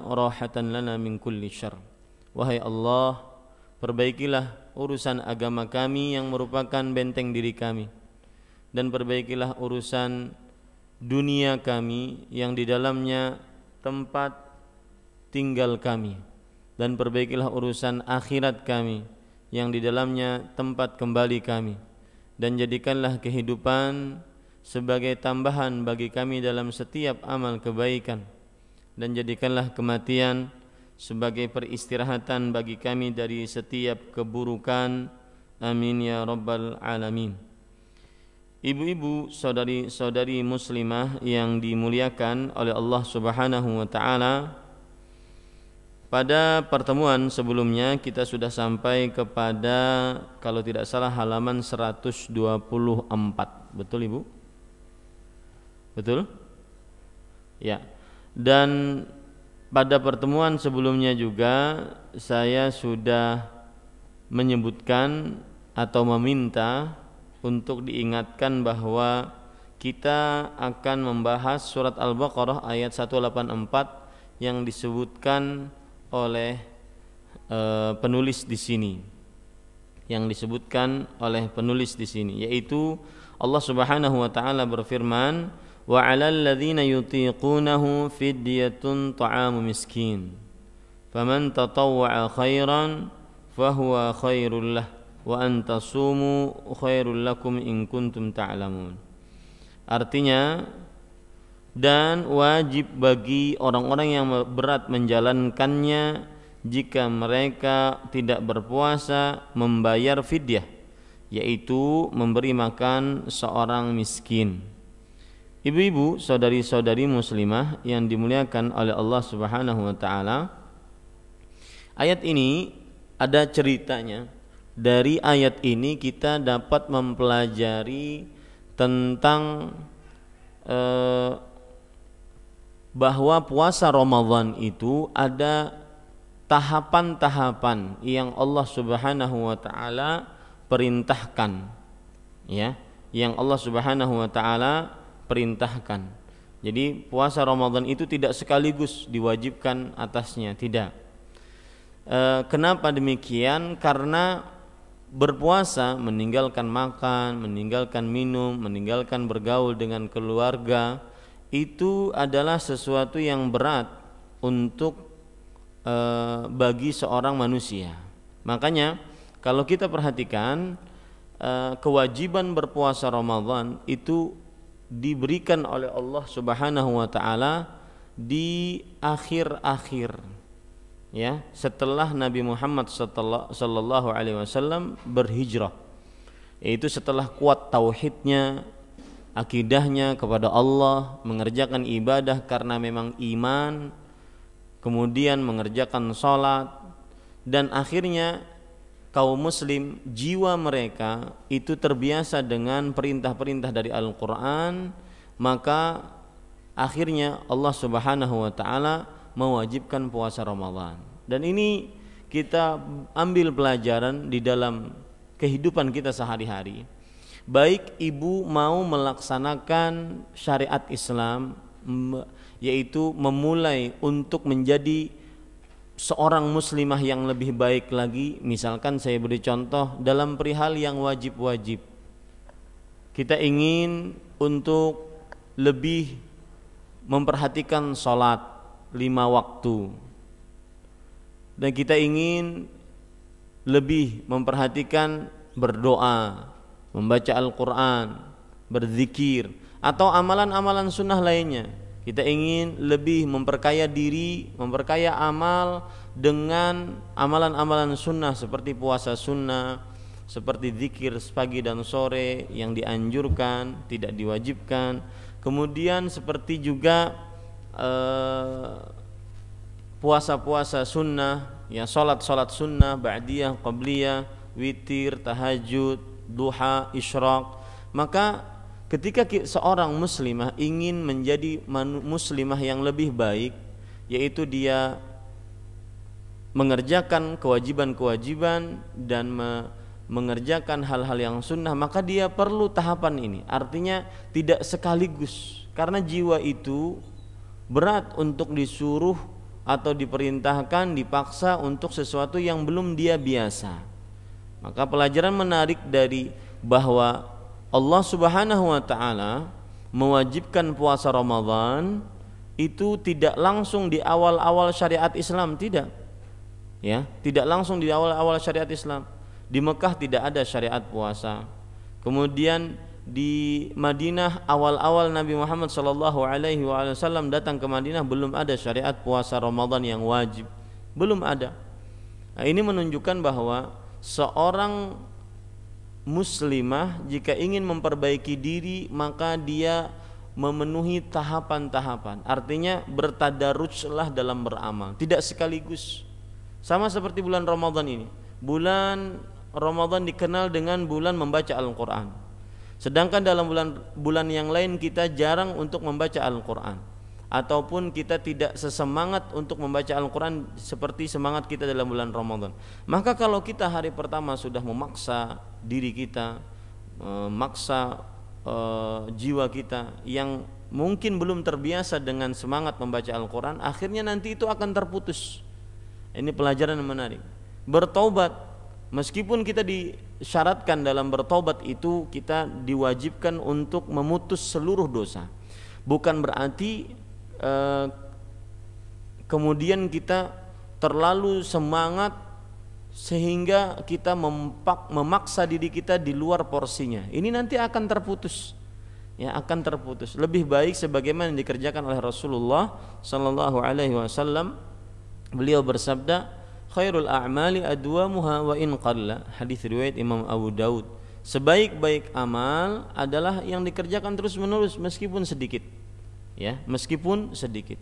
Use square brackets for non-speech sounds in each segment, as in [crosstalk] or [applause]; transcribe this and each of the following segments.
rahatan lana min kulli syar. Wahai Allah, perbaikilah urusan agama kami yang merupakan benteng diri kami dan perbaikilah urusan dunia kami yang di dalamnya tempat tinggal kami dan perbaikilah urusan akhirat kami yang di dalamnya tempat kembali kami dan jadikanlah kehidupan sebagai tambahan bagi kami dalam setiap amal kebaikan dan jadikanlah kematian sebagai peristirahatan bagi kami dari setiap keburukan. Amin ya rabbal alamin. Ibu-ibu, saudari-saudari muslimah yang dimuliakan oleh Allah Subhanahu wa taala, pada pertemuan sebelumnya kita sudah sampai kepada kalau tidak salah halaman 124. Betul Ibu? Betul? Ya dan pada pertemuan sebelumnya juga saya sudah menyebutkan atau meminta untuk diingatkan bahwa kita akan membahas surat Al-Baqarah ayat 184 yang disebutkan oleh e, penulis di sini yang disebutkan oleh penulis di sini yaitu Allah Subhanahu wa taala berfirman وعلى الذين يطيقونه فدية طعام مسكين فمن تطوع خيرا فهو خير له وأن تصوموا خير lakum in kuntum ta'lamun Artinya dan wajib bagi orang-orang yang berat menjalankannya jika mereka tidak berpuasa membayar fidyah yaitu memberi makan seorang miskin Ibu-ibu, saudari-saudari muslimah yang dimuliakan oleh Allah Subhanahu wa taala. Ayat ini ada ceritanya. Dari ayat ini kita dapat mempelajari tentang eh, bahwa puasa Ramadan itu ada tahapan-tahapan yang Allah Subhanahu wa taala perintahkan ya, yang Allah Subhanahu wa taala perintahkan. Jadi puasa Ramadan itu tidak sekaligus diwajibkan atasnya, tidak. E, kenapa demikian? Karena berpuasa meninggalkan makan, meninggalkan minum, meninggalkan bergaul dengan keluarga itu adalah sesuatu yang berat untuk e, bagi seorang manusia. Makanya kalau kita perhatikan e, kewajiban berpuasa Ramadan itu diberikan oleh Allah Subhanahu wa taala di akhir-akhir ya setelah Nabi Muhammad sallallahu alaihi wasallam berhijrah yaitu setelah kuat tauhidnya akidahnya kepada Allah mengerjakan ibadah karena memang iman kemudian mengerjakan salat dan akhirnya kaum muslim jiwa mereka itu terbiasa dengan perintah-perintah dari Al-Qur'an maka akhirnya Allah Subhanahu wa taala mewajibkan puasa Ramadan. Dan ini kita ambil pelajaran di dalam kehidupan kita sehari-hari. Baik ibu mau melaksanakan syariat Islam yaitu memulai untuk menjadi seorang muslimah yang lebih baik lagi misalkan saya beri contoh dalam perihal yang wajib-wajib kita ingin untuk lebih memperhatikan sholat lima waktu dan kita ingin lebih memperhatikan berdoa membaca Al-Quran berzikir atau amalan-amalan sunnah lainnya kita ingin lebih memperkaya diri, memperkaya amal dengan amalan-amalan sunnah seperti puasa sunnah, seperti zikir pagi dan sore yang dianjurkan, tidak diwajibkan. Kemudian seperti juga eh, puasa-puasa eh, sunnah, yang salat-salat sunnah, ba'diyah, qabliyah, witir, tahajud, duha, isyraq. Maka ketika seorang muslimah ingin menjadi muslimah yang lebih baik yaitu dia mengerjakan kewajiban-kewajiban dan me mengerjakan hal-hal yang sunnah maka dia perlu tahapan ini artinya tidak sekaligus karena jiwa itu berat untuk disuruh atau diperintahkan dipaksa untuk sesuatu yang belum dia biasa maka pelajaran menarik dari bahwa Allah Subhanahu wa taala mewajibkan puasa Ramadan itu tidak langsung di awal-awal syariat Islam, tidak. Ya, tidak langsung di awal-awal syariat Islam. Di Mekah tidak ada syariat puasa. Kemudian di Madinah awal-awal Nabi Muhammad Shallallahu Alaihi Wasallam datang ke Madinah belum ada syariat puasa Ramadan yang wajib, belum ada. Nah, ini menunjukkan bahwa seorang muslimah jika ingin memperbaiki diri maka dia memenuhi tahapan-tahapan. Artinya bertadaruslah dalam beramal, tidak sekaligus. Sama seperti bulan Ramadan ini. Bulan Ramadan dikenal dengan bulan membaca Al-Qur'an. Sedangkan dalam bulan bulan yang lain kita jarang untuk membaca Al-Qur'an ataupun kita tidak sesemangat untuk membaca Al-Quran seperti semangat kita dalam bulan Ramadan. Maka kalau kita hari pertama sudah memaksa diri kita, memaksa e, jiwa kita yang mungkin belum terbiasa dengan semangat membaca Al-Quran, akhirnya nanti itu akan terputus. Ini pelajaran yang menarik. Bertobat, meskipun kita disyaratkan dalam bertobat itu kita diwajibkan untuk memutus seluruh dosa. Bukan berarti Eh, kemudian kita terlalu semangat sehingga kita mempak, memaksa diri kita di luar porsinya. Ini nanti akan terputus. Ya, akan terputus. Lebih baik sebagaimana dikerjakan oleh Rasulullah sallallahu alaihi wasallam. Beliau bersabda, "Khairul a'mali adwamuha wa in qalla." Hadis riwayat Imam Abu Daud. Sebaik-baik amal adalah yang dikerjakan terus-menerus meskipun sedikit ya meskipun sedikit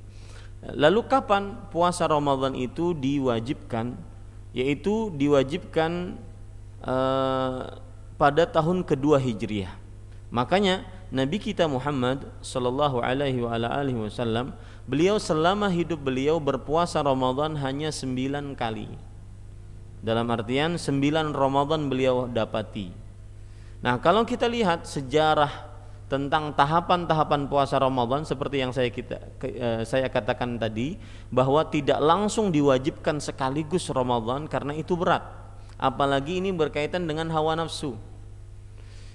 lalu kapan puasa Ramadan itu diwajibkan yaitu diwajibkan eh, pada tahun kedua Hijriah makanya Nabi kita Muhammad Shallallahu Alaihi Wasallam beliau selama hidup beliau berpuasa Ramadan hanya sembilan kali dalam artian sembilan Ramadan beliau dapati Nah kalau kita lihat sejarah tentang tahapan-tahapan puasa Ramadan seperti yang saya kita eh, saya katakan tadi bahwa tidak langsung diwajibkan sekaligus Ramadan karena itu berat. Apalagi ini berkaitan dengan hawa nafsu.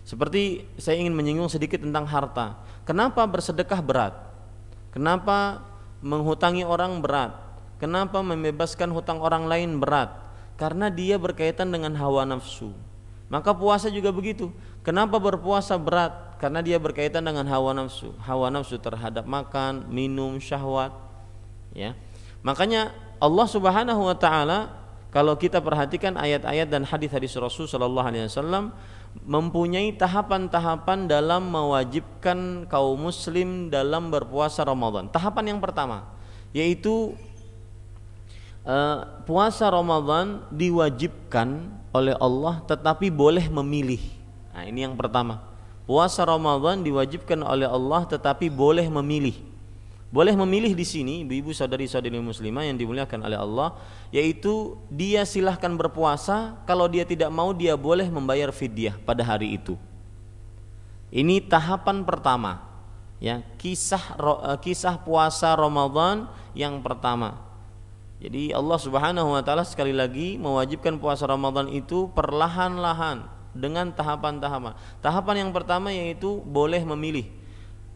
Seperti saya ingin menyinggung sedikit tentang harta. Kenapa bersedekah berat? Kenapa menghutangi orang berat? Kenapa membebaskan hutang orang lain berat? Karena dia berkaitan dengan hawa nafsu. Maka puasa juga begitu. Kenapa berpuasa berat? karena dia berkaitan dengan hawa nafsu hawa nafsu terhadap makan minum syahwat ya makanya Allah subhanahu wa taala kalau kita perhatikan ayat-ayat dan hadis-hadis Rasul Shallallahu Alaihi Wasallam mempunyai tahapan-tahapan dalam mewajibkan kaum muslim dalam berpuasa Ramadan. Tahapan yang pertama yaitu uh, puasa Ramadan diwajibkan oleh Allah tetapi boleh memilih. Nah, ini yang pertama puasa Ramadan diwajibkan oleh Allah tetapi boleh memilih. Boleh memilih di sini ibu-ibu saudari-saudari muslimah yang dimuliakan oleh Allah yaitu dia silahkan berpuasa kalau dia tidak mau dia boleh membayar fidyah pada hari itu. Ini tahapan pertama ya kisah eh, kisah puasa Ramadan yang pertama. Jadi Allah Subhanahu wa taala sekali lagi mewajibkan puasa Ramadan itu perlahan-lahan dengan tahapan-tahapan. Tahapan yang pertama yaitu boleh memilih.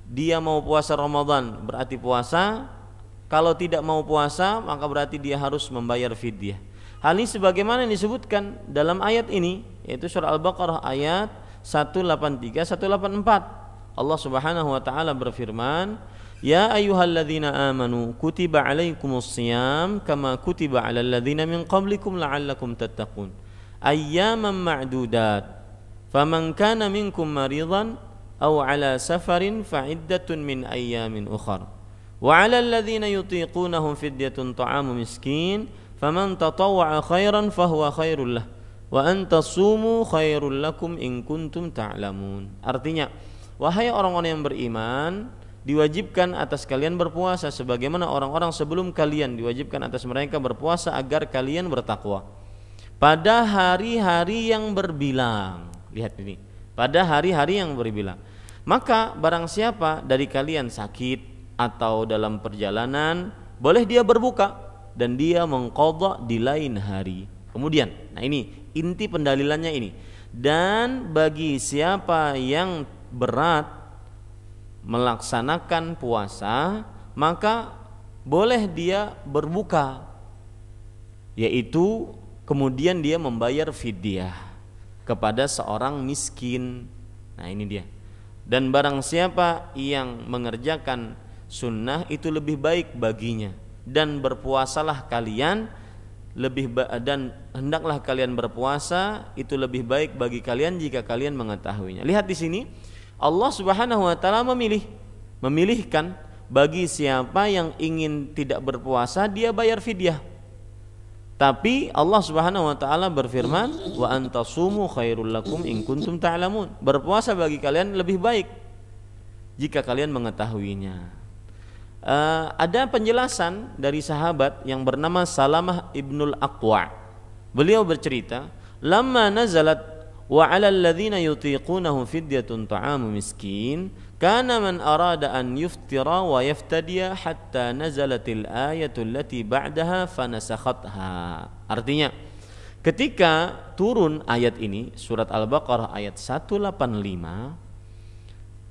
Dia mau puasa Ramadan berarti puasa, kalau tidak mau puasa maka berarti dia harus membayar fidyah. Hal ini sebagaimana yang disebutkan dalam ayat ini yaitu surah Al-Baqarah ayat 183 184. Allah Subhanahu wa taala berfirman, "Ya ayyuhalladzina amanu kutiba alaikumus syiyam kama kutiba alal ladzina min qablikum la'allakum tattaqun." ayyaman ma'dudat faman kana minkum maridan aw ala safarin fa'iddatun min ayyamin ukhra wa 'ala alladhina yutiqunahum fidyatun ta'amu miskin faman tatawwa'a khairan fahuwa khairul lah wa anta sumu khairul lakum in kuntum ta'lamun artinya wahai orang-orang yang beriman diwajibkan atas kalian berpuasa sebagaimana orang-orang sebelum kalian diwajibkan atas mereka berpuasa agar kalian bertakwa pada hari-hari yang berbilang. Lihat ini, pada hari-hari yang berbilang. Maka barang siapa dari kalian sakit atau dalam perjalanan, boleh dia berbuka dan dia mengkodok di lain hari. Kemudian, nah ini inti pendalilannya ini. Dan bagi siapa yang berat melaksanakan puasa, maka boleh dia berbuka yaitu kemudian dia membayar fidyah kepada seorang miskin. Nah, ini dia. Dan barang siapa yang mengerjakan sunnah itu lebih baik baginya dan berpuasalah kalian lebih dan hendaklah kalian berpuasa itu lebih baik bagi kalian jika kalian mengetahuinya. Lihat di sini Allah Subhanahu wa taala memilih memilihkan bagi siapa yang ingin tidak berpuasa dia bayar fidyah tapi Allah Subhanahu wa taala berfirman, "Wa antasumu khairul lakum in kuntum ta'lamun." Ta Berpuasa bagi kalian lebih baik jika kalian mengetahuinya. Uh, ada penjelasan dari sahabat yang bernama Salamah ibnul Aqwa. Beliau bercerita, "Lamma nazalat wa 'alal ladzina yutiqunahu fidyatun ta'amu miskin." Kana man arada an yuftira wa yaftadiya hatta nazalatil ayatul lati ba'daha fanasakhatha. Artinya, ketika turun ayat ini surat Al-Baqarah ayat 185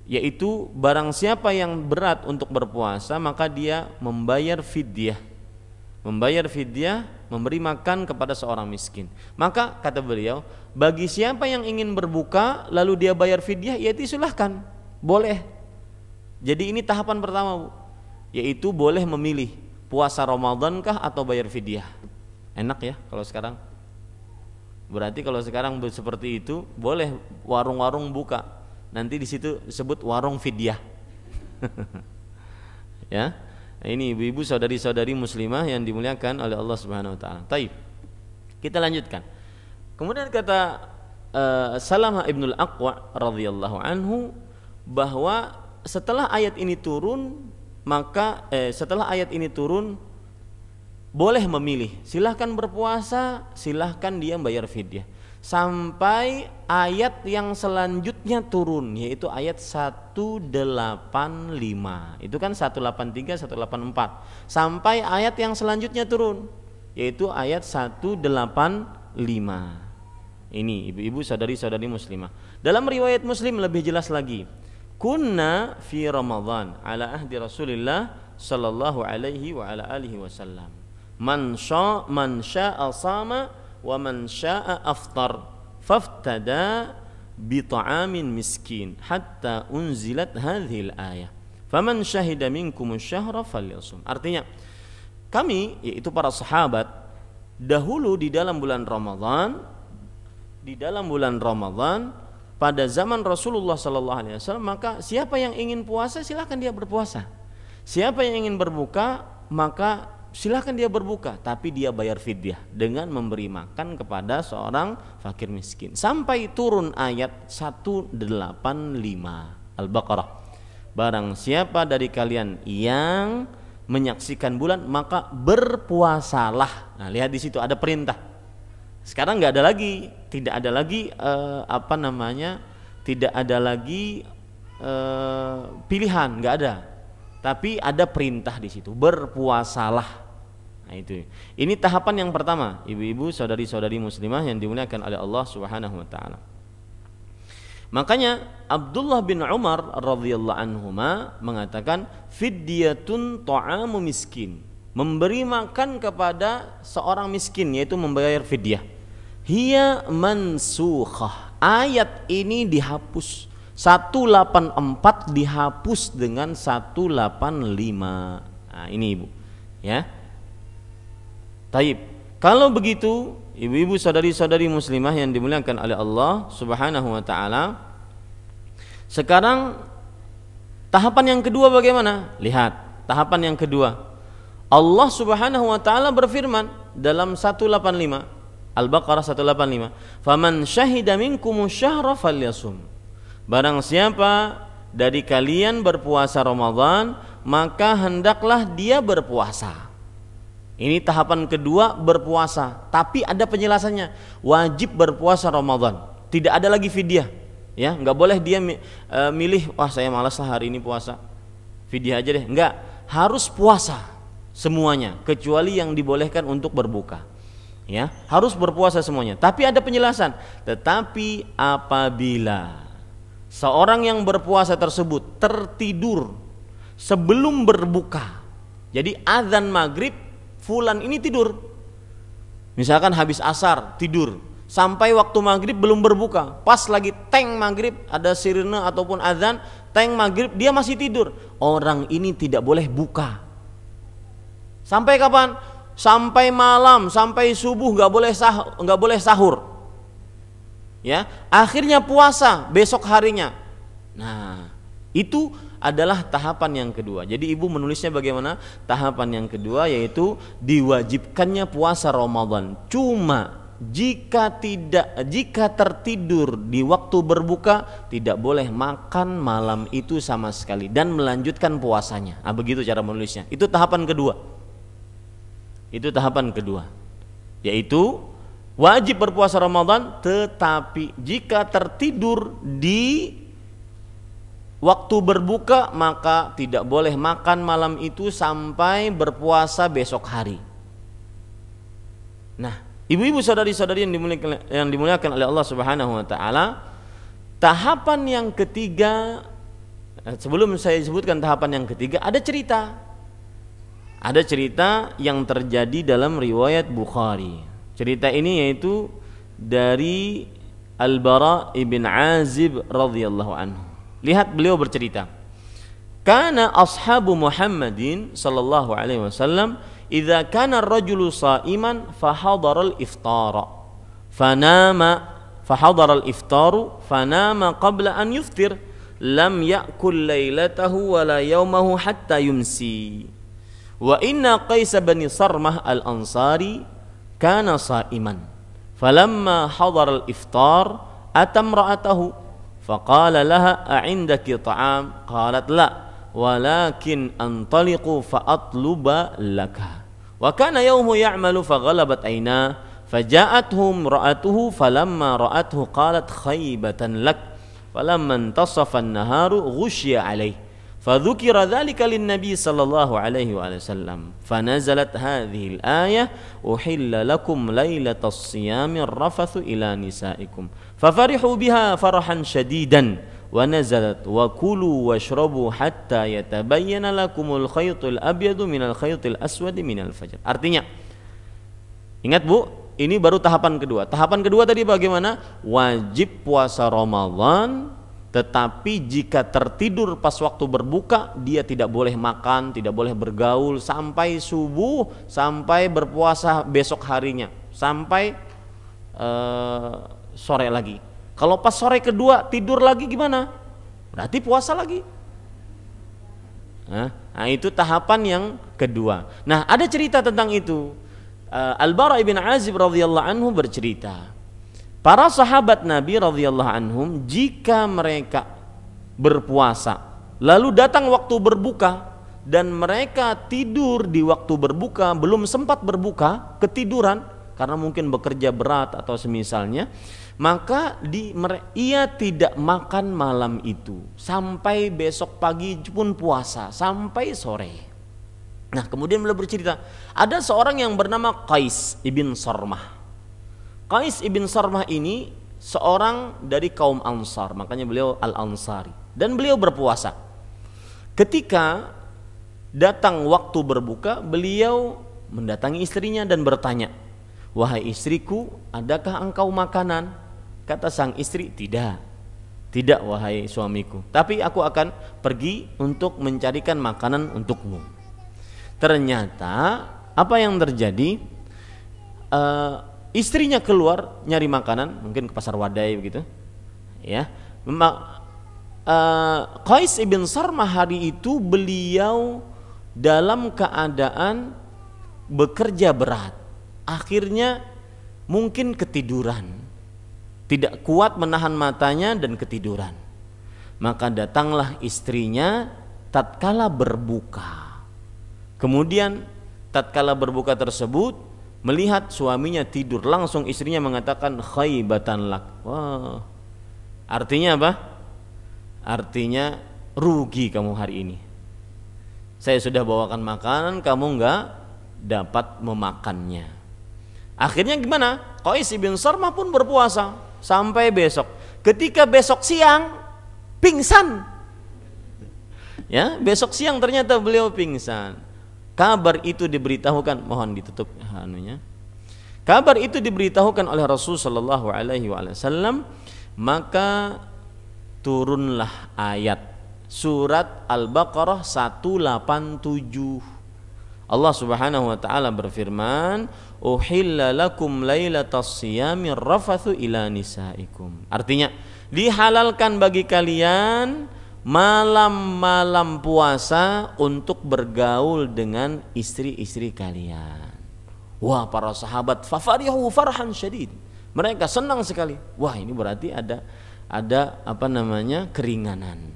yaitu barang siapa yang berat untuk berpuasa maka dia membayar fidyah. Membayar fidyah memberi makan kepada seorang miskin. Maka kata beliau, bagi siapa yang ingin berbuka lalu dia bayar fidyah yaitu silahkan boleh. Jadi ini tahapan pertama, Bu. Yaitu boleh memilih puasa Ramadan kah atau bayar fidyah. Enak ya kalau sekarang. Berarti kalau sekarang seperti itu, boleh warung-warung buka. Nanti di situ disebut warung fidyah. [laughs] ya. Ini ibu-ibu saudari-saudari muslimah yang dimuliakan oleh Allah Subhanahu wa taala. Taib. Kita lanjutkan. Kemudian kata uh, Salamah ibnul Aqwa radhiyallahu anhu bahwa setelah ayat ini turun maka eh, setelah ayat ini turun boleh memilih silahkan berpuasa silahkan dia membayar fidyah sampai ayat yang selanjutnya turun yaitu ayat 185 itu kan 183 184 sampai ayat yang selanjutnya turun yaitu ayat 185 ini ibu-ibu sadari-sadari muslimah dalam riwayat muslim lebih jelas lagi kunna fi Ramadhan, ala ahdi Rasulillah sallallahu alaihi wa ala alihi wasallam. Man syaa man syaa sama wa man syaa aftar faftada bi ta'amin miskin hatta unzilat hadhil ayah. Faman syahida minkum syahra falyasum. Artinya kami yaitu para sahabat dahulu di dalam bulan Ramadan di dalam bulan Ramadan pada zaman Rasulullah Sallallahu Alaihi Wasallam maka siapa yang ingin puasa silahkan dia berpuasa siapa yang ingin berbuka maka silahkan dia berbuka tapi dia bayar fidyah dengan memberi makan kepada seorang fakir miskin sampai turun ayat 185 Al-Baqarah barang siapa dari kalian yang menyaksikan bulan maka berpuasalah nah lihat di situ ada perintah sekarang nggak ada lagi, tidak ada lagi uh, apa namanya, tidak ada lagi uh, pilihan, nggak ada. Tapi ada perintah di situ, berpuasalah. Nah itu. Ini tahapan yang pertama, ibu-ibu, saudari-saudari muslimah yang dimuliakan oleh Allah Subhanahu wa taala. Makanya Abdullah bin Umar radhiyallahu anhu mengatakan fidyatun ta'amu miskin, memberi makan kepada seorang miskin yaitu membayar fidyah hiya mansukhah. Ayat ini dihapus. 184 dihapus dengan 185. Nah, ini Ibu. Ya. Taib. Kalau begitu, ibu-ibu saudari-saudari muslimah yang dimuliakan oleh Allah Subhanahu wa taala, sekarang tahapan yang kedua bagaimana? Lihat, tahapan yang kedua. Allah Subhanahu wa taala berfirman dalam 185 Al-Baqarah 185. Faman syahida minkum syahra falyasum. Barang siapa dari kalian berpuasa Ramadan, maka hendaklah dia berpuasa. Ini tahapan kedua berpuasa, tapi ada penjelasannya. Wajib berpuasa Ramadan. Tidak ada lagi fidyah. Ya, nggak boleh dia e, milih, wah saya malas lah hari ini puasa. Fidyah aja deh. Enggak, harus puasa semuanya kecuali yang dibolehkan untuk berbuka ya harus berpuasa semuanya tapi ada penjelasan tetapi apabila seorang yang berpuasa tersebut tertidur sebelum berbuka jadi azan maghrib fulan ini tidur misalkan habis asar tidur sampai waktu maghrib belum berbuka pas lagi teng maghrib ada sirine ataupun azan teng maghrib dia masih tidur orang ini tidak boleh buka sampai kapan sampai malam, sampai subuh nggak boleh sah nggak boleh sahur. Ya, akhirnya puasa besok harinya. Nah, itu adalah tahapan yang kedua. Jadi ibu menulisnya bagaimana? Tahapan yang kedua yaitu diwajibkannya puasa Ramadan. Cuma jika tidak jika tertidur di waktu berbuka tidak boleh makan malam itu sama sekali dan melanjutkan puasanya. Ah begitu cara menulisnya. Itu tahapan kedua. Itu tahapan kedua, yaitu wajib berpuasa Ramadan tetapi jika tertidur di waktu berbuka maka tidak boleh makan malam itu sampai berpuasa besok hari. Nah, ibu-ibu saudari-saudari yang dimuliakan, yang dimuliakan oleh Allah Subhanahu wa taala, tahapan yang ketiga eh, sebelum saya sebutkan tahapan yang ketiga ada cerita ada cerita yang terjadi dalam riwayat Bukhari. Cerita ini yaitu dari Al-Bara ibn Azib radhiyallahu anhu. Lihat beliau bercerita. Karena ashabu Muhammadin sallallahu alaihi wasallam idza kana ar-rajulu sa'iman fahadara al-iftara fanama fahadara al-iftaru fanama qabla an yuftir lam ya'kul lailatahu wala yaumahu hatta yumsi. وإن قيس بن صرمة الأنصاري كان صائما فلما حضر الإفطار أتى امرأته فقال لها أعندك طعام قالت لا ولكن أنطلق فأطلب لك وكان يوم يعمل فغلبت عيناه فجاءته امرأته فلما رأته قالت خيبة لك فلما انتصف النهار غشي عليه فذكر ذلك للنبي صلى الله عليه وسلم فنزلت هذه الآية أحل لكم ليلة الصيام الرفث إلى نسائكم ففرحوا بها فرحا شديدا ونزلت وكلوا kulu حتى يتبين لكم lakumul khaytul من minal khaytil من الفجر Artinya Ingat Bu, ini baru tahapan kedua. Tahapan kedua tadi bagaimana? Wajib puasa Ramadan tetapi jika tertidur pas waktu berbuka, dia tidak boleh makan, tidak boleh bergaul sampai subuh, sampai berpuasa besok harinya, sampai uh, sore lagi. Kalau pas sore kedua tidur lagi gimana? Berarti puasa lagi. Nah, itu tahapan yang kedua. Nah, ada cerita tentang itu. Uh, Al-Bara' ibn Azib radhiyallahu anhu bercerita, Para sahabat Nabi radhiyallahu anhum jika mereka berpuasa lalu datang waktu berbuka dan mereka tidur di waktu berbuka belum sempat berbuka ketiduran karena mungkin bekerja berat atau semisalnya maka di, ia tidak makan malam itu sampai besok pagi pun puasa sampai sore nah kemudian beliau bercerita ada seorang yang bernama Qais ibn Sormah. Qais ibn Sarmah ini seorang dari kaum Ansar, makanya beliau Al-Ansari dan beliau berpuasa. Ketika datang waktu berbuka, beliau mendatangi istrinya dan bertanya, "Wahai istriku, adakah engkau makanan?" Kata sang istri, "Tidak." Tidak wahai suamiku, tapi aku akan pergi untuk mencarikan makanan untukmu. Ternyata apa yang terjadi? Eh, istrinya keluar nyari makanan mungkin ke pasar wadai begitu ya memang uh, Qais ibn Sarmah hari itu beliau dalam keadaan bekerja berat akhirnya mungkin ketiduran tidak kuat menahan matanya dan ketiduran maka datanglah istrinya tatkala berbuka kemudian tatkala berbuka tersebut melihat suaminya tidur langsung istrinya mengatakan khaybatan lak wah artinya apa artinya rugi kamu hari ini saya sudah bawakan makanan kamu enggak dapat memakannya akhirnya gimana Qais bin Sarmah pun berpuasa sampai besok ketika besok siang pingsan ya besok siang ternyata beliau pingsan kabar itu diberitahukan mohon ditutup anunya kabar itu diberitahukan oleh Rasul Shallallahu Alaihi Wasallam maka turunlah ayat surat Al-Baqarah 187 Allah Subhanahu wa taala berfirman uhilla lakum lailatas siyami rafathu ila nisaikum artinya dihalalkan bagi kalian malam-malam puasa untuk bergaul dengan istri-istri kalian. Wah, para sahabat fafarihu farhan syadid. Mereka senang sekali. Wah, ini berarti ada ada apa namanya? keringanan.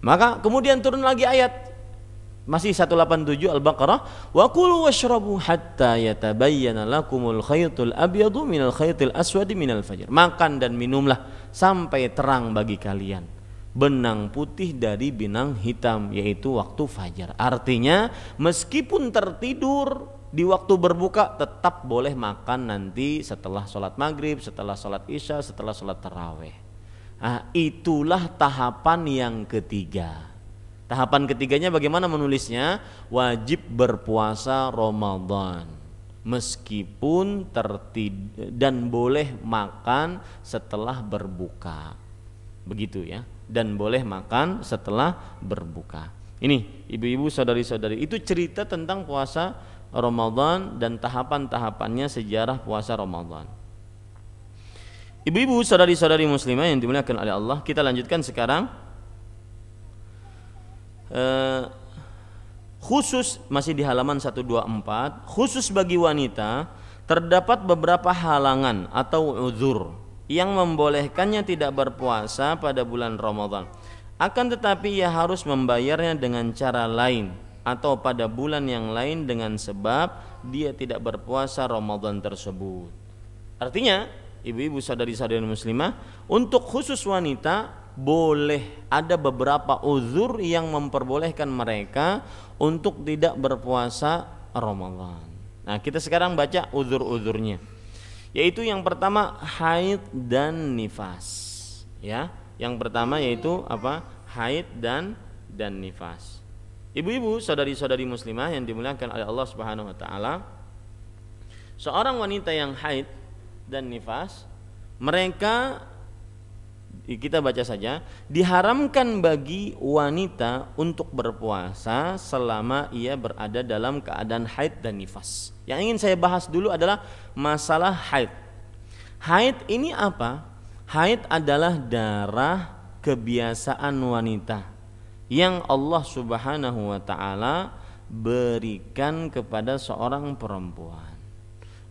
Maka kemudian turun lagi ayat masih 187 Al-Baqarah wa kulu washrabu hatta yatabayyana lakumul khaytul abyadu minal khaytil aswadi minal fajr makan dan minumlah sampai terang bagi kalian benang putih dari benang hitam yaitu waktu fajar. Artinya meskipun tertidur di waktu berbuka tetap boleh makan nanti setelah sholat maghrib, setelah sholat isya, setelah sholat teraweh. Nah, itulah tahapan yang ketiga. Tahapan ketiganya bagaimana menulisnya? Wajib berpuasa Ramadan meskipun tertidur dan boleh makan setelah berbuka begitu ya dan boleh makan setelah berbuka ini ibu-ibu saudari-saudari itu cerita tentang puasa Ramadan dan tahapan-tahapannya sejarah puasa Ramadan Ibu-ibu saudari-saudari muslimah yang dimuliakan oleh Allah kita lanjutkan sekarang eh, khusus masih di halaman 124 khusus bagi wanita terdapat beberapa halangan atau uzur yang membolehkannya tidak berpuasa pada bulan Ramadan. Akan tetapi ia harus membayarnya dengan cara lain atau pada bulan yang lain dengan sebab dia tidak berpuasa Ramadan tersebut. Artinya, ibu-ibu sadari-sadari muslimah, untuk khusus wanita boleh ada beberapa uzur yang memperbolehkan mereka untuk tidak berpuasa Ramadan. Nah, kita sekarang baca uzur-uzurnya yaitu yang pertama haid dan nifas ya yang pertama yaitu apa haid dan dan nifas ibu-ibu saudari-saudari muslimah yang dimuliakan oleh Allah Subhanahu wa taala seorang wanita yang haid dan nifas mereka kita baca saja diharamkan bagi wanita untuk berpuasa selama ia berada dalam keadaan haid dan nifas. Yang ingin saya bahas dulu adalah masalah haid. Haid ini apa? Haid adalah darah kebiasaan wanita yang Allah Subhanahu wa taala berikan kepada seorang perempuan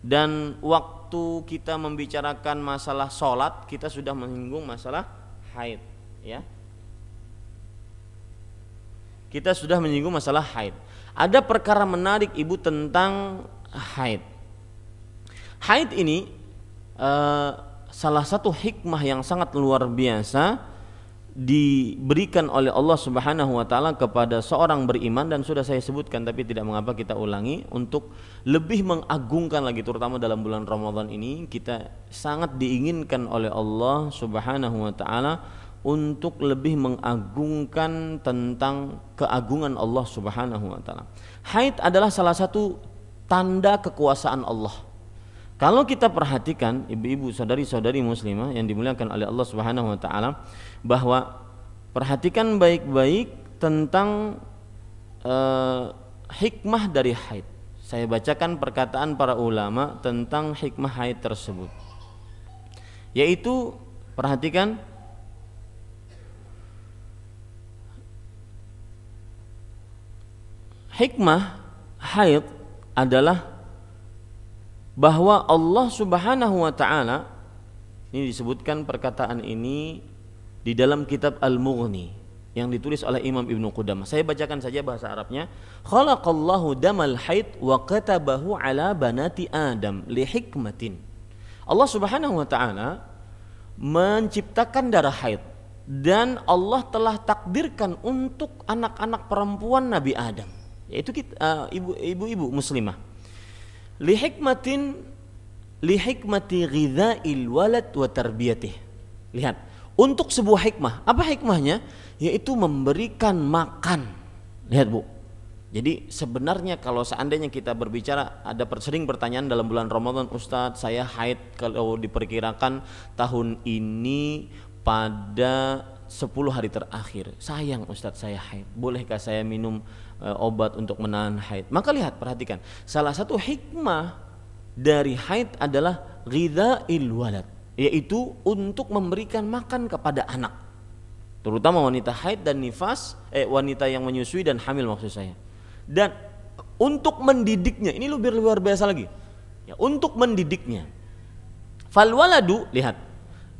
dan waktu kita membicarakan masalah sholat kita sudah menyinggung masalah haid ya kita sudah menyinggung masalah haid ada perkara menarik ibu tentang haid haid ini uh, salah satu hikmah yang sangat luar biasa diberikan oleh Allah Subhanahu wa taala kepada seorang beriman dan sudah saya sebutkan tapi tidak mengapa kita ulangi untuk lebih mengagungkan lagi terutama dalam bulan Ramadan ini kita sangat diinginkan oleh Allah Subhanahu wa taala untuk lebih mengagungkan tentang keagungan Allah Subhanahu wa taala. Haid adalah salah satu tanda kekuasaan Allah. Kalau kita perhatikan ibu-ibu, saudari-saudari muslimah yang dimuliakan oleh Allah Subhanahu wa taala, bahwa perhatikan baik-baik tentang uh, hikmah dari haid. Saya bacakan perkataan para ulama tentang hikmah haid tersebut. Yaitu perhatikan hikmah haid adalah bahwa Allah Subhanahu wa taala ini disebutkan perkataan ini di dalam kitab Al-Mughni yang ditulis oleh Imam Ibnu Qudamah. Saya bacakan saja bahasa Arabnya. Khalaqallahu damal haid wa katabahu ala banati Adam li hikmatin. Allah Subhanahu wa taala menciptakan darah haid dan Allah telah takdirkan untuk anak-anak perempuan Nabi Adam yaitu eh, ibu ibu-ibu muslimah li hikmatin li hikmati ghidha'il walad wa tarbiyatih lihat untuk sebuah hikmah. Apa hikmahnya? Yaitu memberikan makan. Lihat Bu. Jadi sebenarnya kalau seandainya kita berbicara ada sering pertanyaan dalam bulan Ramadan Ustadz saya haid kalau diperkirakan tahun ini pada 10 hari terakhir sayang Ustadz saya haid bolehkah saya minum e, obat untuk menahan haid maka lihat perhatikan salah satu hikmah dari haid adalah ghidha'il walad yaitu untuk memberikan makan kepada anak terutama wanita haid dan nifas eh wanita yang menyusui dan hamil maksud saya dan untuk mendidiknya ini lebih luar biasa lagi ya untuk mendidiknya fal waladu lihat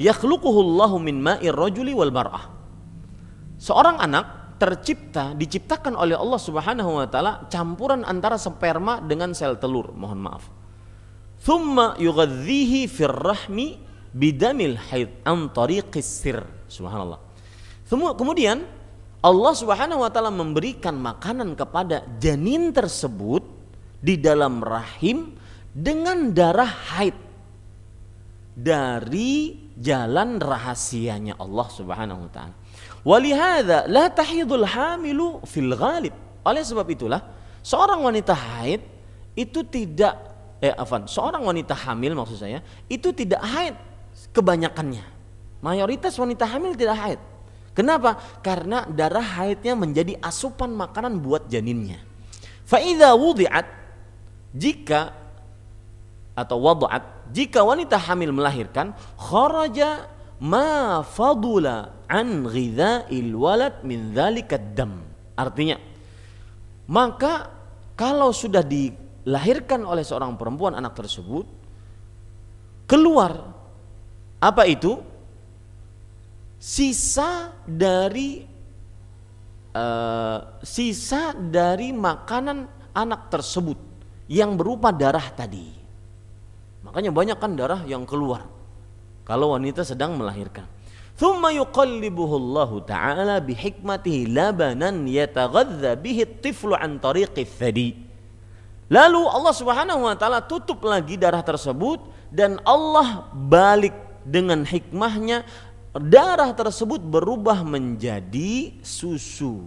yakhluquhullahu min ma'ir rajuli wal mar'ah seorang anak tercipta diciptakan oleh Allah Subhanahu wa taala campuran antara sperma dengan sel telur mohon maaf thumma yughadhihi fir bidamil haid an tariqis sir. Subhanallah. Kemudian Allah Subhanahu wa taala memberikan makanan kepada janin tersebut di dalam rahim dengan darah haid dari jalan rahasianya Allah Subhanahu wa taala. Walihada la tahidul hamilu fil ghalib. Oleh sebab itulah seorang wanita haid itu tidak eh afan, seorang wanita hamil maksud saya itu tidak haid kebanyakannya. Mayoritas wanita hamil tidak haid. Kenapa? Karena darah haidnya menjadi asupan makanan buat janinnya. Faida wudiat jika atau waduat jika wanita hamil melahirkan kharaja ma fadula an ghidha'il walad min dzalikad dam. Artinya maka kalau sudah dilahirkan oleh seorang perempuan anak tersebut keluar apa itu? Sisa dari uh, sisa dari makanan anak tersebut yang berupa darah tadi. Makanya banyak kan darah yang keluar kalau wanita sedang melahirkan. Lalu Allah Subhanahu wa taala tutup lagi darah tersebut dan Allah balik dengan hikmahnya darah tersebut berubah menjadi susu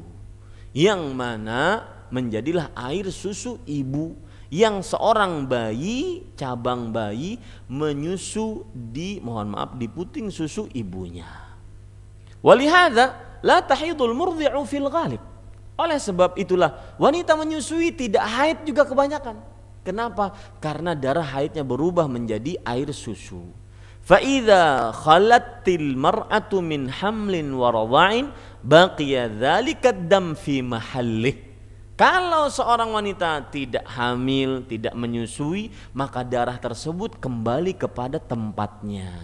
yang mana menjadilah air susu ibu yang seorang bayi cabang bayi menyusu di mohon maaf di puting susu ibunya. Walihada la tahidul murdi'u fil ghalib. Oleh sebab itulah wanita menyusui tidak haid juga kebanyakan. Kenapa? Karena darah haidnya berubah menjadi air susu. فَإِذَا خَلَتِ الْمَرْأَةُ مِنْ حَمْلٍ وَرَضَعٍ بَقِيَ ذَلِكَ الدَّمْ فِي مَحَلِّهِ Kalau seorang wanita tidak hamil, tidak menyusui, maka darah tersebut kembali kepada tempatnya.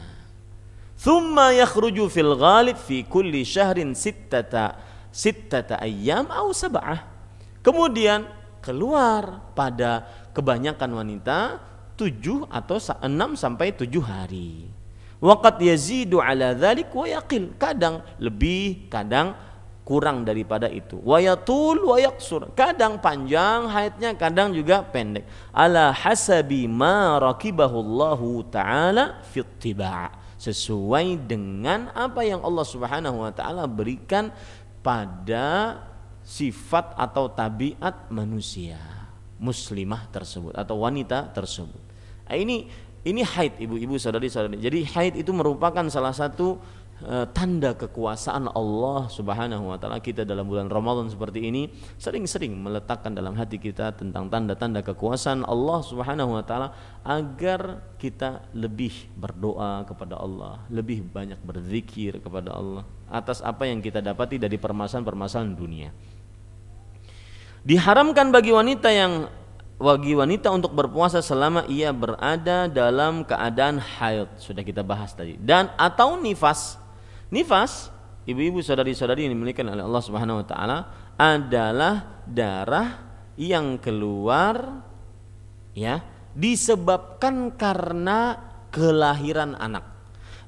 Thumma yakhruju fil ghalib fi kulli syahrin sittata sittata ayyam aw sab'ah. Kemudian keluar pada kebanyakan wanita 7 atau 6 sampai 7 hari. Waqat yazidu ala dzalik wa yaqil. Kadang lebih, kadang kurang daripada itu. Wayatul wayaksur. Kadang panjang haidnya, kadang juga pendek. Ala hasabi ma rakibahullahu taala fittiba' sesuai dengan apa yang Allah Subhanahu wa taala berikan pada sifat atau tabiat manusia muslimah tersebut atau wanita tersebut. Nah, ini ini haid ibu-ibu saudari-saudari. Jadi haid itu merupakan salah satu eh, tanda kekuasaan Allah Subhanahu wa taala. Kita dalam bulan Ramadan seperti ini sering-sering meletakkan dalam hati kita tentang tanda-tanda kekuasaan Allah Subhanahu wa taala agar kita lebih berdoa kepada Allah, lebih banyak berzikir kepada Allah atas apa yang kita dapati dari permasalahan-permasalahan dunia. Diharamkan bagi wanita yang bagi wanita untuk berpuasa selama ia berada dalam keadaan haid sudah kita bahas tadi dan atau nifas nifas ibu-ibu saudari-saudari yang dimiliki oleh Allah Subhanahu wa taala adalah darah yang keluar ya disebabkan karena kelahiran anak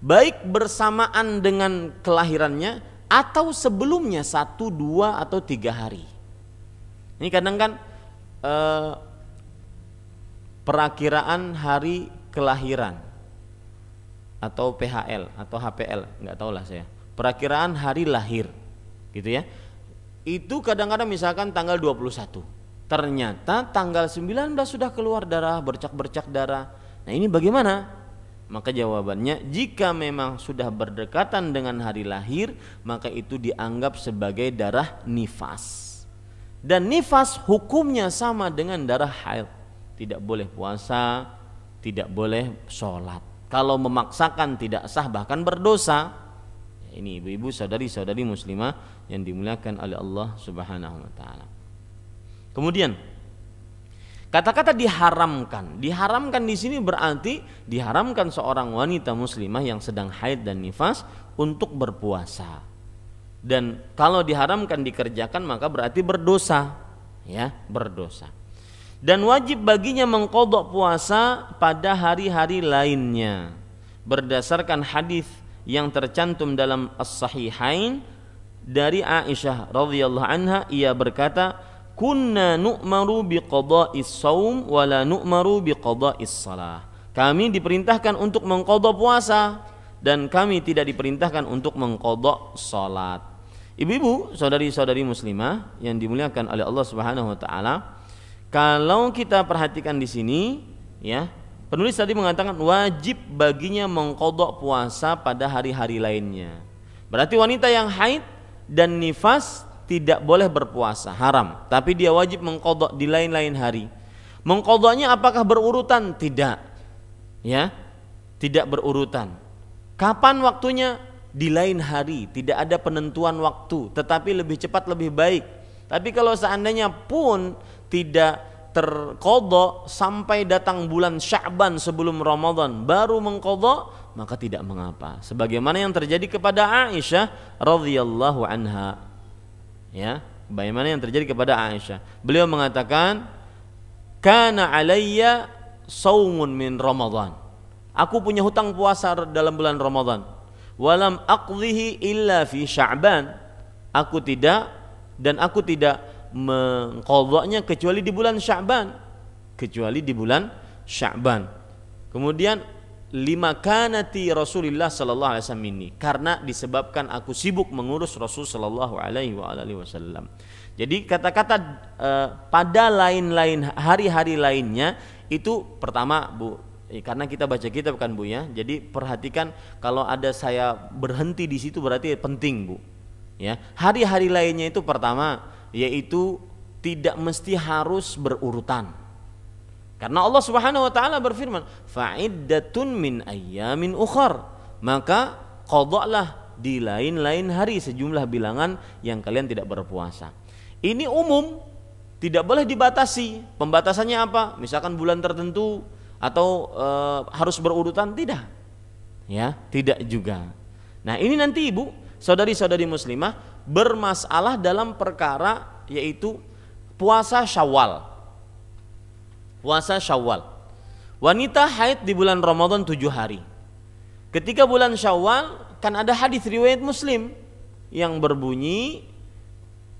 baik bersamaan dengan kelahirannya atau sebelumnya satu dua atau tiga hari ini kadang kan eh, perakiraan hari kelahiran atau PHL atau HPL nggak tahu lah saya perakiraan hari lahir gitu ya itu kadang-kadang misalkan tanggal 21 ternyata tanggal 19 sudah keluar darah bercak-bercak darah nah ini bagaimana maka jawabannya jika memang sudah berdekatan dengan hari lahir maka itu dianggap sebagai darah nifas dan nifas hukumnya sama dengan darah haid tidak boleh puasa, tidak boleh sholat. Kalau memaksakan tidak sah bahkan berdosa. Ya, ini ibu-ibu saudari-saudari muslimah yang dimuliakan oleh Allah Subhanahu wa taala. Kemudian kata-kata diharamkan. Diharamkan di sini berarti diharamkan seorang wanita muslimah yang sedang haid dan nifas untuk berpuasa. Dan kalau diharamkan dikerjakan maka berarti berdosa, ya, berdosa dan wajib baginya mengkodok puasa pada hari-hari lainnya berdasarkan hadis yang tercantum dalam as-sahihain dari Aisyah radhiyallahu anha ia berkata kunna nu'maru biqada'is saum wa la nu'maru biqada'is salah kami diperintahkan untuk mengkodok puasa dan kami tidak diperintahkan untuk mengkodok salat ibu-ibu saudari-saudari muslimah yang dimuliakan oleh Allah Subhanahu wa taala kalau kita perhatikan di sini, ya, penulis tadi mengatakan wajib baginya mengkodok puasa pada hari-hari lainnya. Berarti wanita yang haid dan nifas tidak boleh berpuasa, haram. Tapi dia wajib mengkodok di lain-lain hari. Mengkodoknya apakah berurutan? Tidak. Ya, tidak berurutan. Kapan waktunya? Di lain hari, tidak ada penentuan waktu, tetapi lebih cepat lebih baik. Tapi kalau seandainya pun tidak terkodok sampai datang bulan Sya'ban sebelum Ramadan baru mengkodok maka tidak mengapa sebagaimana yang terjadi kepada Aisyah radhiyallahu anha ya bagaimana yang terjadi kepada Aisyah beliau mengatakan kana alayya saumun min Ramadan aku punya hutang puasa dalam bulan Ramadan walam aqdhihi illa fi Sya'ban aku tidak dan aku tidak mengkodoknya kecuali di bulan Sya'ban kecuali di bulan Sya'ban kemudian lima kanati Rasulullah Shallallahu alaihi wasallam ini karena disebabkan aku sibuk mengurus Rasul Shallallahu alaihi wasallam. Jadi kata-kata e, pada lain-lain hari-hari lainnya itu pertama Bu eh, karena kita baca kitab kan Bu ya. Jadi perhatikan kalau ada saya berhenti di situ berarti penting Bu. Ya, hari-hari lainnya itu pertama yaitu tidak mesti harus berurutan. Karena Allah Subhanahu wa taala berfirman, "Fa'iddatun min ayyamin ukhar." Maka qada'lah di lain-lain hari sejumlah bilangan yang kalian tidak berpuasa. Ini umum, tidak boleh dibatasi. Pembatasannya apa? Misalkan bulan tertentu atau e, harus berurutan tidak. Ya, tidak juga. Nah, ini nanti Ibu, saudari-saudari muslimah bermasalah dalam perkara yaitu puasa Syawal. Puasa Syawal. Wanita haid di bulan Ramadan tujuh hari. Ketika bulan Syawal kan ada hadis riwayat Muslim yang berbunyi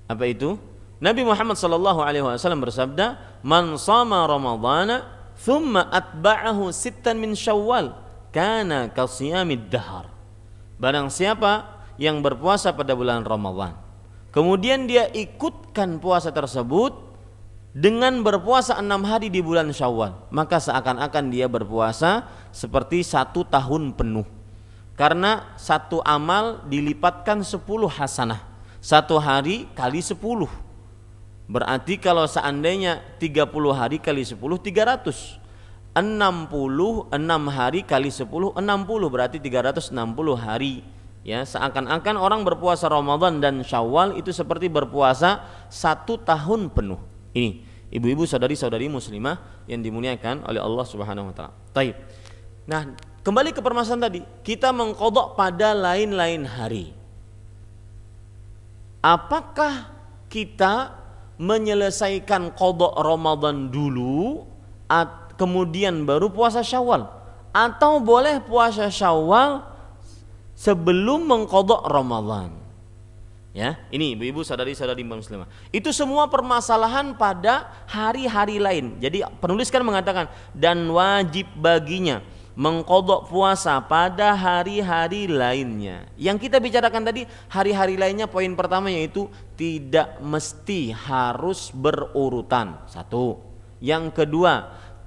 apa itu? Nabi Muhammad Shallallahu alaihi wasallam bersabda, "Man sama Ramadhana thumma atba'ahu sittan min Syawal, kana kasiyamid dahar." Barang siapa yang berpuasa pada bulan Ramadhan, Kemudian dia ikutkan puasa tersebut dengan berpuasa enam hari di bulan Syawal, maka seakan-akan dia berpuasa seperti satu tahun penuh. Karena satu amal dilipatkan sepuluh hasanah. Satu hari kali sepuluh. Berarti kalau seandainya 30 hari kali 10 300. 66 enam hari kali 10 60 berarti 360 hari ya seakan-akan orang berpuasa Ramadan dan Syawal itu seperti berpuasa satu tahun penuh ini ibu-ibu saudari-saudari muslimah yang dimuliakan oleh Allah Subhanahu wa taala. Taib. Nah, kembali ke permasalahan tadi, kita mengkodok pada lain-lain hari. Apakah kita menyelesaikan kodok Ramadan dulu kemudian baru puasa Syawal atau boleh puasa Syawal sebelum mengkodok Ramadan. Ya, ini ibu-ibu sadari-sadari Mbak Muslimah. Itu semua permasalahan pada hari-hari lain. Jadi penulis kan mengatakan dan wajib baginya mengkodok puasa pada hari-hari lainnya. Yang kita bicarakan tadi hari-hari lainnya poin pertama yaitu tidak mesti harus berurutan. Satu. Yang kedua,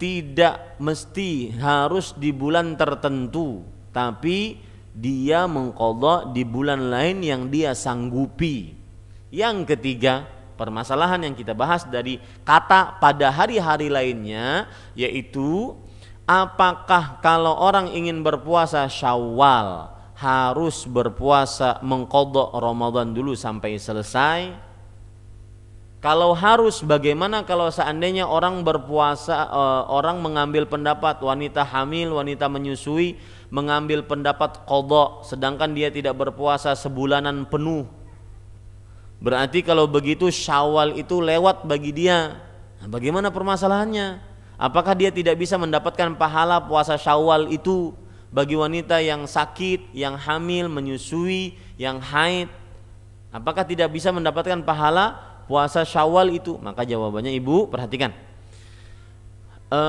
tidak mesti harus di bulan tertentu, tapi dia mengkodok di bulan lain yang dia sanggupi. Yang ketiga, permasalahan yang kita bahas dari kata pada hari-hari lainnya yaitu apakah kalau orang ingin berpuasa Syawal harus berpuasa mengkodok Ramadan dulu sampai selesai? Kalau harus bagaimana kalau seandainya orang berpuasa eh, orang mengambil pendapat wanita hamil, wanita menyusui mengambil pendapat kodok sedangkan dia tidak berpuasa sebulanan penuh berarti kalau begitu syawal itu lewat bagi dia nah, bagaimana permasalahannya apakah dia tidak bisa mendapatkan pahala puasa syawal itu bagi wanita yang sakit yang hamil menyusui yang haid apakah tidak bisa mendapatkan pahala puasa syawal itu maka jawabannya ibu perhatikan e,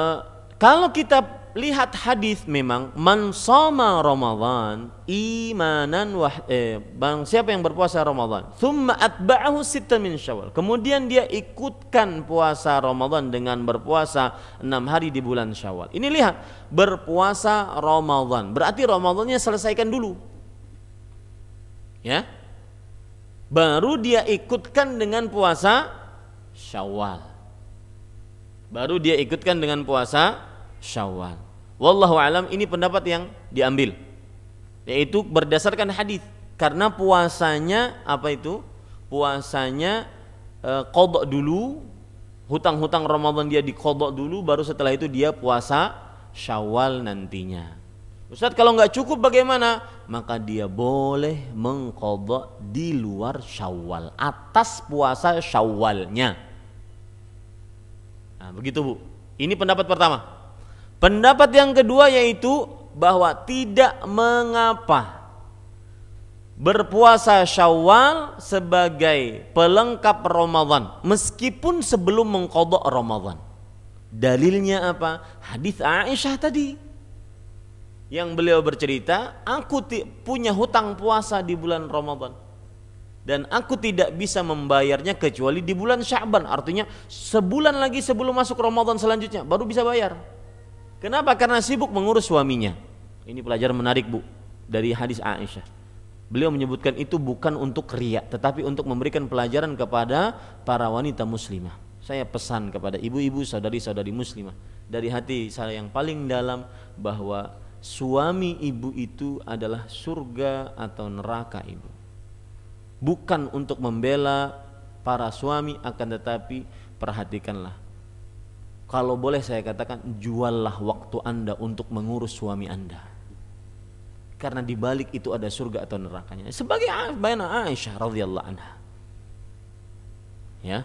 kalau kita lihat hadis memang man soma Ramadan imanan wah eh, bang siapa yang berpuasa Ramadan thumma atba'ahu sittan min syawal kemudian dia ikutkan puasa Ramadan dengan berpuasa enam hari di bulan Syawal ini lihat berpuasa Ramadan berarti Ramadannya selesaikan dulu ya baru dia ikutkan dengan puasa Syawal baru dia ikutkan dengan puasa Syawal. Wallahu alam ini pendapat yang diambil yaitu berdasarkan hadis karena puasanya apa itu? Puasanya e, kodok dulu hutang-hutang Ramadan dia dikodok dulu baru setelah itu dia puasa Syawal nantinya. Ustadz kalau nggak cukup bagaimana? Maka dia boleh mengkodok di luar syawal atas puasa syawalnya. Nah, begitu bu. Ini pendapat pertama. Pendapat yang kedua yaitu bahwa tidak mengapa berpuasa Syawal sebagai pelengkap Ramadan meskipun sebelum mengkodok Ramadan. Dalilnya apa? Hadis Aisyah tadi yang beliau bercerita, aku punya hutang puasa di bulan Ramadan dan aku tidak bisa membayarnya kecuali di bulan Syaban. Artinya sebulan lagi sebelum masuk Ramadan selanjutnya baru bisa bayar. Kenapa? Karena sibuk mengurus suaminya. Ini pelajaran menarik bu dari hadis Aisyah. Beliau menyebutkan itu bukan untuk riak, tetapi untuk memberikan pelajaran kepada para wanita muslimah. Saya pesan kepada ibu-ibu, saudari-saudari muslimah dari hati saya yang paling dalam bahwa suami ibu itu adalah surga atau neraka ibu. Bukan untuk membela para suami akan tetapi perhatikanlah kalau boleh saya katakan juallah waktu anda untuk mengurus suami anda karena di balik itu ada surga atau nerakanya sebagai bayana Aisyah radhiyallahu anha ya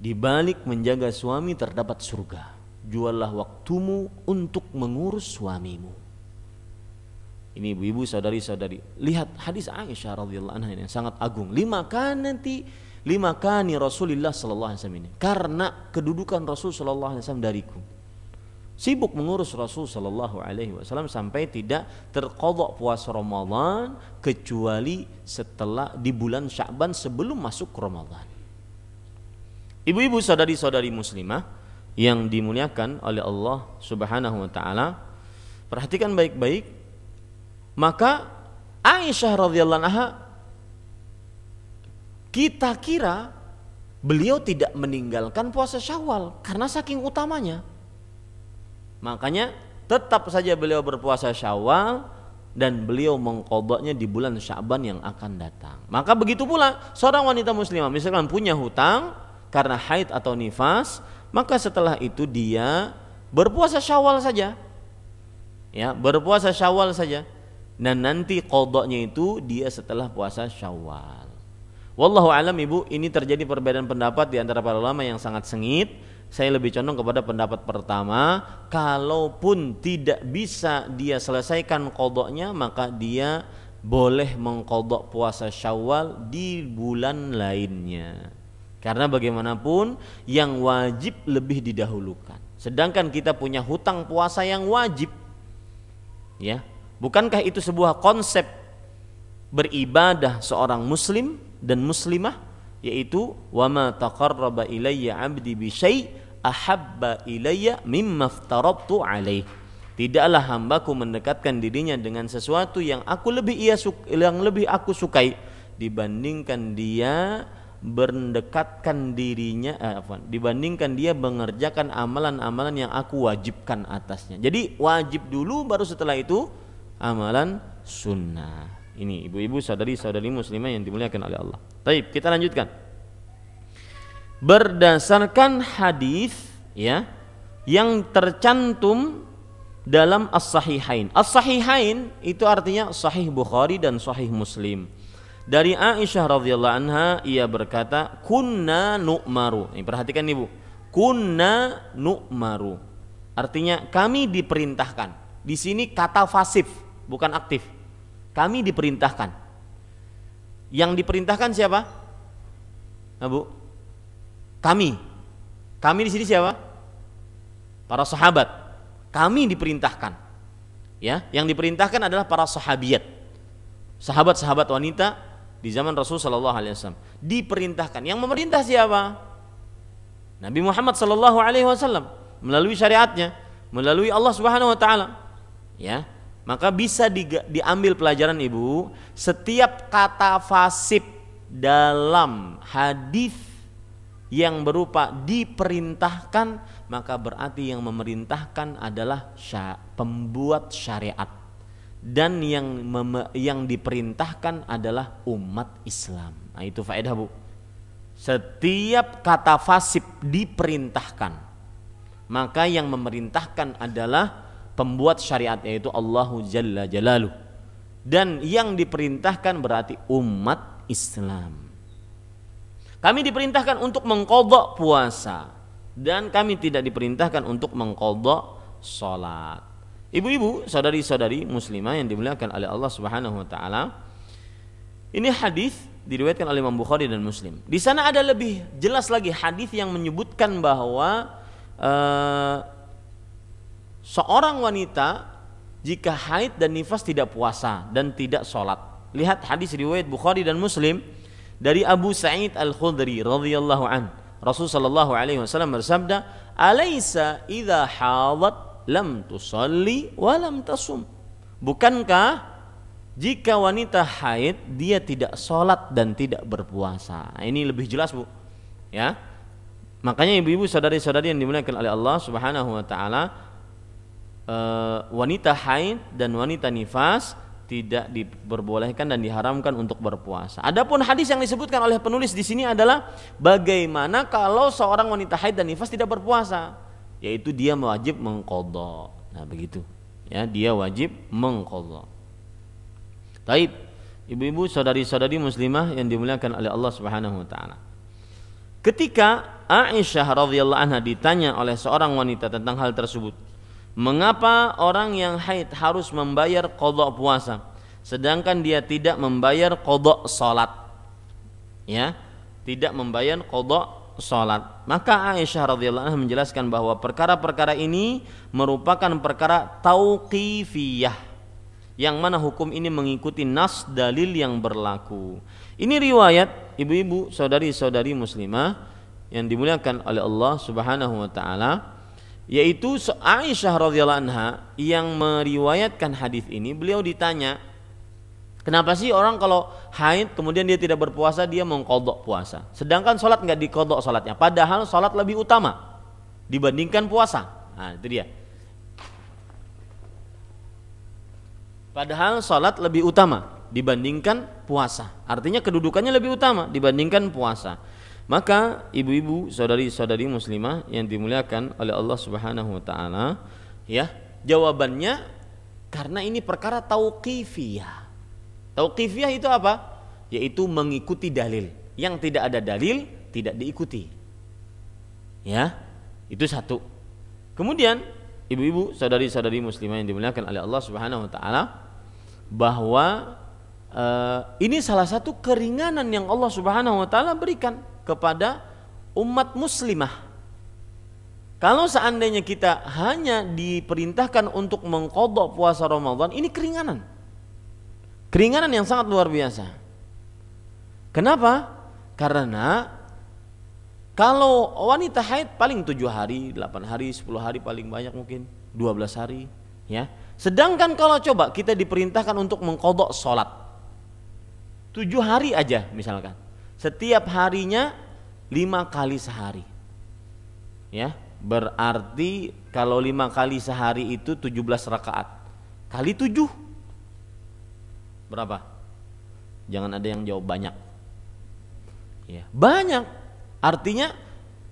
di balik menjaga suami terdapat surga juallah waktumu untuk mengurus suamimu ini ibu-ibu saudari-saudari lihat hadis Aisyah radhiyallahu anha yang sangat agung lima kan nanti lima kani Rasulullah sallallahu alaihi wasallam ini karena kedudukan Rasul sallallahu alaihi wasallam dariku sibuk mengurus Rasul sallallahu Alaihi Wasallam sampai tidak terkodok puasa Ramadan kecuali setelah di bulan Sya'ban sebelum masuk Ramadan. Ibu-ibu saudari-saudari muslimah yang dimuliakan oleh Allah Subhanahu wa taala, perhatikan baik-baik. Maka Aisyah radhiyallahu anha kita kira beliau tidak meninggalkan puasa Syawal karena saking utamanya. Makanya tetap saja beliau berpuasa Syawal dan beliau mengkodoknya di bulan Syaban yang akan datang. Maka begitu pula seorang wanita muslimah misalkan punya hutang karena haid atau nifas, maka setelah itu dia berpuasa Syawal saja. Ya, berpuasa Syawal saja. Dan nanti kodoknya itu dia setelah puasa Syawal. Wallahu alam Ibu, ini terjadi perbedaan pendapat di antara para ulama yang sangat sengit. Saya lebih condong kepada pendapat pertama, kalaupun tidak bisa dia selesaikan kodoknya, maka dia boleh mengkodok puasa Syawal di bulan lainnya. Karena bagaimanapun yang wajib lebih didahulukan. Sedangkan kita punya hutang puasa yang wajib. Ya. Bukankah itu sebuah konsep beribadah seorang muslim dan muslimah yaitu wama taqarraba ilayya 'abdi bi syai ahabba ilayya mimma aftarabtu Tidaklah hambaku mendekatkan dirinya dengan sesuatu yang aku lebih ia yang lebih aku sukai dibandingkan dia berdekatkan dirinya eh, dibandingkan dia mengerjakan amalan-amalan yang aku wajibkan atasnya. Jadi wajib dulu baru setelah itu amalan sunnah ini ibu-ibu saudari-saudari muslimah yang dimuliakan oleh Allah. Taib, kita lanjutkan. Berdasarkan hadis ya yang tercantum dalam As-Sahihain. As-Sahihain itu artinya Sahih Bukhari dan Sahih Muslim. Dari Aisyah radhiyallahu anha ia berkata, "Kunna nu'maru." Ini perhatikan Ibu. Kunna nu'maru. Artinya kami diperintahkan. Di sini kata fasif, bukan aktif kami diperintahkan. Yang diperintahkan siapa? Nah, Bu. Kami. Kami di sini siapa? Para sahabat. Kami diperintahkan. Ya, yang diperintahkan adalah para sahabiat. Sahabat-sahabat wanita di zaman Rasul sallallahu alaihi wasallam diperintahkan. Yang memerintah siapa? Nabi Muhammad sallallahu alaihi wasallam melalui syariatnya, melalui Allah Subhanahu wa taala. Ya, maka bisa di, diambil pelajaran Ibu, setiap kata fasib dalam hadis yang berupa diperintahkan maka berarti yang memerintahkan adalah pembuat syariat dan yang mem, yang diperintahkan adalah umat Islam. Nah, itu faedah Bu. Setiap kata fasib diperintahkan maka yang memerintahkan adalah pembuat syariatnya itu Allahu Jalla Jalaluh dan yang diperintahkan berarti umat Islam kami diperintahkan untuk mengkodok puasa dan kami tidak diperintahkan untuk mengkodok sholat ibu-ibu saudari-saudari muslimah yang dimuliakan oleh Allah Subhanahu Wa Taala ini hadis diriwayatkan oleh Imam Bukhari dan Muslim di sana ada lebih jelas lagi hadis yang menyebutkan bahwa eh, seorang wanita jika haid dan nifas tidak puasa dan tidak sholat. Lihat hadis riwayat Bukhari dan Muslim dari Abu Sa'id Al Khudri radhiyallahu an. Rasul sallallahu alaihi wasallam bersabda, "Alaisa idza hadat lam tusalli wa lam tasum?" Bukankah jika wanita haid dia tidak sholat dan tidak berpuasa? Nah, ini lebih jelas bu, ya. Makanya ibu-ibu saudari-saudari yang dimuliakan oleh Allah Subhanahu wa taala, Eh, wanita haid dan wanita nifas tidak diperbolehkan dan diharamkan untuk berpuasa. Adapun hadis yang disebutkan oleh penulis di sini adalah bagaimana kalau seorang wanita haid dan nifas tidak berpuasa, yaitu dia wajib mengkodok. Nah begitu, ya dia wajib mengkodok. Taib, ibu-ibu, saudari-saudari muslimah yang dimuliakan oleh Allah Subhanahu Wa Taala. Ketika Aisyah radhiyallahu anha ditanya oleh seorang wanita tentang hal tersebut, Mengapa orang yang haid harus membayar kodok puasa sedangkan dia tidak membayar kodok sholat, Ya, tidak membayar kodok sholat? Maka Aisyah radhiyallahu anha menjelaskan bahwa perkara-perkara ini merupakan perkara tauqifiyah yang mana hukum ini mengikuti nas dalil yang berlaku. Ini riwayat ibu-ibu, saudari-saudari muslimah yang dimuliakan oleh Allah Subhanahu wa taala yaitu Aisyah radhiyallahu anha yang meriwayatkan hadis ini beliau ditanya kenapa sih orang kalau haid kemudian dia tidak berpuasa dia mengkodok puasa sedangkan sholat nggak dikodok sholatnya padahal sholat lebih utama dibandingkan puasa nah itu dia padahal sholat lebih utama dibandingkan puasa artinya kedudukannya lebih utama dibandingkan puasa maka ibu-ibu, saudari-saudari muslimah yang dimuliakan oleh Allah Subhanahu wa taala, ya, jawabannya karena ini perkara tauqifiyah. Tauqifiyah itu apa? Yaitu mengikuti dalil. Yang tidak ada dalil tidak diikuti. Ya, itu satu. Kemudian ibu-ibu, saudari-saudari muslimah yang dimuliakan oleh Allah Subhanahu wa taala bahwa uh, ini salah satu keringanan yang Allah Subhanahu wa taala berikan kepada umat muslimah. Kalau seandainya kita hanya diperintahkan untuk mengkodok puasa Ramadan, ini keringanan. Keringanan yang sangat luar biasa. Kenapa? Karena kalau wanita haid paling tujuh hari, delapan hari, sepuluh hari paling banyak mungkin, dua belas hari, ya. Sedangkan kalau coba kita diperintahkan untuk mengkodok sholat tujuh hari aja misalkan setiap harinya lima kali sehari ya berarti kalau lima kali sehari itu 17 rakaat kali tujuh berapa jangan ada yang jawab banyak ya banyak artinya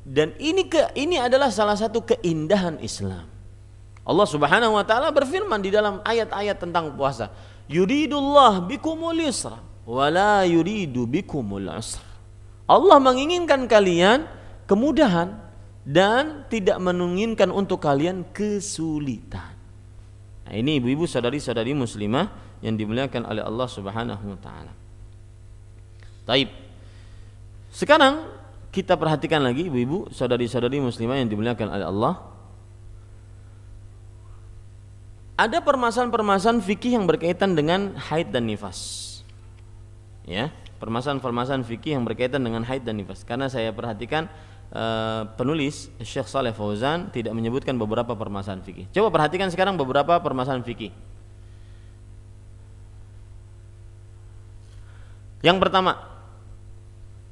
dan ini ke ini adalah salah satu keindahan Islam Allah Subhanahu wa taala berfirman di dalam ayat-ayat tentang puasa yuridullah bikumul yusra wala yuridu bikumul asr. Allah menginginkan kalian kemudahan dan tidak menginginkan untuk kalian kesulitan. Nah, ini ibu-ibu sadari-sadari muslimah yang dimuliakan oleh Allah Subhanahu wa taala. Taib. Sekarang kita perhatikan lagi ibu-ibu, sadari-sadari muslimah yang dimuliakan oleh Allah. Ada permasalahan-permasalahan fikih yang berkaitan dengan haid dan nifas ya permasalahan-permasalahan fikih yang berkaitan dengan haid dan nifas karena saya perhatikan uh, penulis Syekh Saleh Fauzan tidak menyebutkan beberapa permasalahan fikih coba perhatikan sekarang beberapa permasalahan fikih yang pertama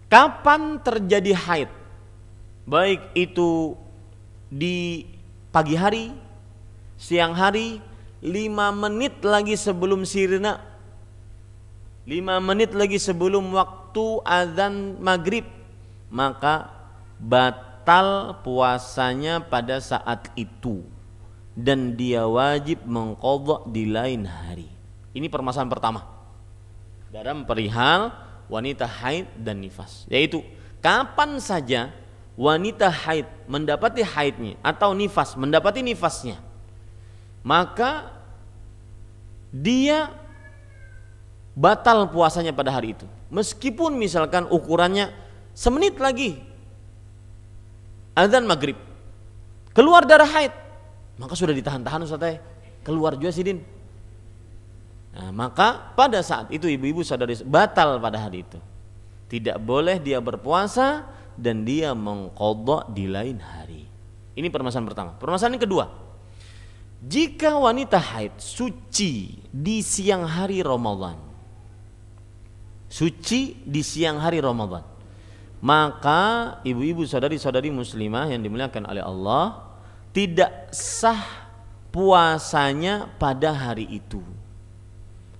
kapan terjadi haid baik itu di pagi hari siang hari lima menit lagi sebelum sirna lima menit lagi sebelum waktu azan maghrib maka batal puasanya pada saat itu dan dia wajib mengkodok di lain hari ini permasalahan pertama dalam perihal wanita haid dan nifas yaitu kapan saja wanita haid mendapati haidnya atau nifas mendapati nifasnya maka dia batal puasanya pada hari itu. Meskipun misalkan ukurannya semenit lagi azan maghrib keluar darah haid maka sudah ditahan-tahan Ustaz eh. keluar juga sidin nah, maka pada saat itu ibu-ibu sadar batal pada hari itu tidak boleh dia berpuasa dan dia mengkodok di lain hari ini permasalahan pertama permasalahan yang kedua jika wanita haid suci di siang hari Ramadan suci di siang hari Ramadan. Maka ibu-ibu saudari-saudari muslimah yang dimuliakan oleh Allah tidak sah puasanya pada hari itu.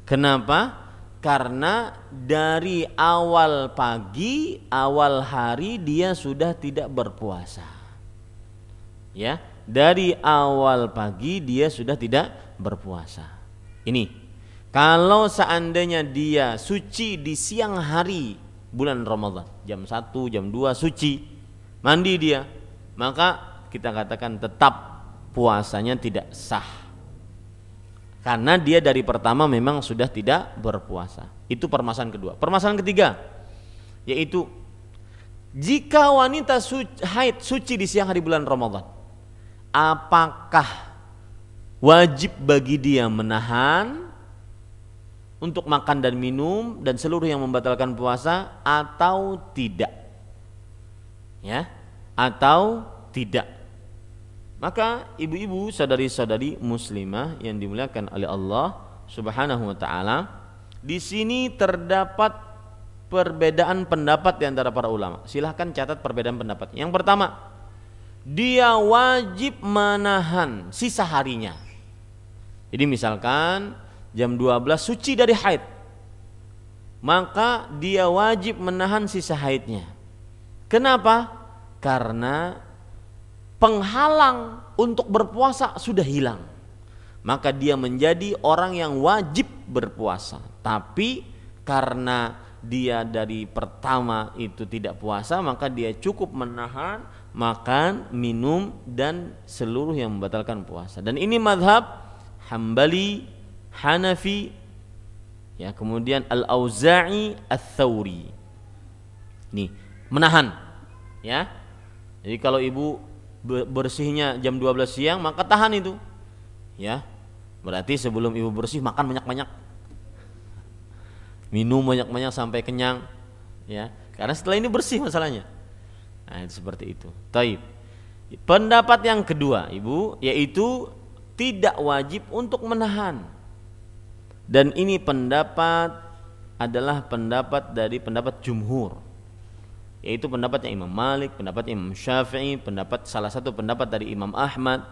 Kenapa? Karena dari awal pagi, awal hari dia sudah tidak berpuasa. Ya, dari awal pagi dia sudah tidak berpuasa. Ini kalau seandainya dia suci di siang hari bulan Ramadan, jam 1, jam 2 suci, mandi dia, maka kita katakan tetap puasanya tidak sah. Karena dia dari pertama memang sudah tidak berpuasa. Itu permasalahan kedua. Permasalahan ketiga yaitu jika wanita suci, haid suci di siang hari bulan Ramadan, apakah wajib bagi dia menahan untuk makan dan minum dan seluruh yang membatalkan puasa atau tidak. Ya, atau tidak. Maka ibu-ibu, saudari-saudari muslimah yang dimuliakan oleh Allah Subhanahu wa taala, di sini terdapat perbedaan pendapat di antara para ulama. Silahkan catat perbedaan pendapat. Yang pertama, dia wajib menahan sisa harinya. Jadi misalkan jam 12 suci dari haid maka dia wajib menahan sisa haidnya kenapa karena penghalang untuk berpuasa sudah hilang maka dia menjadi orang yang wajib berpuasa tapi karena dia dari pertama itu tidak puasa maka dia cukup menahan makan, minum dan seluruh yang membatalkan puasa. Dan ini madhab Hambali Hanafi ya kemudian Al-Auza'i Al-Thawri nih menahan ya jadi kalau ibu bersihnya jam 12 siang maka tahan itu ya berarti sebelum ibu bersih makan banyak-banyak minum banyak-banyak sampai kenyang ya karena setelah ini bersih masalahnya nah itu seperti itu taib pendapat yang kedua ibu yaitu tidak wajib untuk menahan dan ini pendapat adalah pendapat dari pendapat jumhur yaitu pendapatnya Imam Malik, pendapat Imam Syafi'i, pendapat salah satu pendapat dari Imam Ahmad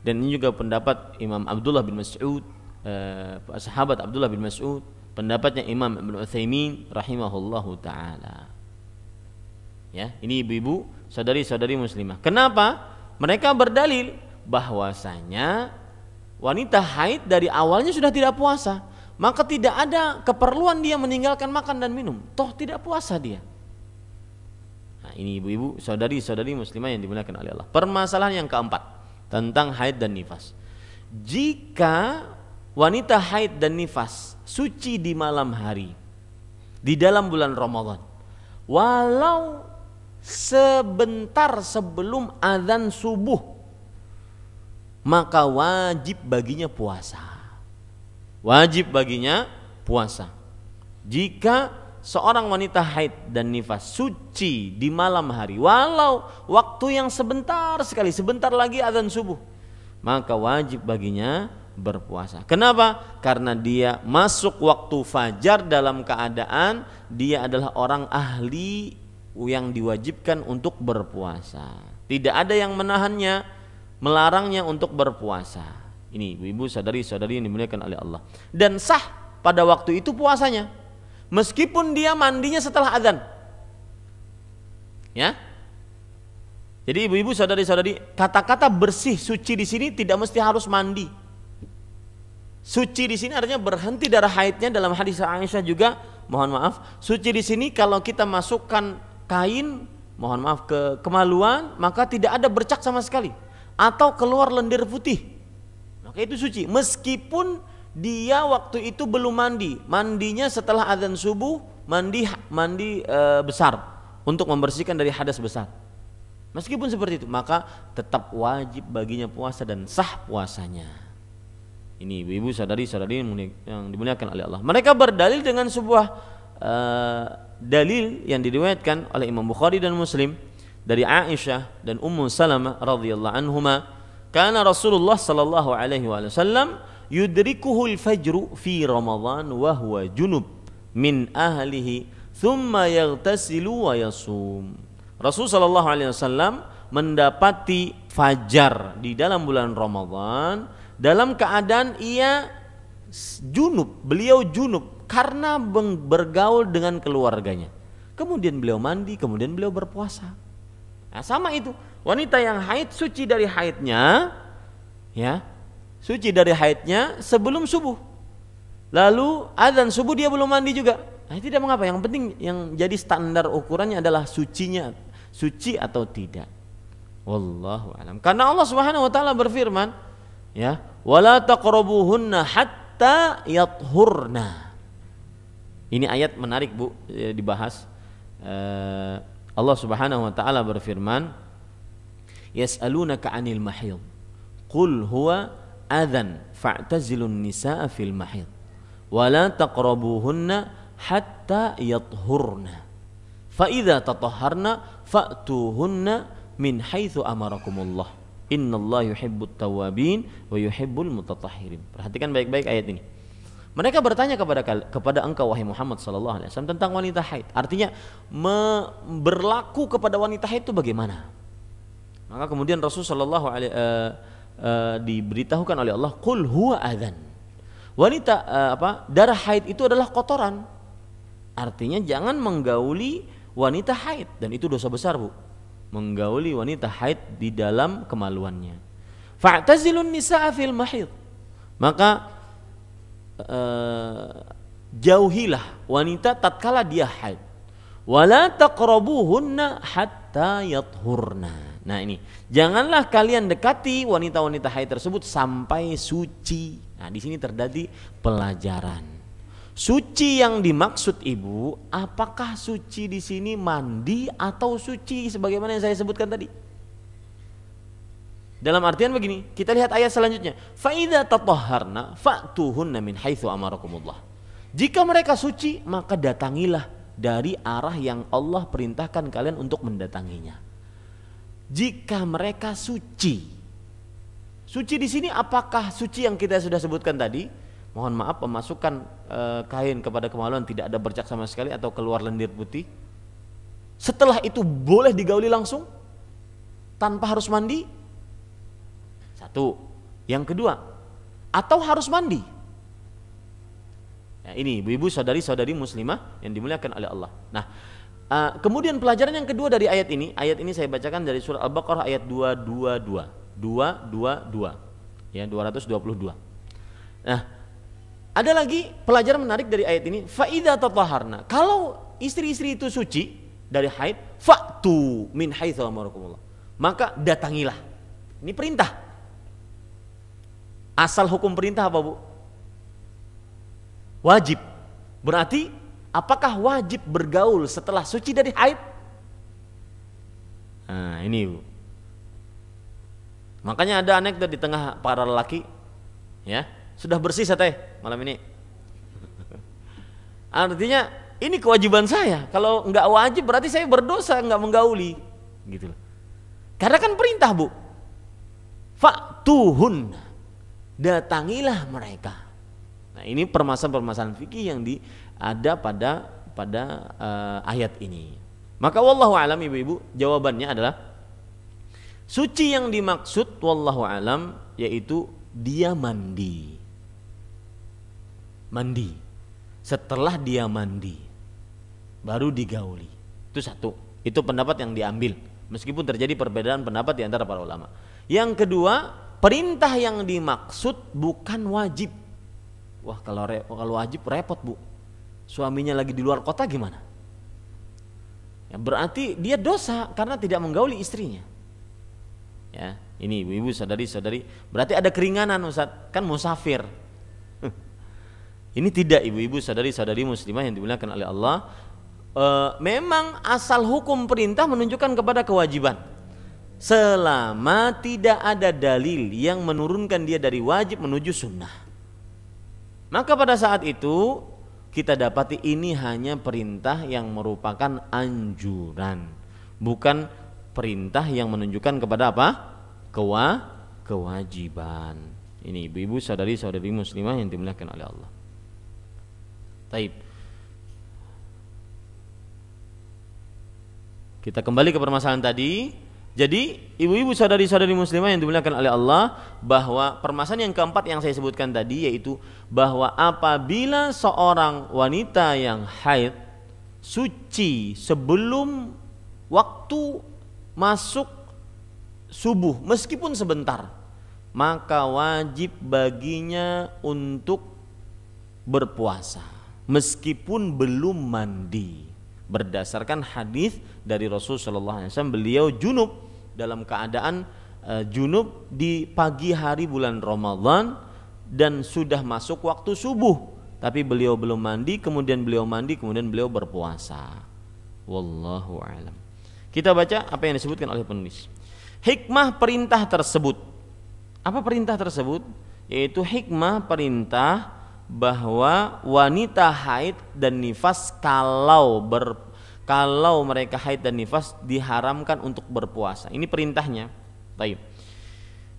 dan ini juga pendapat Imam Abdullah bin Mas'ud eh, sahabat Abdullah bin Mas'ud pendapatnya Imam Ibn Uthaymin rahimahullahu taala ya ini ibu-ibu saudari-saudari muslimah kenapa mereka berdalil bahwasanya wanita haid dari awalnya sudah tidak puasa maka tidak ada keperluan dia meninggalkan makan dan minum. Toh tidak puasa dia. Nah, ini ibu-ibu, saudari-saudari muslimah yang dimuliakan oleh Allah. Permasalahan yang keempat tentang haid dan nifas. Jika wanita haid dan nifas suci di malam hari di dalam bulan Ramadan, walau sebentar sebelum azan subuh, maka wajib baginya puasa wajib baginya puasa. Jika seorang wanita haid dan nifas suci di malam hari, walau waktu yang sebentar sekali, sebentar lagi azan subuh, maka wajib baginya berpuasa. Kenapa? Karena dia masuk waktu fajar dalam keadaan dia adalah orang ahli yang diwajibkan untuk berpuasa. Tidak ada yang menahannya, melarangnya untuk berpuasa. Ini ibu-ibu sadari-sadari yang dimuliakan oleh Allah. Dan sah pada waktu itu puasanya. Meskipun dia mandinya setelah adzan. Ya. Jadi ibu-ibu saudari-saudari kata-kata bersih suci di sini tidak mesti harus mandi. Suci di sini artinya berhenti darah haidnya dalam hadis Aisyah juga mohon maaf. Suci di sini kalau kita masukkan kain mohon maaf ke kemaluan maka tidak ada bercak sama sekali atau keluar lendir putih maka itu suci meskipun dia waktu itu belum mandi. Mandinya setelah azan subuh, mandi mandi e, besar untuk membersihkan dari hadas besar. Meskipun seperti itu, maka tetap wajib baginya puasa dan sah puasanya. Ini ibu-ibu sadari-sadari yang dimuliakan oleh Allah. Mereka berdalil dengan sebuah e, dalil yang diriwayatkan oleh Imam Bukhari dan Muslim dari Aisyah dan Ummu Salamah radhiyallahu anhumah karena Rasulullah sallallahu alaihi wasallam yudrikuhul fajru fi Ramadan wa huwa junub min ahlihi thumma yagtasilu wa yasum. Rasul sallallahu alaihi wasallam mendapati fajar di dalam bulan Ramadan dalam keadaan ia junub, beliau junub karena bergaul dengan keluarganya. Kemudian beliau mandi, kemudian beliau berpuasa. Nah, sama itu. Wanita yang haid suci dari haidnya ya. Suci dari haidnya sebelum subuh. Lalu azan subuh dia belum mandi juga. Nah, tidak mengapa. Yang penting yang jadi standar ukurannya adalah sucinya suci atau tidak. Wallahu alam. Karena Allah Subhanahu wa taala berfirman, ya, wala taqrabuhunna hatta yathurna. Ini ayat menarik Bu eh, dibahas. eh, Allah Subhanahu wa taala berfirman Yas'alunaka 'anil mahyid qul huwa adhan fa'tazilun nisaa fil mahyid wa la taqrabuhunna hatta yathhurna fa idza tatahharna fa'tuhunna min haitsu amarakumullah innallaha yuhibbut tawwabin wa yuhibbul mutatahhirin perhatikan baik-baik ayat ini Mereka bertanya kepada kepada engkau wahai Muhammad sallallahu alaihi wasallam tentang wanita haid. Artinya berlaku kepada wanita haid itu bagaimana? Maka kemudian Rasul sallallahu alaihi uh, eh, uh, eh, diberitahukan oleh Allah, "Qul huwa adzan." Wanita uh, apa? Darah haid itu adalah kotoran. Artinya jangan menggauli wanita haid dan itu dosa besar, Bu. Menggauli wanita haid di dalam kemaluannya. Fa'tazilun nisa'a fil mahid. Maka Eh, jauhilah wanita tatkala dia haid. Wala taqrabuhunna hatta yathurna. Nah ini, janganlah kalian dekati wanita-wanita haid tersebut sampai suci. Nah, di sini terjadi pelajaran. Suci yang dimaksud Ibu, apakah suci di sini mandi atau suci sebagaimana yang saya sebutkan tadi? Dalam artian begini, kita lihat ayat selanjutnya. Faida fa fa'tuhunna min haitsu amarakumullah. Jika mereka suci, maka datangilah dari arah yang Allah perintahkan kalian untuk mendatanginya. Jika mereka suci. Suci di sini apakah suci yang kita sudah sebutkan tadi? Mohon maaf pemasukan eh, kain kepada kemaluan tidak ada bercak sama sekali atau keluar lendir putih. Setelah itu boleh digauli langsung tanpa harus mandi? Satu. Yang kedua, atau harus mandi. Nah, ini ibu-ibu saudari-saudari muslimah yang dimuliakan oleh Allah. Nah, uh, kemudian pelajaran yang kedua dari ayat ini, ayat ini saya bacakan dari surah Al-Baqarah ayat 222. 222. Ya, 222. Nah, ada lagi pelajaran menarik dari ayat ini, faida tataharna. Kalau istri-istri itu suci dari haid, faktu min haitsu Maka datangilah. Ini perintah. Asal hukum perintah apa bu? Wajib. Berarti apakah wajib bergaul setelah suci dari haid? Nah ini bu. Makanya ada anekdot di tengah para lelaki, ya sudah bersih saya malam ini. [laughs] Artinya ini kewajiban saya. Kalau nggak wajib berarti saya berdosa nggak menggauli, gitu loh. Karena kan perintah bu. Fatuhun datangilah mereka. Nah, ini permasalahan-permasalahan fikih yang di ada pada pada uh, ayat ini. Maka wallahu alam ibu-ibu, jawabannya adalah suci yang dimaksud wallahu alam yaitu dia mandi. Mandi. Setelah dia mandi baru digauli. Itu satu. Itu pendapat yang diambil meskipun terjadi perbedaan pendapat di antara para ulama. Yang kedua, Perintah yang dimaksud bukan wajib. Wah, kalau re, kalau wajib repot, Bu. Suaminya lagi di luar kota gimana? Ya, berarti dia dosa karena tidak menggauli istrinya. Ya, ini ibu-ibu sadari-sadari, berarti ada keringanan Ustaz, kan musafir. [laughs] Ini tidak ibu-ibu sadari-sadari muslimah yang dimuliakan oleh Allah. E, memang asal hukum perintah menunjukkan kepada kewajiban selama tidak ada dalil yang menurunkan dia dari wajib menuju sunnah. Maka pada saat itu kita dapati ini hanya perintah yang merupakan anjuran, bukan perintah yang menunjukkan kepada apa? Kewa kewajiban. Ini ibu-ibu saudari-saudari muslimah yang dimuliakan oleh Allah. Taib. Kita kembali ke permasalahan tadi jadi ibu-ibu saudari-saudari muslimah yang dimuliakan oleh Allah bahwa permasalahan yang keempat yang saya sebutkan tadi yaitu bahwa apabila seorang wanita yang haid suci sebelum waktu masuk subuh meskipun sebentar maka wajib baginya untuk berpuasa meskipun belum mandi berdasarkan hadis dari Rasulullah SAW beliau junub dalam keadaan eh, junub di pagi hari bulan Ramadan dan sudah masuk waktu subuh tapi beliau belum mandi kemudian beliau mandi kemudian beliau berpuasa wallahu alam kita baca apa yang disebutkan oleh penulis hikmah perintah tersebut apa perintah tersebut yaitu hikmah perintah bahwa wanita haid dan nifas kalau berpuasa kalau mereka haid dan nifas diharamkan untuk berpuasa. Ini perintahnya. Baik.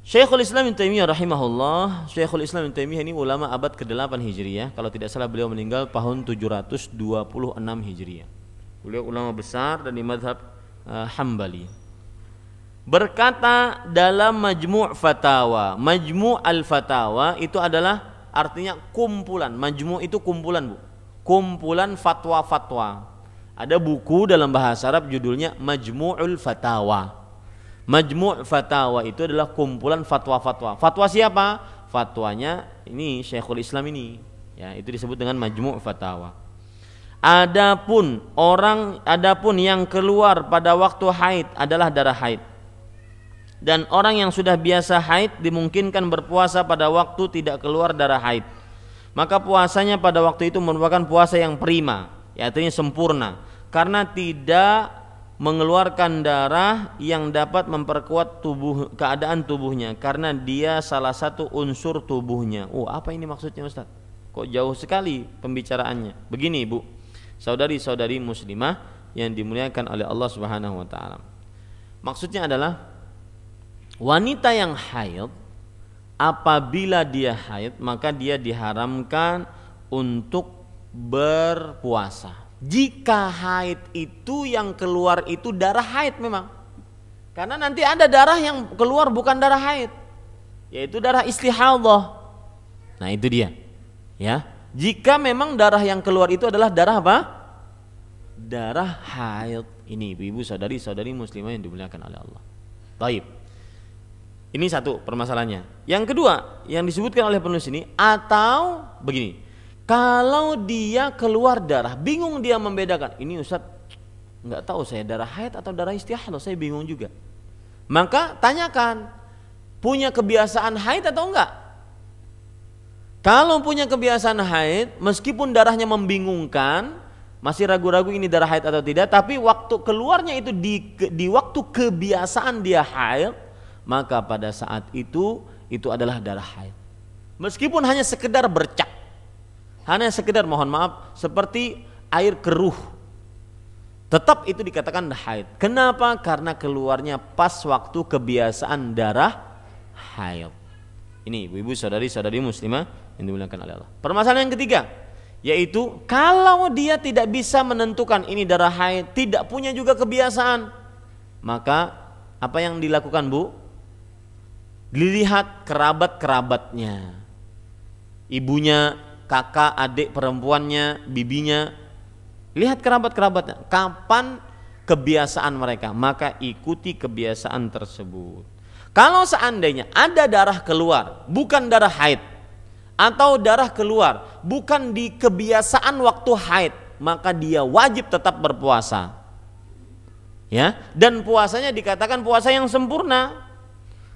Syekhul Islam Ibnu Taimiyah rahimahullah, Syekhul Islam Ibnu Taimiyah ini ulama abad ke-8 Hijriah, kalau tidak salah beliau meninggal tahun 726 Hijriah. Beliau ulama besar dan di mazhab uh, eh, Hambali. Berkata dalam Majmu' Fatawa, Majmu' al-Fatawa itu adalah artinya kumpulan. Majmu' itu kumpulan, Bu. Kumpulan fatwa-fatwa ada buku dalam bahasa Arab judulnya Majmu'ul Fatawa. Majmu' Fatawa itu adalah kumpulan fatwa-fatwa. Fatwa siapa? Fatwanya ini Syekhul Islam ini. Ya, itu disebut dengan Majmu' Fatawa. Adapun orang adapun yang keluar pada waktu haid adalah darah haid. Dan orang yang sudah biasa haid dimungkinkan berpuasa pada waktu tidak keluar darah haid. Maka puasanya pada waktu itu merupakan puasa yang prima, ya artinya sempurna karena tidak mengeluarkan darah yang dapat memperkuat tubuh keadaan tubuhnya karena dia salah satu unsur tubuhnya. Oh, apa ini maksudnya Ustaz? Kok jauh sekali pembicaraannya. Begini, ibu Saudari-saudari muslimah yang dimuliakan oleh Allah Subhanahu wa taala. Maksudnya adalah wanita yang haid apabila dia haid maka dia diharamkan untuk berpuasa. Jika haid itu yang keluar itu darah haid memang. Karena nanti ada darah yang keluar bukan darah haid, yaitu darah istihadah. Nah, itu dia. Ya. Jika memang darah yang keluar itu adalah darah apa? Darah haid. Ini ibu-ibu saudari-saudari muslimah yang dimuliakan oleh Allah. Taib. Ini satu permasalahannya. Yang kedua yang disebutkan oleh penulis ini atau begini, kalau dia keluar darah, bingung dia membedakan. Ini Ustadz nggak tahu saya darah haid atau darah istihadah, saya bingung juga. Maka tanyakan, punya kebiasaan haid atau enggak? Kalau punya kebiasaan haid, meskipun darahnya membingungkan, masih ragu-ragu ini darah haid atau tidak, tapi waktu keluarnya itu di, di waktu kebiasaan dia haid, maka pada saat itu itu adalah darah haid. Meskipun hanya sekedar bercak hanya sekedar mohon maaf seperti air keruh tetap itu dikatakan haid kenapa karena keluarnya pas waktu kebiasaan darah haid ini ibu-ibu saudari-saudari muslimah yang dimuliakan oleh Allah permasalahan yang ketiga yaitu kalau dia tidak bisa menentukan ini darah haid tidak punya juga kebiasaan maka apa yang dilakukan Bu dilihat kerabat-kerabatnya ibunya kakak, adik perempuannya, bibinya. Lihat kerabat-kerabatnya, kapan kebiasaan mereka, maka ikuti kebiasaan tersebut. Kalau seandainya ada darah keluar, bukan darah haid, atau darah keluar bukan di kebiasaan waktu haid, maka dia wajib tetap berpuasa. Ya, dan puasanya dikatakan puasa yang sempurna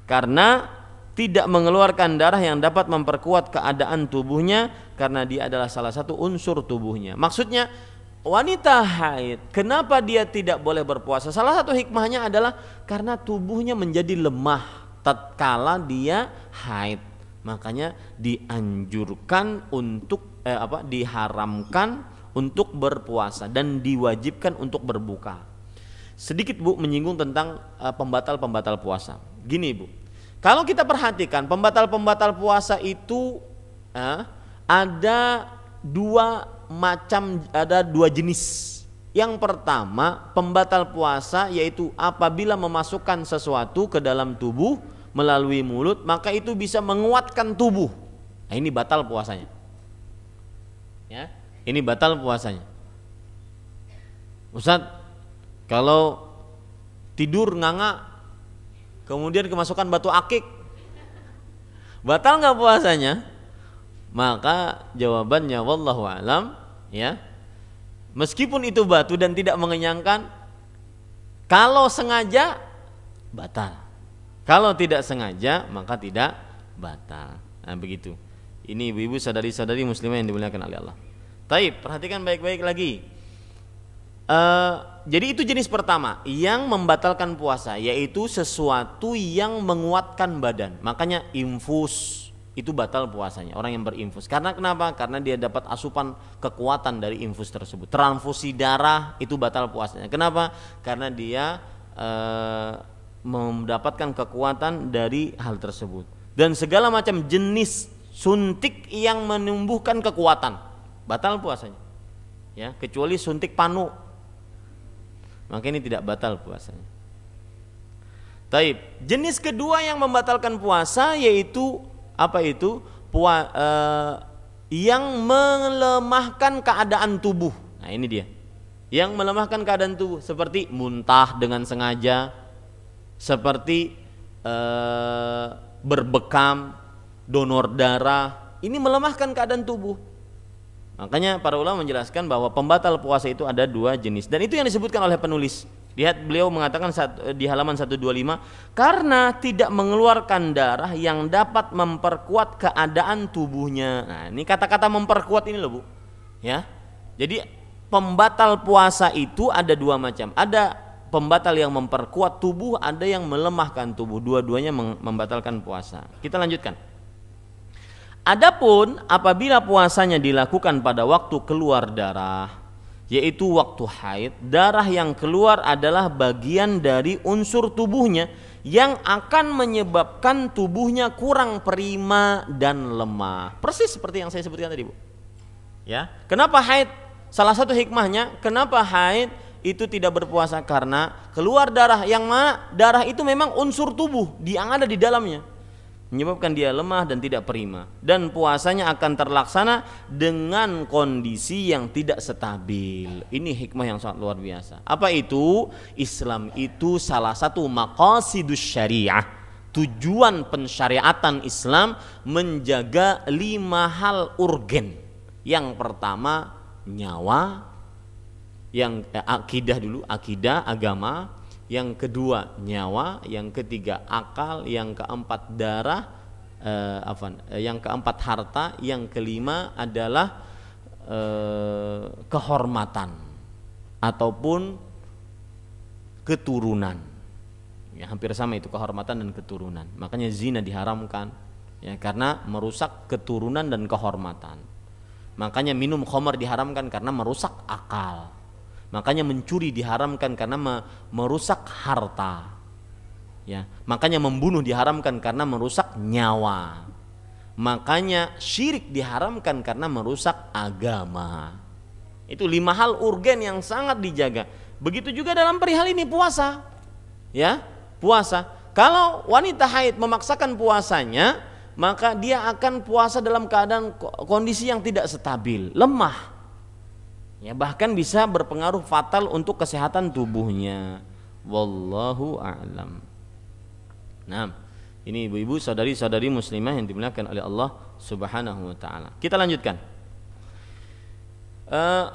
karena tidak mengeluarkan darah yang dapat memperkuat keadaan tubuhnya karena dia adalah salah satu unsur tubuhnya. Maksudnya wanita haid, kenapa dia tidak boleh berpuasa? Salah satu hikmahnya adalah karena tubuhnya menjadi lemah tatkala dia haid. Makanya dianjurkan untuk eh, apa? diharamkan untuk berpuasa dan diwajibkan untuk berbuka. Sedikit Bu menyinggung tentang eh, pembatal-pembatal eh, puasa. Gini Bu, kalau kita perhatikan pembatal-pembatal puasa itu eh, ada dua macam ada dua jenis. Yang pertama, pembatal puasa yaitu apabila memasukkan sesuatu ke dalam tubuh melalui mulut, maka itu bisa menguatkan tubuh. Nah, ini batal puasanya. Ya, ini batal puasanya. Ustaz, kalau tidur nganga kemudian kemasukan batu akik, batal nggak puasanya? Maka jawabannya wallahu alam ya. Meskipun itu batu dan tidak mengenyangkan, kalau sengaja batal. Kalau tidak sengaja maka tidak batal. Nah, begitu. Ini ibu-ibu sadari-sadari muslimah yang dimuliakan oleh Allah. Taib, perhatikan baik-baik lagi. Uh, jadi itu jenis pertama yang membatalkan puasa yaitu sesuatu yang menguatkan badan. Makanya infus itu batal puasanya orang yang berinfus karena kenapa karena dia dapat asupan kekuatan dari infus tersebut transfusi darah itu batal puasanya kenapa karena dia e, mendapatkan kekuatan dari hal tersebut dan segala macam jenis suntik yang menumbuhkan kekuatan batal puasanya ya kecuali suntik panu maka ini tidak batal puasanya Taib. Jenis kedua yang membatalkan puasa yaitu apa itu pua, eh, yang melemahkan keadaan tubuh. Nah, ini dia. Yang melemahkan keadaan tubuh seperti muntah dengan sengaja, seperti eh, berbekam, donor darah. Ini melemahkan keadaan tubuh. Makanya para ulama menjelaskan bahwa pembatal puasa itu ada dua jenis dan itu yang disebutkan oleh penulis Lihat beliau mengatakan di halaman 125, karena tidak mengeluarkan darah yang dapat memperkuat keadaan tubuhnya. Nah, ini kata-kata memperkuat ini loh, Bu. Ya. Jadi pembatal puasa itu ada dua macam. Ada pembatal yang memperkuat tubuh, ada yang melemahkan tubuh. Dua-duanya membatalkan puasa. Kita lanjutkan. Adapun apabila puasanya dilakukan pada waktu keluar darah, yaitu waktu haid, darah yang keluar adalah bagian dari unsur tubuhnya yang akan menyebabkan tubuhnya kurang prima dan lemah. Persis seperti yang saya sebutkan tadi, Bu. Ya. Kenapa haid? Salah satu hikmahnya kenapa haid itu tidak berpuasa karena keluar darah yang mana darah itu memang unsur tubuh yang ada di dalamnya menyebabkan dia lemah dan tidak prima dan puasanya akan terlaksana dengan kondisi yang tidak stabil. Ini hikmah yang sangat luar biasa. Apa itu? Islam itu salah satu maqasidus syariah. Tujuan pensyariatan Islam menjaga lima hal urgen. Yang pertama nyawa, yang eh, akidah dulu, akidah agama, yang kedua nyawa, yang ketiga akal, yang keempat darah, eh, apa, eh, yang keempat harta, yang kelima adalah eh, kehormatan ataupun keturunan. Ya, hampir sama itu kehormatan dan keturunan. Makanya zina diharamkan ya karena merusak keturunan dan kehormatan. Makanya minum khamar diharamkan karena merusak akal Makanya mencuri diharamkan karena merusak harta. Ya, makanya membunuh diharamkan karena merusak nyawa. Makanya syirik diharamkan karena merusak agama. Itu lima hal urgen yang sangat dijaga. Begitu juga dalam perihal ini puasa. Ya, puasa. Kalau wanita haid memaksakan puasanya, maka dia akan puasa dalam keadaan kondisi yang tidak stabil, lemah ya bahkan bisa berpengaruh fatal untuk kesehatan tubuhnya wallahu a'lam nah ini ibu-ibu saudari-saudari muslimah yang dimuliakan oleh Allah Subhanahu wa taala kita lanjutkan uh,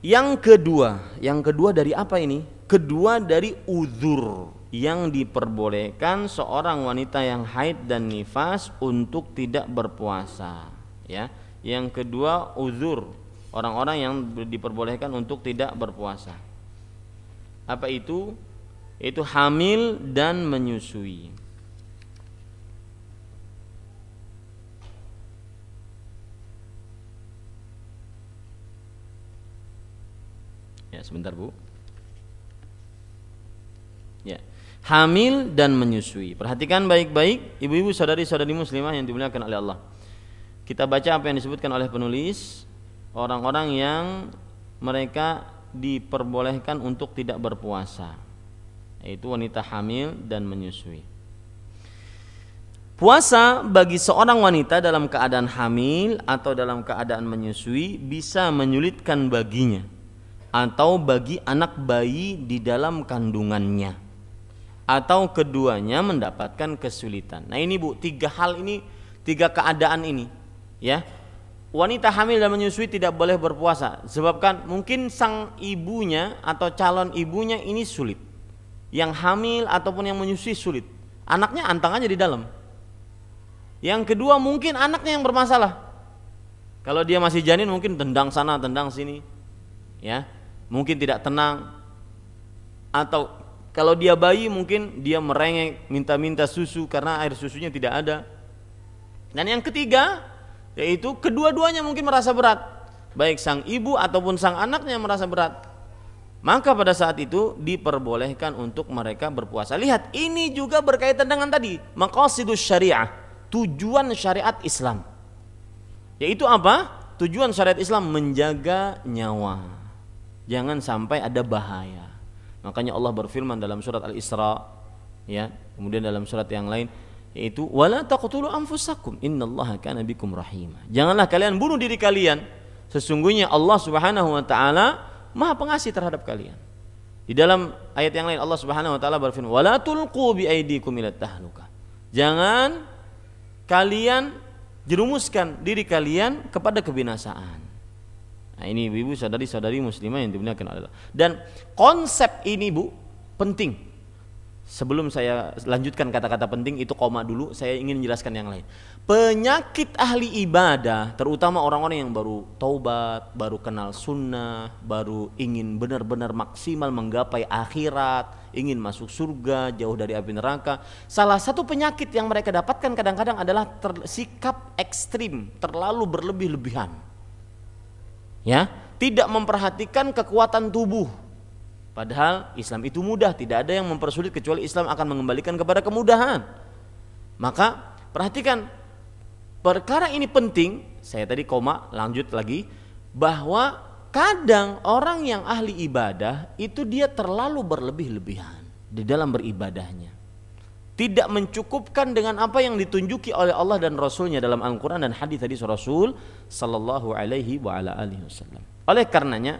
yang kedua yang kedua dari apa ini kedua dari uzur yang diperbolehkan seorang wanita yang haid dan nifas untuk tidak berpuasa ya yang kedua uzur orang-orang yang diperbolehkan untuk tidak berpuasa. Apa itu? Itu hamil dan menyusui. Ya, sebentar, Bu. Ya. Hamil dan menyusui. Perhatikan baik-baik ibu-ibu saudari-saudari muslimah yang dimuliakan oleh Allah. Kita baca apa yang disebutkan oleh penulis orang-orang yang mereka diperbolehkan untuk tidak berpuasa yaitu wanita hamil dan menyusui. Puasa bagi seorang wanita dalam keadaan hamil atau dalam keadaan menyusui bisa menyulitkan baginya atau bagi anak bayi di dalam kandungannya atau keduanya mendapatkan kesulitan. Nah ini bu tiga hal ini tiga keadaan ini ya wanita hamil dan menyusui tidak boleh berpuasa sebabkan mungkin sang ibunya atau calon ibunya ini sulit yang hamil ataupun yang menyusui sulit anaknya antang aja di dalam yang kedua mungkin anaknya yang bermasalah kalau dia masih janin mungkin tendang sana, tendang sini. Ya. Mungkin tidak tenang. Atau kalau dia bayi mungkin dia merengek, minta-minta susu karena air susunya tidak ada. Dan yang ketiga, yaitu kedua-duanya mungkin merasa berat, baik sang ibu ataupun sang anaknya merasa berat. Maka pada saat itu diperbolehkan untuk mereka berpuasa. Lihat, ini juga berkaitan dengan tadi maqasidus syariah, tujuan syariat Islam. Yaitu apa? Tujuan syariat Islam menjaga nyawa. Jangan sampai ada bahaya. Makanya Allah berfirman dalam surat Al-Isra ya, kemudian dalam surat yang lain, yaitu wala taqtulu anfusakum innallaha kana bikum rahima. Janganlah kalian bunuh diri kalian. Sesungguhnya Allah Subhanahu wa taala Maha pengasih terhadap kalian. Di dalam ayat yang lain Allah Subhanahu wa taala berfirman, "Wala tulqu bi aydikum ila tahluka." Jangan kalian jerumuskan diri kalian kepada kebinasaan. Nah, ini ibu-ibu saudari-saudari muslimah yang dimuliakan Allah. Dan konsep ini Bu penting sebelum saya lanjutkan kata-kata penting itu koma dulu saya ingin menjelaskan yang lain penyakit ahli ibadah terutama orang-orang yang baru taubat baru kenal sunnah baru ingin benar-benar maksimal menggapai akhirat ingin masuk surga jauh dari api neraka salah satu penyakit yang mereka dapatkan kadang-kadang adalah ter, sikap ekstrim terlalu berlebih-lebihan ya tidak memperhatikan kekuatan tubuh Padahal Islam itu mudah, tidak ada yang mempersulit kecuali Islam akan mengembalikan kepada kemudahan. Maka perhatikan perkara ini penting, saya tadi koma lanjut lagi bahwa kadang orang yang ahli ibadah itu dia terlalu berlebih-lebihan di dalam beribadahnya. Tidak mencukupkan dengan apa yang ditunjuki oleh Allah dan Rasulnya dalam Al-Quran dan hadis tadi Rasul Sallallahu alaihi wa ala alihi wasallam Oleh karenanya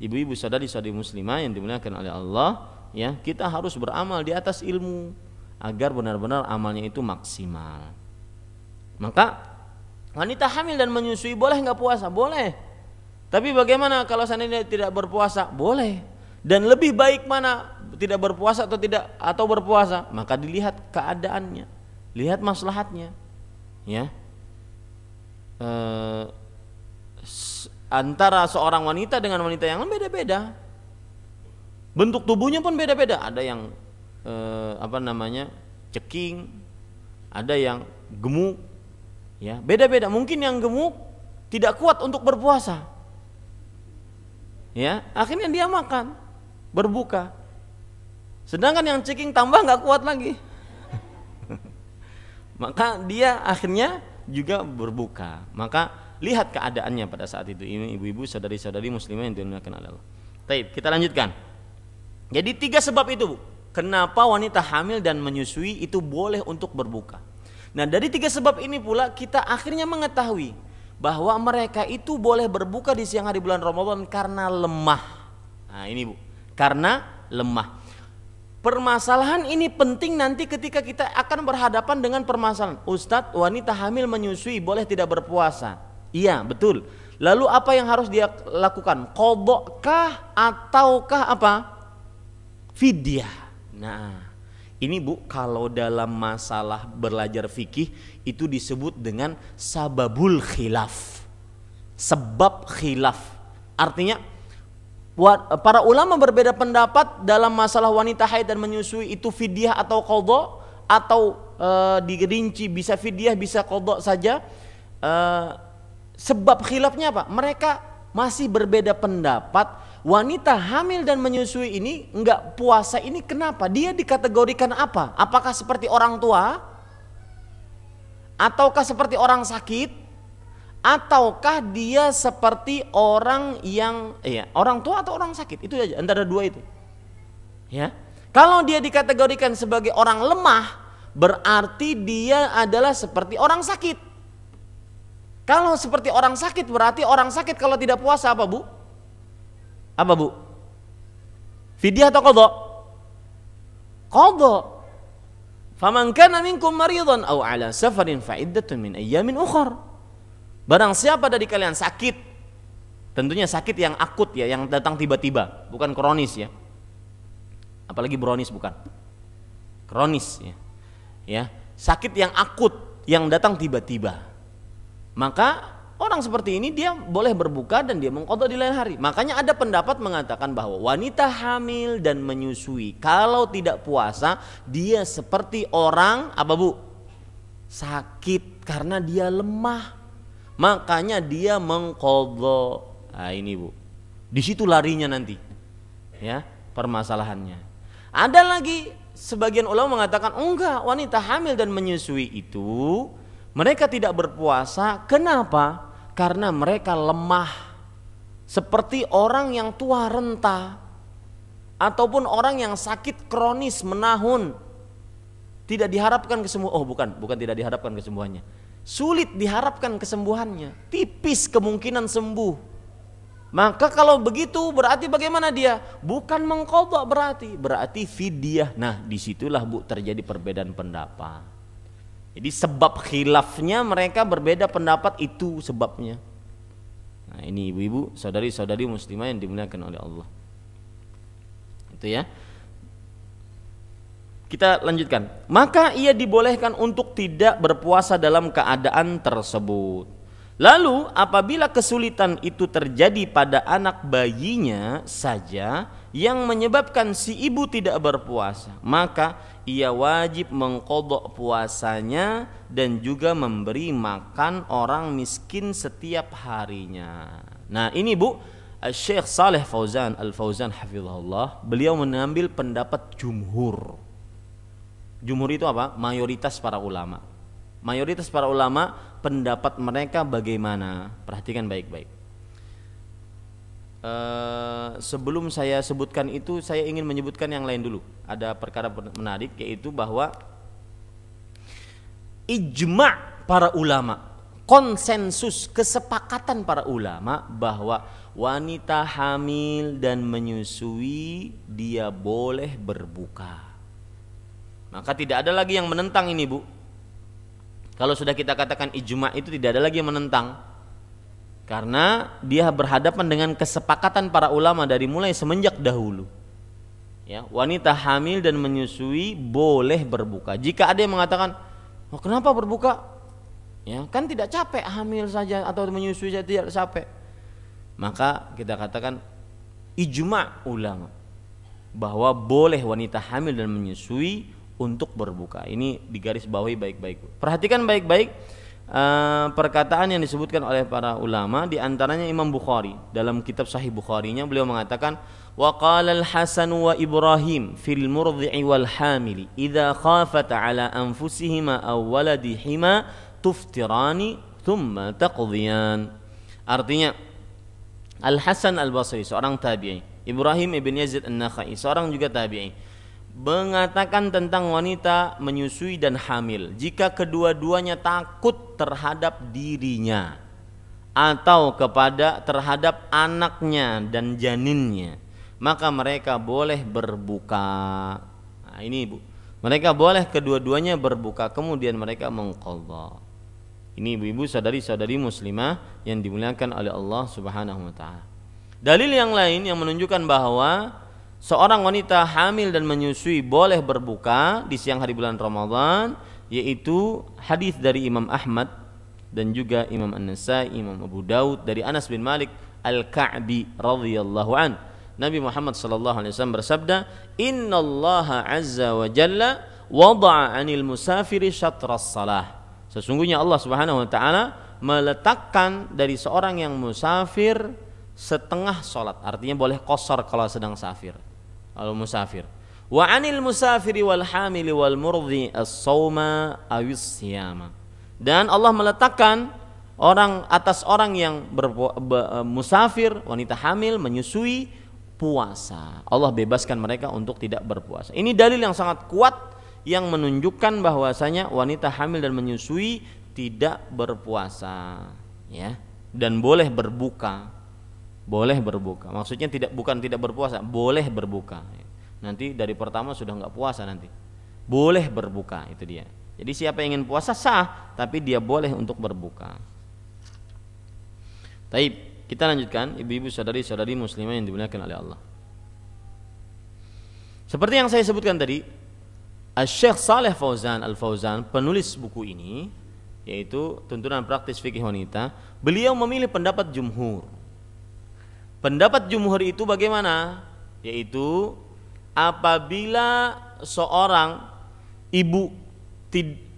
ibu-ibu saudari-saudari muslimah yang dimuliakan oleh Allah, ya, kita harus beramal di atas ilmu agar benar-benar amalnya itu maksimal. Maka wanita hamil dan menyusui boleh nggak puasa? Boleh. Tapi bagaimana kalau seandainya tidak berpuasa? Boleh. Dan lebih baik mana? Tidak berpuasa atau tidak atau berpuasa? Maka dilihat keadaannya, lihat maslahatnya. Ya. Eh, antara seorang wanita dengan wanita yang beda-beda. Bentuk tubuhnya pun beda-beda. Ada yang eh, apa namanya ceking, ada yang gemuk, ya beda-beda. Mungkin yang gemuk tidak kuat untuk berpuasa, ya akhirnya dia makan berbuka. Sedangkan yang ceking tambah nggak kuat lagi, [laughs] maka dia akhirnya juga berbuka. Maka lihat keadaannya pada saat itu ini ibu-ibu saudari-saudari muslimah yang dimuliakan Allah. Taib kita lanjutkan. Jadi tiga sebab itu kenapa wanita hamil dan menyusui itu boleh untuk berbuka. Nah dari tiga sebab ini pula kita akhirnya mengetahui bahwa mereka itu boleh berbuka di siang hari bulan Ramadan karena lemah. Nah ini bu, karena lemah. Permasalahan ini penting nanti ketika kita akan berhadapan dengan permasalahan Ustadz wanita hamil menyusui boleh tidak berpuasa Iya, betul. Lalu apa yang harus dia lakukan? Kodokkah ataukah apa? Fidyah. Nah, ini bu kalau dalam masalah belajar fikih itu disebut dengan sababul khilaf. Sebab khilaf. Artinya para ulama berbeda pendapat dalam masalah wanita haid dan menyusui itu fidyah atau kodok atau e, dirinci bisa fidyah bisa kodok saja. E, sebab khilafnya apa? Mereka masih berbeda pendapat wanita hamil dan menyusui ini nggak puasa ini kenapa? Dia dikategorikan apa? Apakah seperti orang tua? Ataukah seperti orang sakit? Ataukah dia seperti orang yang ya, orang tua atau orang sakit? Itu aja antara dua itu. Ya. Kalau dia dikategorikan sebagai orang lemah, berarti dia adalah seperti orang sakit. Kalau seperti orang sakit berarti orang sakit kalau tidak puasa apa bu? Apa bu? Fidyah atau kodok? Kodok. Faman kana minkum maridhan aw ala safarin fa iddatun min ayyamin ukhar. Barang siapa dari kalian sakit, tentunya sakit yang akut ya, yang datang tiba-tiba, bukan kronis ya. Apalagi bronis bukan. Kronis ya. Ya, sakit yang akut yang datang tiba-tiba maka orang seperti ini dia boleh berbuka dan dia mengkodok di lain hari. Makanya ada pendapat mengatakan bahwa wanita hamil dan menyusui kalau tidak puasa dia seperti orang apa bu? Sakit karena dia lemah. Makanya dia mengkodok. Nah, ini bu, di situ larinya nanti, ya permasalahannya. Ada lagi sebagian ulama mengatakan enggak wanita hamil dan menyusui itu mereka tidak berpuasa, kenapa? Karena mereka lemah. Seperti orang yang tua renta ataupun orang yang sakit kronis menahun. Tidak diharapkan kesembuhan. Oh, bukan, bukan tidak diharapkan kesembuhannya. Sulit diharapkan kesembuhannya. Tipis kemungkinan sembuh. Maka kalau begitu berarti bagaimana dia? Bukan mengkodok berarti, berarti fidyah. Nah disitulah bu terjadi perbedaan pendapat. Jadi sebab khilafnya mereka berbeda pendapat itu sebabnya. Nah, ini ibu-ibu, saudari-saudari muslimah yang dimuliakan oleh Allah. Itu ya. Kita lanjutkan. Maka ia dibolehkan untuk tidak berpuasa dalam keadaan tersebut. Lalu apabila kesulitan itu terjadi pada anak bayinya saja yang menyebabkan si ibu tidak berpuasa, maka ia wajib mengkodok puasanya dan juga memberi makan orang miskin setiap harinya. Nah ini bu, Syekh Saleh Fauzan Al Fauzan hafizahullah, beliau mengambil pendapat jumhur. Jumhur itu apa? Mayoritas para ulama. Mayoritas para ulama pendapat mereka bagaimana? Perhatikan baik-baik. Eh, sebelum saya sebutkan itu, saya ingin menyebutkan yang lain dulu. Ada perkara menarik yaitu bahwa ijma para ulama, konsensus kesepakatan para ulama bahwa wanita hamil dan menyusui dia boleh berbuka. Maka tidak ada lagi yang menentang ini, Bu. Kalau sudah kita katakan ijma itu tidak ada lagi yang menentang karena dia berhadapan dengan kesepakatan para ulama dari mulai semenjak dahulu. Ya, wanita hamil dan menyusui boleh berbuka. Jika ada yang mengatakan, oh, kenapa berbuka? Ya, kan tidak capek hamil saja atau menyusui saja tidak capek. Maka kita katakan ijma ulama bahwa boleh wanita hamil dan menyusui untuk berbuka. Ini digaris bawahi baik-baik. Perhatikan baik-baik Eh, perkataan yang disebutkan oleh para ulama di antaranya Imam Bukhari dalam kitab Sahih Bukharinya beliau mengatakan wa qala al Hasan wa Ibrahim fil murdhi'i wal hamili idza khafat ala anfusihima aw waladihima tuftirani thumma taqdiyan artinya Al Hasan Al Basri seorang tabi'i Ibrahim ibn Yazid An-Nakhai seorang juga tabi'i mengatakan tentang wanita menyusui dan hamil jika kedua-duanya takut terhadap dirinya atau kepada terhadap anaknya dan janinnya maka mereka boleh berbuka nah, ini ibu mereka boleh kedua-duanya berbuka kemudian mereka mengqadha ini ibu-ibu saudari-saudari muslimah yang dimuliakan oleh Allah Subhanahu wa taala dalil yang lain yang menunjukkan bahwa seorang wanita hamil dan menyusui boleh berbuka di siang hari bulan Ramadan yaitu hadis dari Imam Ahmad dan juga Imam An-Nasai, Imam Abu Daud dari Anas bin Malik Al-Ka'bi radhiyallahu an. Nabi Muhammad sallallahu alaihi wasallam bersabda, "Inna Allah azza wa jalla wada'a 'anil musafiri syatras salah." Sesungguhnya Allah Subhanahu wa taala meletakkan dari seorang yang musafir setengah sholat artinya boleh kosor kalau sedang safir kalau musafir wa anil musafiri wal hamili wal murdi as dan Allah meletakkan orang atas orang yang berpu, be, e, musafir wanita hamil menyusui puasa Allah bebaskan mereka untuk tidak berpuasa ini dalil yang sangat kuat yang menunjukkan bahwasanya wanita hamil dan menyusui tidak berpuasa ya dan boleh berbuka boleh berbuka. Maksudnya tidak bukan tidak berpuasa, boleh berbuka. Nanti dari pertama sudah nggak puasa nanti. Boleh berbuka itu dia. Jadi siapa yang ingin puasa sah, tapi dia boleh untuk berbuka. Taib, kita lanjutkan ibu-ibu saudari-saudari muslimah yang dimuliakan oleh Allah. Seperti yang saya sebutkan tadi, Syekh Saleh Fauzan Al-Fauzan, penulis buku ini yaitu Tuntunan Praktis Fikih Wanita, beliau memilih pendapat jumhur Pendapat jumhur itu bagaimana? Yaitu apabila seorang ibu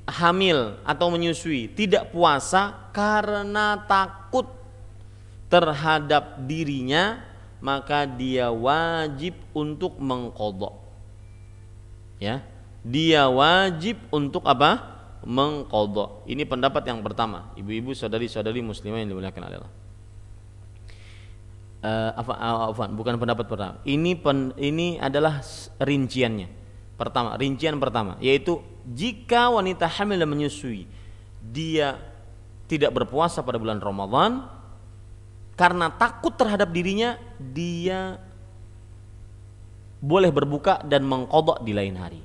hamil atau menyusui tidak puasa karena takut terhadap dirinya maka dia wajib untuk mengkodok ya dia wajib untuk apa mengkodok ini pendapat yang pertama ibu-ibu saudari-saudari muslimah yang dimuliakan adalah uh, eh, eh, afan, uh, bukan pendapat pertama. Ini pen, ini adalah rinciannya. Pertama, rincian pertama yaitu jika wanita hamil dan menyusui dia tidak berpuasa pada bulan Ramadan karena takut terhadap dirinya dia boleh berbuka dan mengkodok di lain hari.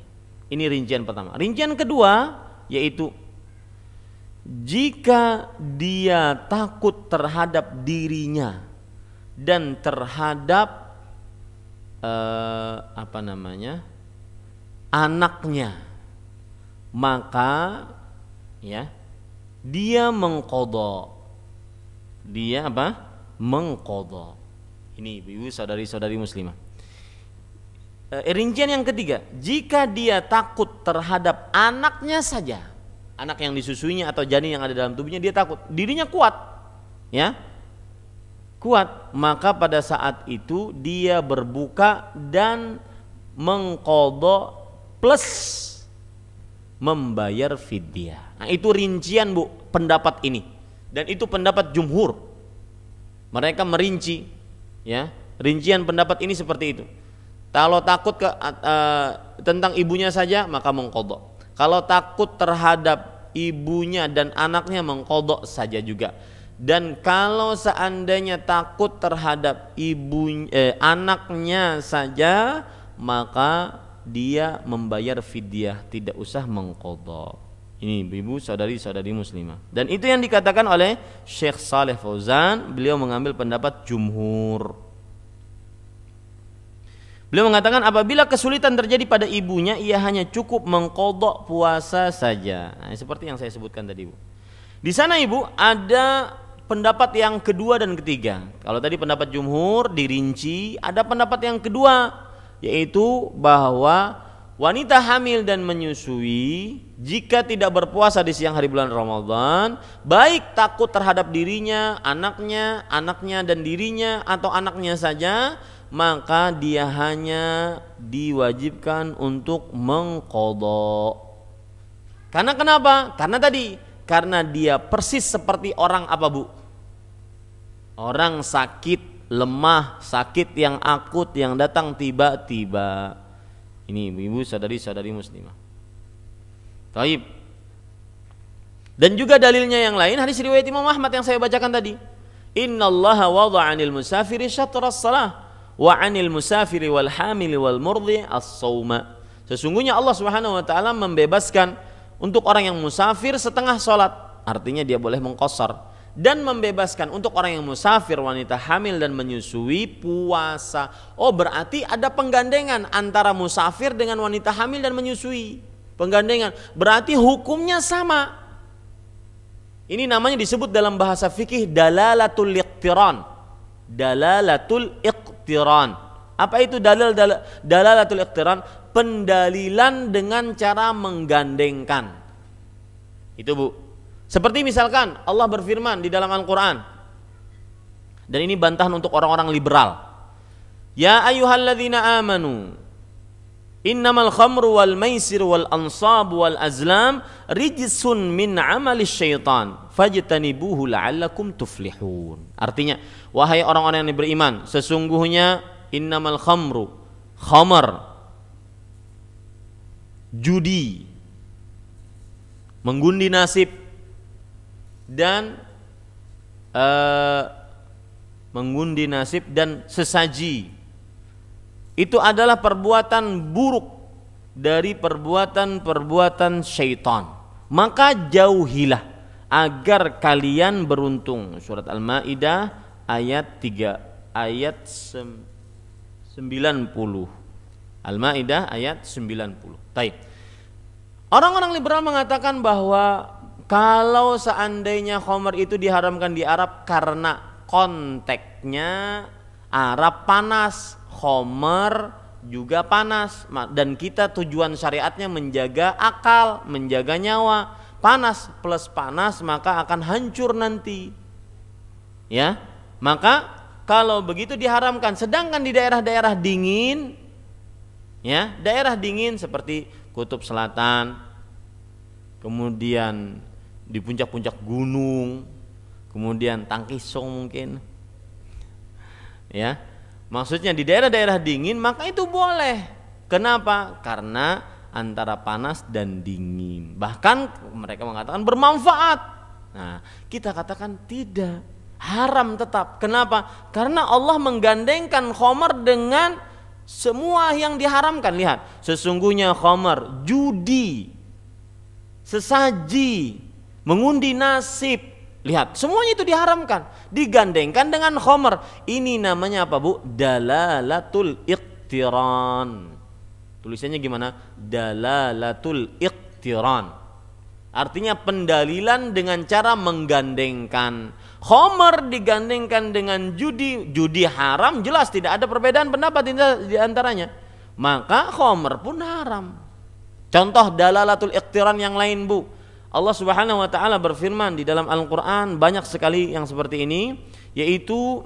Ini rincian pertama. Rincian kedua yaitu jika dia takut terhadap dirinya dan terhadap eh, apa namanya anaknya maka ya dia mengkodok dia apa mengkodok ini ibu saudari-saudari muslimah e, rincian yang ketiga jika dia takut terhadap anaknya saja anak yang disusuinya atau janin yang ada dalam tubuhnya dia takut dirinya kuat ya kuat, maka pada saat itu dia berbuka dan mengkodok plus membayar fidyah. Nah, itu rincian Bu pendapat ini. Dan itu pendapat jumhur. Mereka merinci ya, rincian pendapat ini seperti itu. Kalau takut ke uh, tentang ibunya saja maka mengkodok. Kalau takut terhadap ibunya dan anaknya mengkodok saja juga dan kalau seandainya takut terhadap ibu eh, anaknya saja maka dia membayar fidyah tidak usah mengkodok ini ibu saudari saudari muslimah dan itu yang dikatakan oleh Syekh Saleh Fauzan beliau mengambil pendapat jumhur beliau mengatakan apabila kesulitan terjadi pada ibunya ia hanya cukup mengkodok puasa saja nah, seperti yang saya sebutkan tadi ibu di sana ibu ada pendapat yang kedua dan ketiga. Kalau tadi pendapat jumhur dirinci, ada pendapat yang kedua yaitu bahwa wanita hamil dan menyusui jika tidak berpuasa di siang hari bulan Ramadan, baik takut terhadap dirinya, anaknya, anaknya dan dirinya atau anaknya saja, maka dia hanya diwajibkan untuk mengkodok. Karena kenapa? Karena tadi karena dia persis seperti orang apa bu? Orang sakit, lemah, sakit yang akut yang datang tiba-tiba. Ini ibu-ibu sadari-sadari muslimah. Taib. Dan juga dalilnya yang lain hadis riwayat Imam Ahmad yang saya bacakan tadi. Inna Allah wada'anil musafiri syatras salah wa anil musafiri wal hamil wal murdi as Sesungguhnya Allah Subhanahu wa taala membebaskan untuk orang yang musafir setengah sholat, artinya dia boleh mengkosor dan membebaskan untuk orang yang musafir wanita hamil dan menyusui puasa. Oh berarti ada penggandengan antara musafir dengan wanita hamil dan menyusui. Penggandengan berarti hukumnya sama. Ini namanya disebut dalam bahasa fikih dalalatul iqtiran. Dalalatul iqtiran. Apa itu dalil dalalatul iqtiran? pendalilan dengan cara menggandengkan. Itu Bu. Seperti misalkan Allah berfirman di dalam Al-Qur'an. Dan ini bantahan untuk orang-orang liberal. Ya ayuhalladzina amanu Innamal khamru wal maisir wal ansab wal azlam rijsun min amali syaitan fajtanibuhu la'allakum tuflihun. Artinya, wahai orang-orang yang beriman, sesungguhnya innamal khamru khamar judi, mengundi nasib, dan uh, menggundi nasib dan sesaji. Itu adalah perbuatan buruk dari perbuatan-perbuatan syaitan. Maka jauhilah agar kalian beruntung. Surat Al-Maidah ayat 3 ayat 90. Al-Maidah ayat 90. Taib. Orang-orang liberal mengatakan bahwa kalau seandainya khomer itu diharamkan di Arab karena konteksnya Arab panas, khomer juga panas dan kita tujuan syariatnya menjaga akal, menjaga nyawa. Panas plus panas maka akan hancur nanti. Ya. Maka kalau begitu diharamkan sedangkan di daerah-daerah dingin ya daerah dingin seperti kutub selatan kemudian di puncak-puncak gunung kemudian tangkisong mungkin ya maksudnya di daerah-daerah dingin maka itu boleh kenapa karena antara panas dan dingin bahkan mereka mengatakan bermanfaat nah kita katakan tidak haram tetap kenapa karena Allah menggandengkan khomer dengan semua yang diharamkan lihat, sesungguhnya khamar, judi, sesaji, mengundi nasib, lihat, semuanya itu diharamkan, digandengkan dengan khamar. Ini namanya apa, Bu? Dalalatul iqtiran. Tulisannya gimana? Dalalatul iqtiran. Artinya pendalilan dengan cara menggandengkan Homer digandingkan dengan judi, judi haram jelas tidak ada perbedaan pendapat di antaranya. Maka Homer pun haram. Contoh dalalatul iktiran yang lain bu. Allah Subhanahu wa taala berfirman di dalam Al-Qur'an banyak sekali yang seperti ini yaitu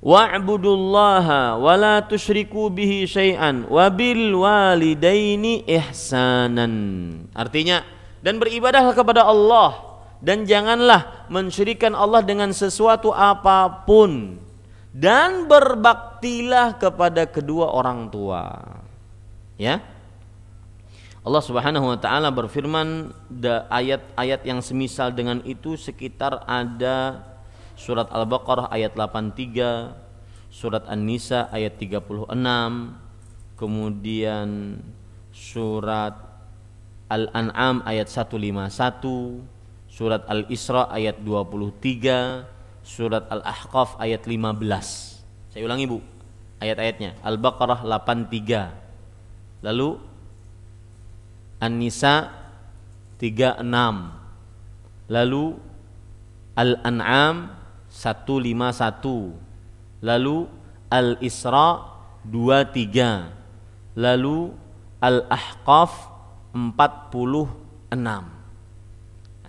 wa'budullaha wa la tusyriku bihi syai'an wa bil walidaini ihsanan. Artinya dan beribadah kepada Allah dan janganlah mensyirikan Allah dengan sesuatu apapun dan berbaktilah kepada kedua orang tua. Ya. Allah Subhanahu wa taala berfirman ayat-ayat yang semisal dengan itu sekitar ada surat Al-Baqarah ayat 83, surat An-Nisa ayat 36, kemudian surat Al-An'am ayat 151 surat Al-Isra ayat 23, surat Al-Ahqaf ayat 15. Saya ulangi Bu, ayat-ayatnya. Al-Baqarah 83. Lalu An-Nisa 36. Lalu Al-An'am 151. Lalu Al-Isra 23. Lalu Al-Ahqaf 46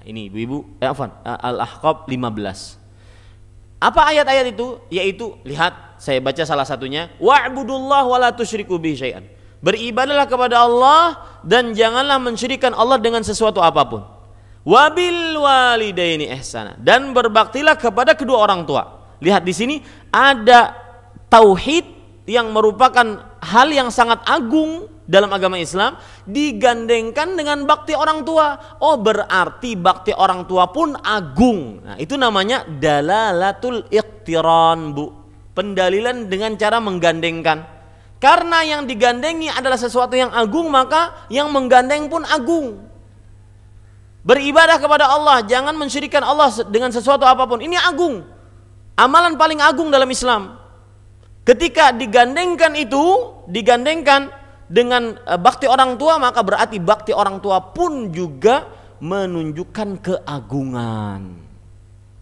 ini ibu-ibu eh, afan eh, Al-Ahqaf 15. Apa ayat-ayat itu? Yaitu lihat saya baca salah satunya wa'budullah wa la tusyriku bihi syai'an. Beribadahlah kepada Allah dan janganlah mensyirikan Allah dengan sesuatu apapun. Wabil walidaini ihsana dan berbaktilah kepada kedua orang tua. Lihat di sini ada tauhid yang merupakan hal yang sangat agung dalam agama Islam digandengkan dengan bakti orang tua. Oh, berarti bakti orang tua pun agung. Nah, itu namanya dalalatul iqtiran, Bu. Pendalilan dengan cara menggandengkan. Karena yang digandengi adalah sesuatu yang agung, maka yang menggandeng pun agung. Beribadah kepada Allah, jangan mensyirikan Allah dengan sesuatu apapun. Ini agung. Amalan paling agung dalam Islam. Ketika digandengkan itu, digandengkan dengan eh, bakti orang tua maka berarti bakti orang tua pun juga menunjukkan keagungan.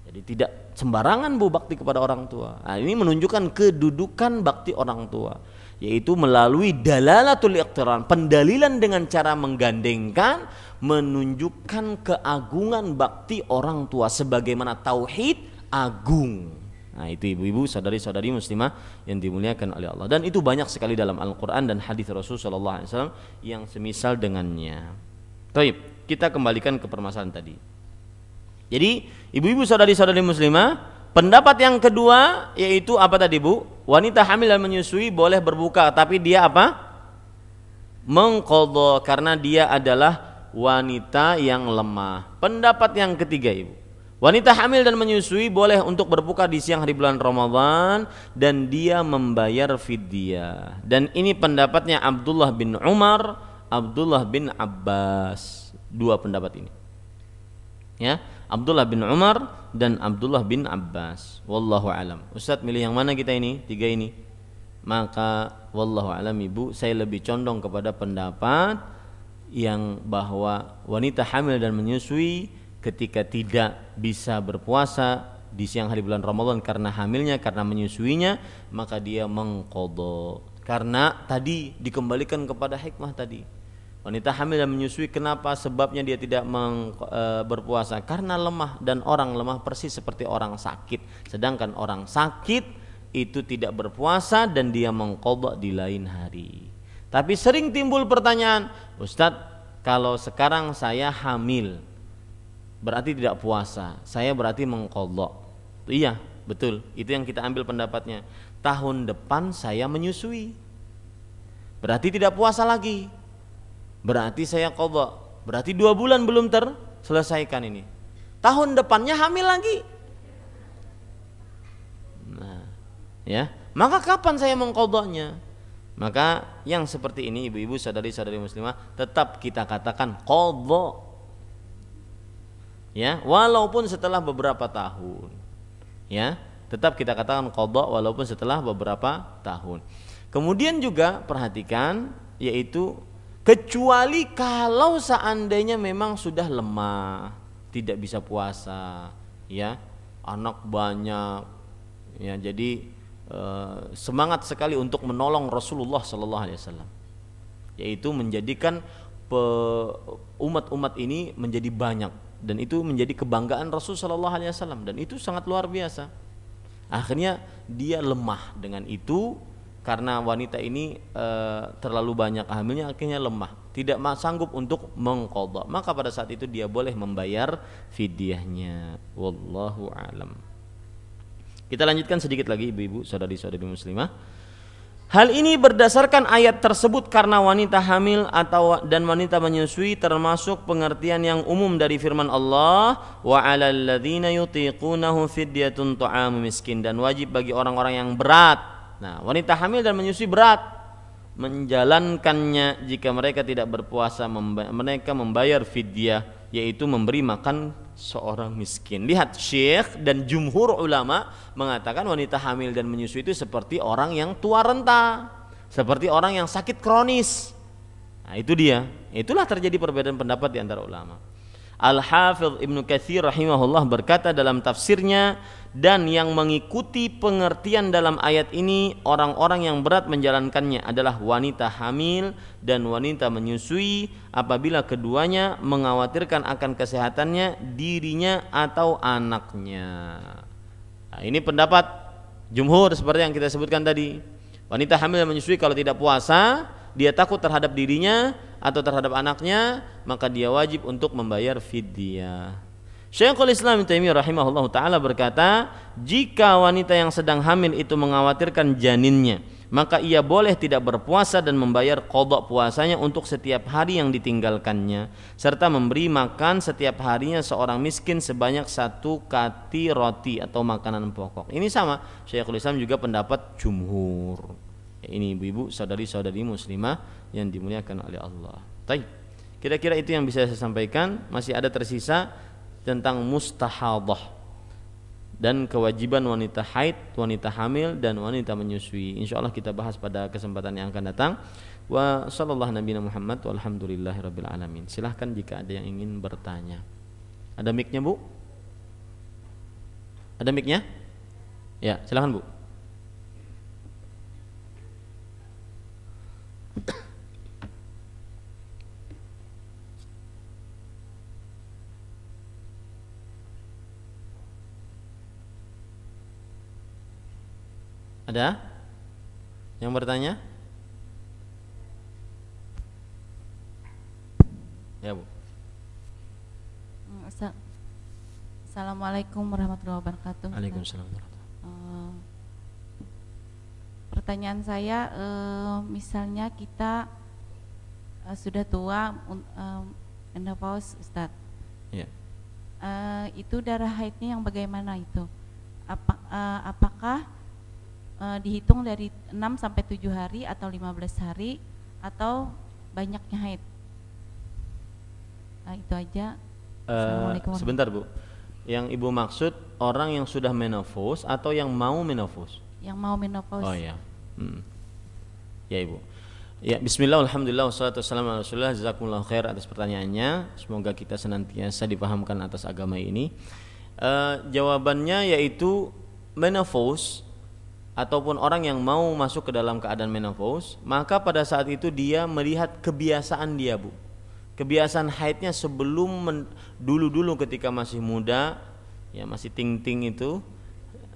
Jadi tidak sembarangan bu bakti kepada orang tua. Nah, ini menunjukkan kedudukan bakti orang tua yaitu melalui dalalatul iqtiran, pendalilan dengan cara menggandengkan menunjukkan keagungan bakti orang tua sebagaimana tauhid agung. Nah, itu ibu-ibu, saudari-saudari muslimah yang dimuliakan oleh Allah. Dan itu banyak sekali dalam Al-Qur'an dan hadis Rasul SAW yang semisal dengannya. Baik, kita kembalikan ke permasalahan tadi. Jadi, ibu-ibu, saudari-saudari muslimah, pendapat yang kedua yaitu apa tadi, Bu? Wanita hamil dan menyusui boleh berbuka, tapi dia apa? Mengkodok karena dia adalah wanita yang lemah. Pendapat yang ketiga, Ibu Wanita hamil dan menyusui boleh untuk berbuka di siang hari bulan Ramadan dan dia membayar fidyah. Dan ini pendapatnya Abdullah bin Umar, Abdullah bin Abbas. Dua pendapat ini. Ya, Abdullah bin Umar dan Abdullah bin Abbas. Wallahu alam. Ustadz milih yang mana kita ini? Tiga ini. Maka wallahu alam Ibu, saya lebih condong kepada pendapat yang bahwa wanita hamil dan menyusui ketika tidak bisa berpuasa di siang hari bulan Ramadan karena hamilnya, karena menyusuinya, maka dia mengkodo Karena tadi dikembalikan kepada hikmah tadi. Wanita hamil dan menyusui kenapa sebabnya dia tidak meng, e, berpuasa? Karena lemah dan orang lemah persis seperti orang sakit. Sedangkan orang sakit itu tidak berpuasa dan dia mengkodo di lain hari. Tapi sering timbul pertanyaan, Ustadz kalau sekarang saya hamil, berarti tidak puasa saya berarti mengkodok iya betul itu yang kita ambil pendapatnya tahun depan saya menyusui berarti tidak puasa lagi berarti saya kodok berarti dua bulan belum terselesaikan ini tahun depannya hamil lagi nah ya maka kapan saya mengkodoknya maka yang seperti ini ibu-ibu sadari sadari muslimah tetap kita katakan kodok ya walaupun setelah beberapa tahun ya tetap kita katakan kodok walaupun setelah beberapa tahun kemudian juga perhatikan yaitu kecuali kalau seandainya memang sudah lemah tidak bisa puasa ya anak banyak ya jadi e, semangat sekali untuk menolong Rasulullah Sallallahu Alaihi Wasallam yaitu menjadikan umat-umat ini menjadi banyak dan itu menjadi kebanggaan Rasul Shallallahu Alaihi Wasallam dan itu sangat luar biasa. Akhirnya dia lemah dengan itu karena wanita ini e, terlalu banyak hamilnya akhirnya lemah, tidak sanggup untuk mengkodok. Maka pada saat itu dia boleh membayar fidyahnya. Wallahu alam. Kita lanjutkan sedikit lagi ibu-ibu, saudari-saudari muslimah. Hal ini berdasarkan ayat tersebut karena wanita hamil atau dan wanita menyusui termasuk pengertian yang umum dari firman Allah wa 'alal miskin dan wajib bagi orang-orang yang berat. Nah, wanita hamil dan menyusui berat menjalankannya jika mereka tidak berpuasa mereka membayar fidyah yaitu memberi makan seorang miskin. Lihat syekh dan jumhur ulama mengatakan wanita hamil dan menyusui itu seperti orang yang tua renta, seperti orang yang sakit kronis. Nah, itu dia. Itulah terjadi perbedaan pendapat di antara ulama al hafiz Ibnu Katsir rahimahullah berkata dalam tafsirnya dan yang mengikuti pengertian dalam ayat ini orang-orang yang berat menjalankannya adalah wanita hamil dan wanita menyusui apabila keduanya mengkhawatirkan akan kesehatannya dirinya atau anaknya. Nah, ini pendapat jumhur seperti yang kita sebutkan tadi. Wanita hamil dan menyusui kalau tidak puasa dia takut terhadap dirinya atau terhadap anaknya maka dia wajib untuk membayar fidyah. Syekhul Islam Taimiyah rahimahullah taala berkata, jika wanita yang sedang hamil itu mengkhawatirkan janinnya, maka ia boleh tidak berpuasa dan membayar kodok puasanya untuk setiap hari yang ditinggalkannya, serta memberi makan setiap harinya seorang miskin sebanyak satu kati roti atau makanan pokok. Ini sama, Syekhul Islam juga pendapat jumhur. Ini ibu-ibu, saudari-saudari muslimah yang dimuliakan oleh Allah. Baik. Kira-kira itu yang bisa saya sampaikan. Masih ada tersisa tentang mustahadhah dan kewajiban wanita haid, wanita hamil dan wanita menyusui. Insya Allah kita bahas pada kesempatan yang akan datang. Wa sallallahu nabi Muhammad walhamdulillahirabbil alamin. Silahkan jika ada yang ingin bertanya. Ada mic-nya, Bu? Ada mic-nya? Ya, silahkan Bu. Ada yang bertanya? Ya, Bu. Hmm, Assalamualaikum warahmatullahi wabarakatuh. Waalaikumsalam eh, Pertanyaan saya, eh, misalnya kita eh, sudah tua, Anda endopaus, Ustaz. Iya. Uh, itu darah haidnya yang bagaimana itu? Apa, uh, apakah uh, dihitung dari 6 sampai 7 hari atau 15 hari atau banyaknya haid. Nah, itu aja. Uh, sebentar Bu. Yang Ibu maksud orang yang sudah menopause atau yang mau menopause? Yang mau menopause. Oh ya. Hmm. Ya Ibu. Ya, bismillah, alhamdulillah, wassalatu wassalamu ala rasulullah, atas pertanyaannya. Semoga kita senantiasa dipahamkan atas agama ini. Uh, jawabannya yaitu menopause ataupun orang yang mau masuk ke dalam keadaan menopause, maka pada saat itu dia melihat kebiasaan dia, Bu. Kebiasaan haidnya sebelum men- dulu-dulu ketika masih muda, ya masih ting-ting itu,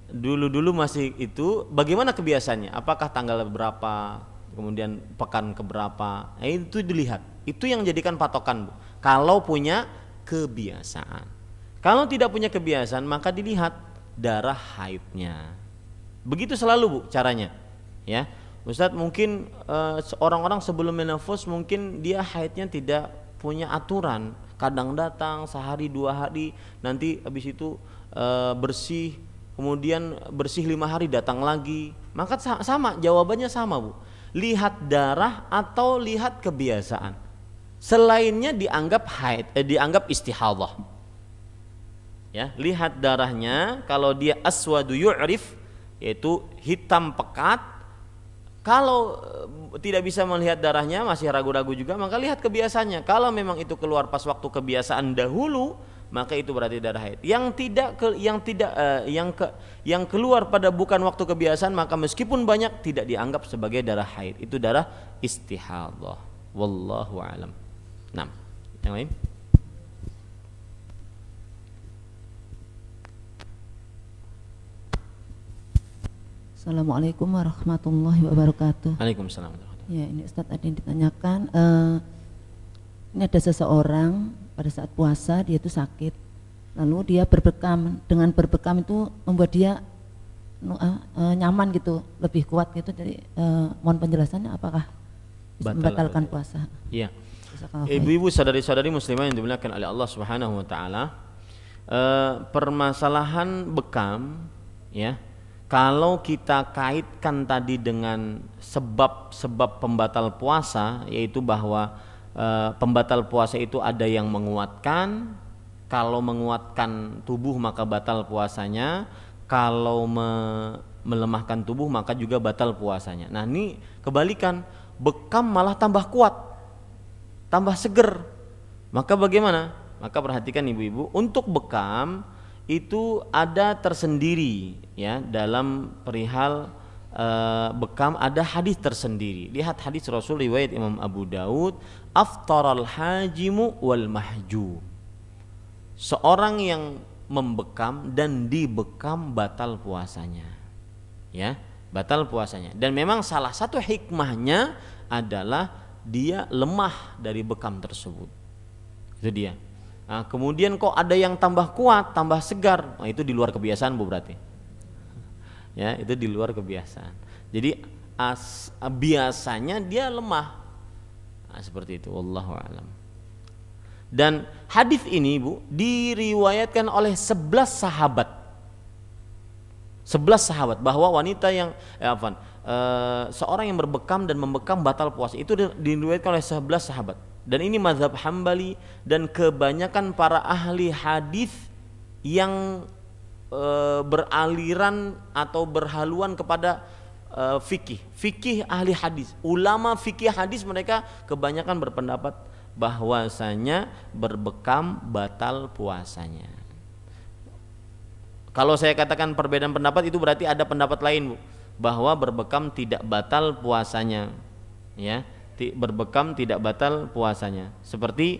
dulu-dulu masih itu, bagaimana kebiasaannya? Apakah tanggal berapa? Kemudian pekan keberapa? Nah, itu dilihat. Itu yang jadikan patokan, Bu. Kalau punya kebiasaan. Kalau tidak punya kebiasaan, maka dilihat darah haidnya Begitu selalu Bu caranya. Ya. Ustadz mungkin eh, orang-orang uh, sebelum menafus mungkin dia haidnya tidak punya aturan. Kadang datang sehari dua hari, nanti habis itu uh, bersih, kemudian bersih lima hari datang lagi. Maka sama jawabannya sama bu. Lihat darah atau lihat kebiasaan. Selainnya dianggap haid, eh, dianggap istihadah. Ya, lihat darahnya kalau dia aswadu yu'rif yaitu hitam pekat. Kalau eh, tidak bisa melihat darahnya, masih ragu-ragu juga, maka lihat kebiasaannya. Kalau memang itu keluar pas waktu kebiasaan dahulu, maka itu berarti darah haid. Yang tidak ke, yang tidak uh, yang ke, yang keluar pada bukan waktu kebiasaan, maka meskipun banyak tidak dianggap sebagai darah haid. Itu darah istihadhah. Wallahu alam. Nah, yang lain? Assalamualaikum warahmatullahi wabarakatuh. Waalaikumsalam. Ya, ini Ustadz ada yang ditanyakan. Uh, ini ada seseorang pada saat puasa dia itu sakit, lalu dia berbekam. Dengan berbekam itu membuat dia uh, uh, nyaman gitu, lebih kuat gitu. Jadi uh, mohon penjelasannya apakah Batal, membatalkan ya. puasa? Iya. Ibu-ibu sadari-sadari muslimah yang dimuliakan oleh Allah Subhanahu wa taala. Uh, permasalahan bekam ya kalau kita kaitkan tadi dengan sebab-sebab pembatal puasa, yaitu bahwa e, pembatal puasa itu ada yang menguatkan, kalau menguatkan tubuh maka batal puasanya, kalau me, melemahkan tubuh maka juga batal puasanya. Nah ini kebalikan, bekam malah tambah kuat, tambah seger. Maka bagaimana? Maka perhatikan ibu-ibu, untuk bekam itu ada tersendiri ya dalam perihal e, bekam ada hadis tersendiri. Lihat hadis Rasul riwayat Imam Abu Daud, aftaral hajimu wal mahju. Seorang yang membekam dan dibekam batal puasanya. Ya, batal puasanya. Dan memang salah satu hikmahnya adalah dia lemah dari bekam tersebut. Itu dia. Nah, kemudian kok ada yang tambah kuat, tambah segar. Nah, itu di luar kebiasaan Bu berarti. Ya, itu di luar kebiasaan. Jadi as, biasanya dia lemah. Nah, seperti itu. Wallahu alam. Dan hadis ini Bu diriwayatkan oleh sebelas sahabat. sebelas sahabat bahwa wanita yang eh, apa, eh, seorang yang berbekam dan membekam batal puasa itu diriwayatkan oleh sebelas sahabat dan ini mazhab Hambali dan kebanyakan para ahli hadis yang e, beraliran atau berhaluan kepada e, fikih, fikih ahli hadis. Ulama fikih hadis mereka kebanyakan berpendapat bahwasanya berbekam batal puasanya. Kalau saya katakan perbedaan pendapat itu berarti ada pendapat lain, Bu, bahwa berbekam tidak batal puasanya. Ya berbekam tidak batal puasanya seperti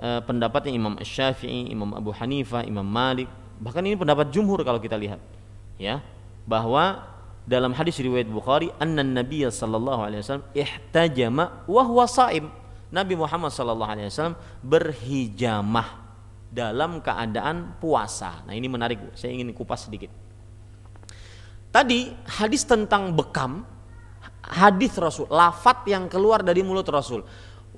eh, pendapatnya Imam Syafi'i, Imam Abu Hanifah, Imam Malik bahkan ini pendapat jumhur kalau kita lihat ya bahwa dalam hadis riwayat Bukhari anna Nabi sallallahu alaihi wasallam ihtajama wa huwa saim Nabi Muhammad sallallahu alaihi wasallam berhijamah dalam keadaan puasa. Nah, ini menarik, saya ingin kupas sedikit. Tadi hadis tentang bekam hadis Rasul, lafat yang keluar dari mulut Rasul.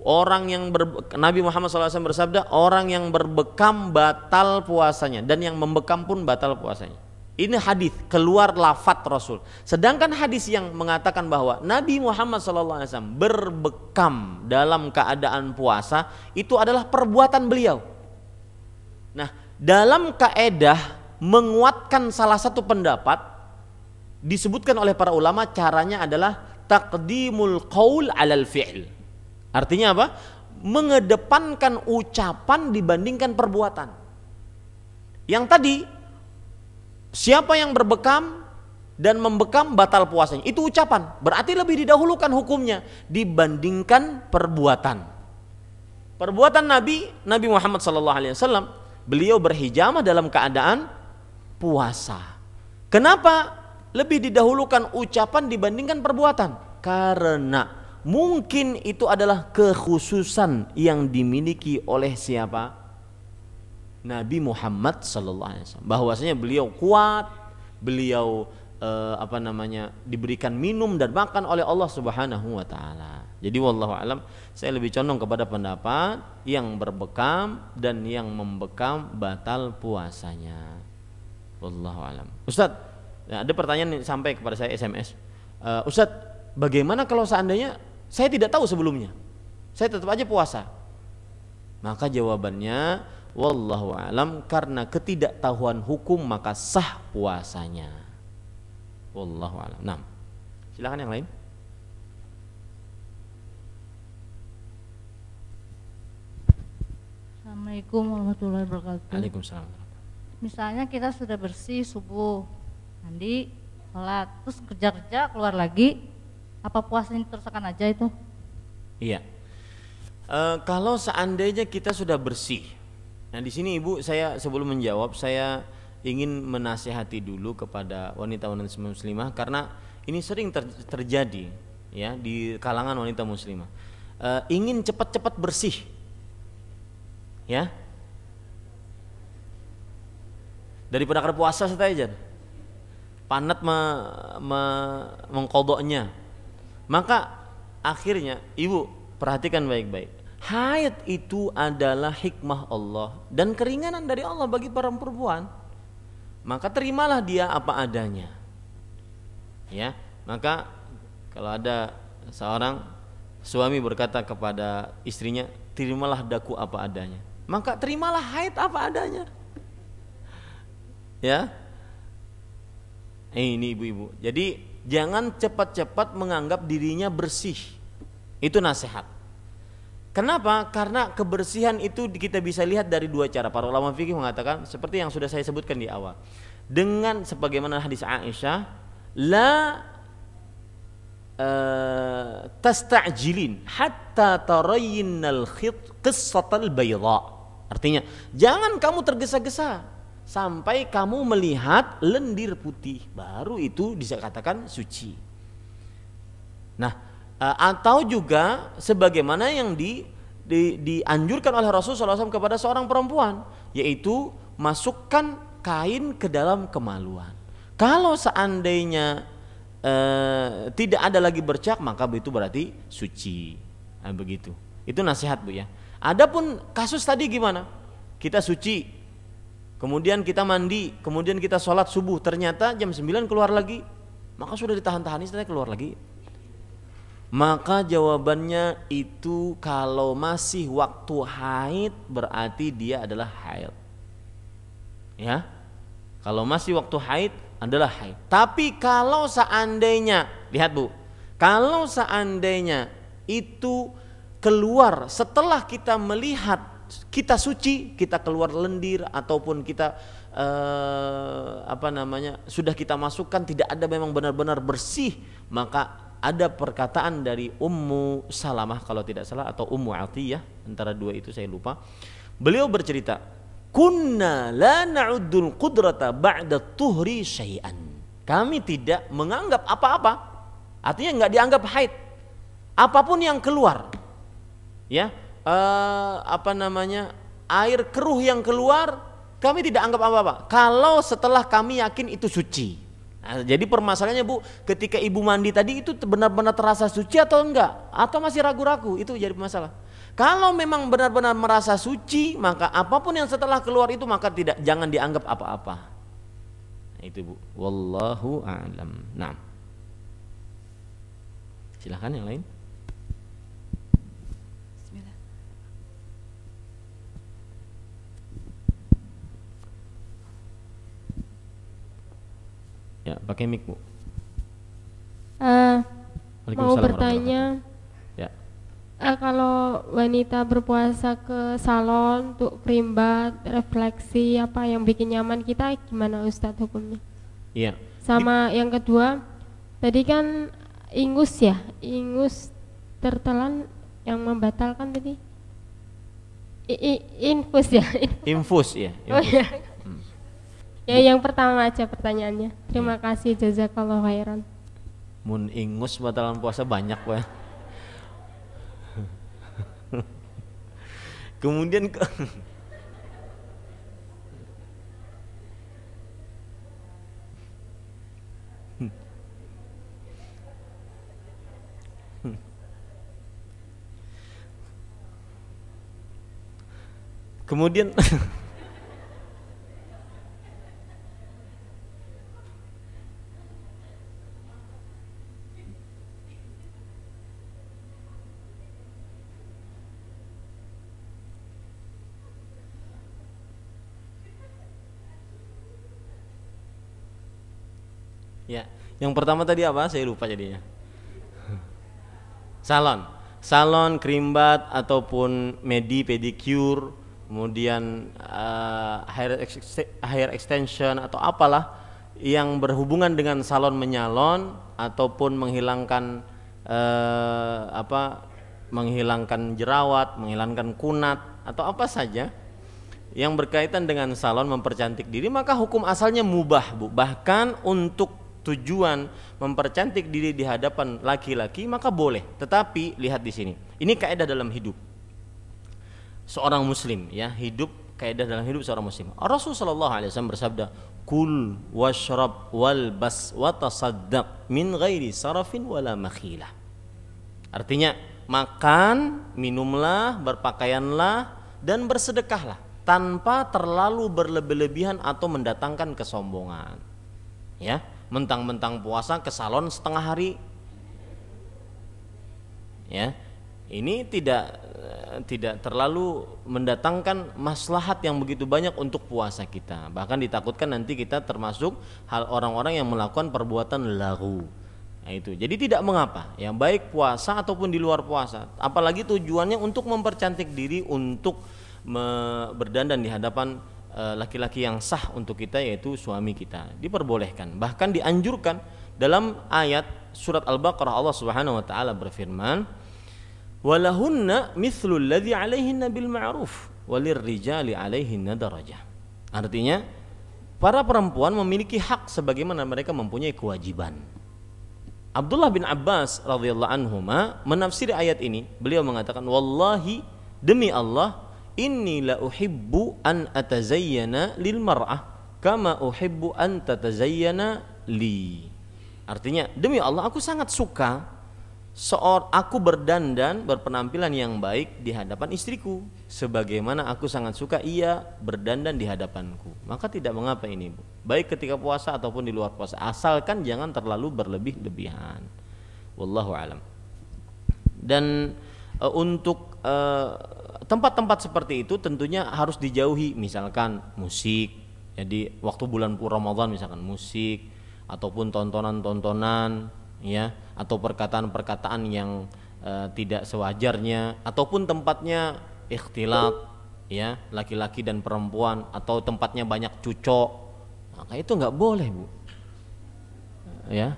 Orang yang ber, Nabi Muhammad SAW bersabda, orang yang berbekam batal puasanya dan yang membekam pun batal puasanya. Ini hadis keluar lafat Rasul. Sedangkan hadis yang mengatakan bahwa Nabi Muhammad SAW berbekam dalam keadaan puasa itu adalah perbuatan beliau. Nah, dalam kaedah menguatkan salah satu pendapat disebutkan oleh para ulama caranya adalah taqdimul qaul alal fi'il. Artinya apa? Mengedepankan ucapan dibandingkan perbuatan. Yang tadi siapa yang berbekam dan membekam batal puasanya. Itu ucapan, berarti lebih didahulukan hukumnya dibandingkan perbuatan. Perbuatan Nabi Nabi Muhammad sallallahu alaihi wasallam, beliau berhijamah dalam keadaan puasa. Kenapa lebih didahulukan ucapan dibandingkan perbuatan karena mungkin itu adalah kekhususan yang dimiliki oleh siapa Nabi Muhammad Sallallahu Alaihi Wasallam bahwasanya beliau kuat beliau eh, apa namanya diberikan minum dan makan oleh Allah Subhanahu Wa Taala jadi wallahu alam saya lebih condong kepada pendapat yang berbekam dan yang membekam batal puasanya wallahu alam Ustadz Nah, ada pertanyaan yang sampai kepada saya SMS. Uh, eh, Ustaz, bagaimana kalau seandainya saya tidak tahu sebelumnya? Saya tetap aja puasa. Maka jawabannya wallahu alam karena ketidaktahuan hukum maka sah puasanya. Wallahu alam. Nah, silakan yang lain. Assalamualaikum warahmatullahi wabarakatuh. Waalaikumsalam. Misalnya kita sudah bersih subuh, mandi sholat terus kerja kerja keluar lagi apa puasa ini teruskan aja itu iya e, kalau seandainya kita sudah bersih nah di sini ibu saya sebelum menjawab saya ingin menasehati dulu kepada wanita-wanita muslimah karena ini sering ter terjadi ya di kalangan wanita muslimah e, ingin cepat-cepat bersih ya daripada kerpuasa saya panat me, me, mengkodoknya maka akhirnya ibu perhatikan baik-baik haid itu adalah hikmah Allah dan keringanan dari Allah bagi para perempuan maka terimalah dia apa adanya ya maka kalau ada seorang suami berkata kepada istrinya terimalah daku apa adanya maka terimalah haid apa adanya ya Eh, ini ibu-ibu. Jadi jangan cepat-cepat menganggap dirinya bersih. Itu nasihat. Kenapa? Karena kebersihan itu kita bisa lihat dari dua cara. Para ulama fikih mengatakan seperti yang sudah saya sebutkan di awal. Dengan sebagaimana hadis Aisyah, la eh, tasta'jilin hatta tarayinnal khit qissatal bayda. Artinya, jangan kamu tergesa-gesa sampai kamu melihat lendir putih baru itu bisa katakan suci nah eh, atau juga sebagaimana yang di, di dianjurkan oleh Rasul SAW kepada seorang perempuan yaitu masukkan kain ke dalam kemaluan kalau seandainya eh, tidak ada lagi bercak maka itu berarti suci nah, begitu itu nasihat bu ya adapun kasus tadi gimana kita suci kemudian kita mandi, kemudian kita sholat subuh, ternyata jam 9 keluar lagi, maka sudah ditahan-tahan istilahnya keluar lagi. Maka jawabannya itu kalau masih waktu haid berarti dia adalah haid. Ya. Kalau masih waktu haid adalah haid. Tapi kalau seandainya, lihat Bu, kalau seandainya itu keluar setelah kita melihat kita suci, kita keluar lendir ataupun kita eh, apa namanya sudah kita masukkan tidak ada memang benar-benar bersih, maka ada perkataan dari Ummu Salamah kalau tidak salah atau Ummu Atiyah antara dua itu saya lupa. Beliau bercerita, "Kunna la na'udul qudrata ba'da tuhri syai'an." Kami tidak menganggap apa-apa. Artinya nggak dianggap haid. Apapun yang keluar. Ya, Eh, apa namanya air keruh yang keluar kami tidak anggap apa-apa kalau setelah kami yakin itu suci nah, jadi permasalahannya bu ketika ibu mandi tadi itu benar-benar terasa suci atau enggak atau masih ragu-ragu itu jadi masalah kalau memang benar-benar merasa suci maka apapun yang setelah keluar itu maka tidak jangan dianggap apa-apa nah, itu bu wallahu alam nah silahkan yang lain Ya, pakai mic, Bu. Uh, mau bertanya ya. Uh, kalau wanita berpuasa ke salon untuk krimbat, refleksi apa yang bikin nyaman kita gimana Ustadz hukumnya? Iya. Sama Di yang kedua, tadi kan ingus ya, ingus tertelan yang membatalkan tadi. I, I, infus ya. Infus, ya. Infus. Oh, ya. Ya yang pertama aja pertanyaannya. Terima ya. kasih jazakallah khairan. Mun ingus batalan puasa banyak pak. [laughs] Kemudian ke [laughs] Kemudian [laughs] Yang pertama tadi apa? Saya lupa jadinya. Salon, salon, krimbat ataupun medi, pedicure, kemudian uh, hair, ex- hair extension atau apalah yang berhubungan dengan salon menyalon ataupun menghilangkan uh, apa menghilangkan jerawat, menghilangkan kunat atau apa saja yang berkaitan dengan salon mempercantik diri maka hukum asalnya mubah Bu. Bahkan untuk tujuan mempercantik diri di hadapan laki-laki maka boleh. Tetapi lihat di sini. Ini kaidah dalam hidup. Seorang muslim ya, hidup kaidah dalam hidup seorang muslim. Rasulullah sallallahu alaihi wasallam bersabda, "Kul washrab wal bas wa min ghairi sarafin wala makhilah." Artinya, makan, minumlah, berpakaianlah dan bersedekahlah tanpa terlalu berlebih-lebihan atau mendatangkan kesombongan. Ya mentang-mentang puasa ke salon setengah hari ya ini tidak eh, tidak terlalu mendatangkan maslahat yang begitu banyak untuk puasa kita bahkan ditakutkan nanti kita termasuk hal orang-orang yang melakukan perbuatan lagu nah, itu jadi tidak mengapa yang baik puasa ataupun di luar puasa apalagi tujuannya untuk mempercantik diri untuk berdandan di hadapan Eh, laki-laki yang sah untuk kita yaitu suami kita diperbolehkan bahkan dianjurkan dalam ayat surat Al-Baqarah Allah Subhanahu wa taala berfirman walahunna mithlul ladzi alaihinna bil ma'ruf walirrijali alaihinna darajah artinya para perempuan memiliki hak sebagaimana mereka mempunyai kewajiban Abdullah bin Abbas radhiyallahu anhuma menafsiri ayat ini beliau mengatakan wallahi demi Allah inni la uhibbu an atazayyana lil mar'ah kama uhibbu an tatazayyana li artinya demi Allah aku sangat suka seor aku berdandan berpenampilan yang baik di hadapan istriku sebagaimana aku sangat suka ia berdandan di hadapanku maka tidak mengapa ini Bu baik ketika puasa ataupun di luar puasa asalkan jangan terlalu berlebih-lebihan wallahu alam dan e, untuk Eh, tempat-tempat seperti itu tentunya harus dijauhi misalkan musik jadi waktu bulan Ramadan misalkan musik ataupun tontonan-tontonan ya atau perkataan-perkataan yang uh, tidak sewajarnya ataupun tempatnya ikhtilat ya laki-laki dan perempuan atau tempatnya banyak cucok maka itu nggak boleh bu ya,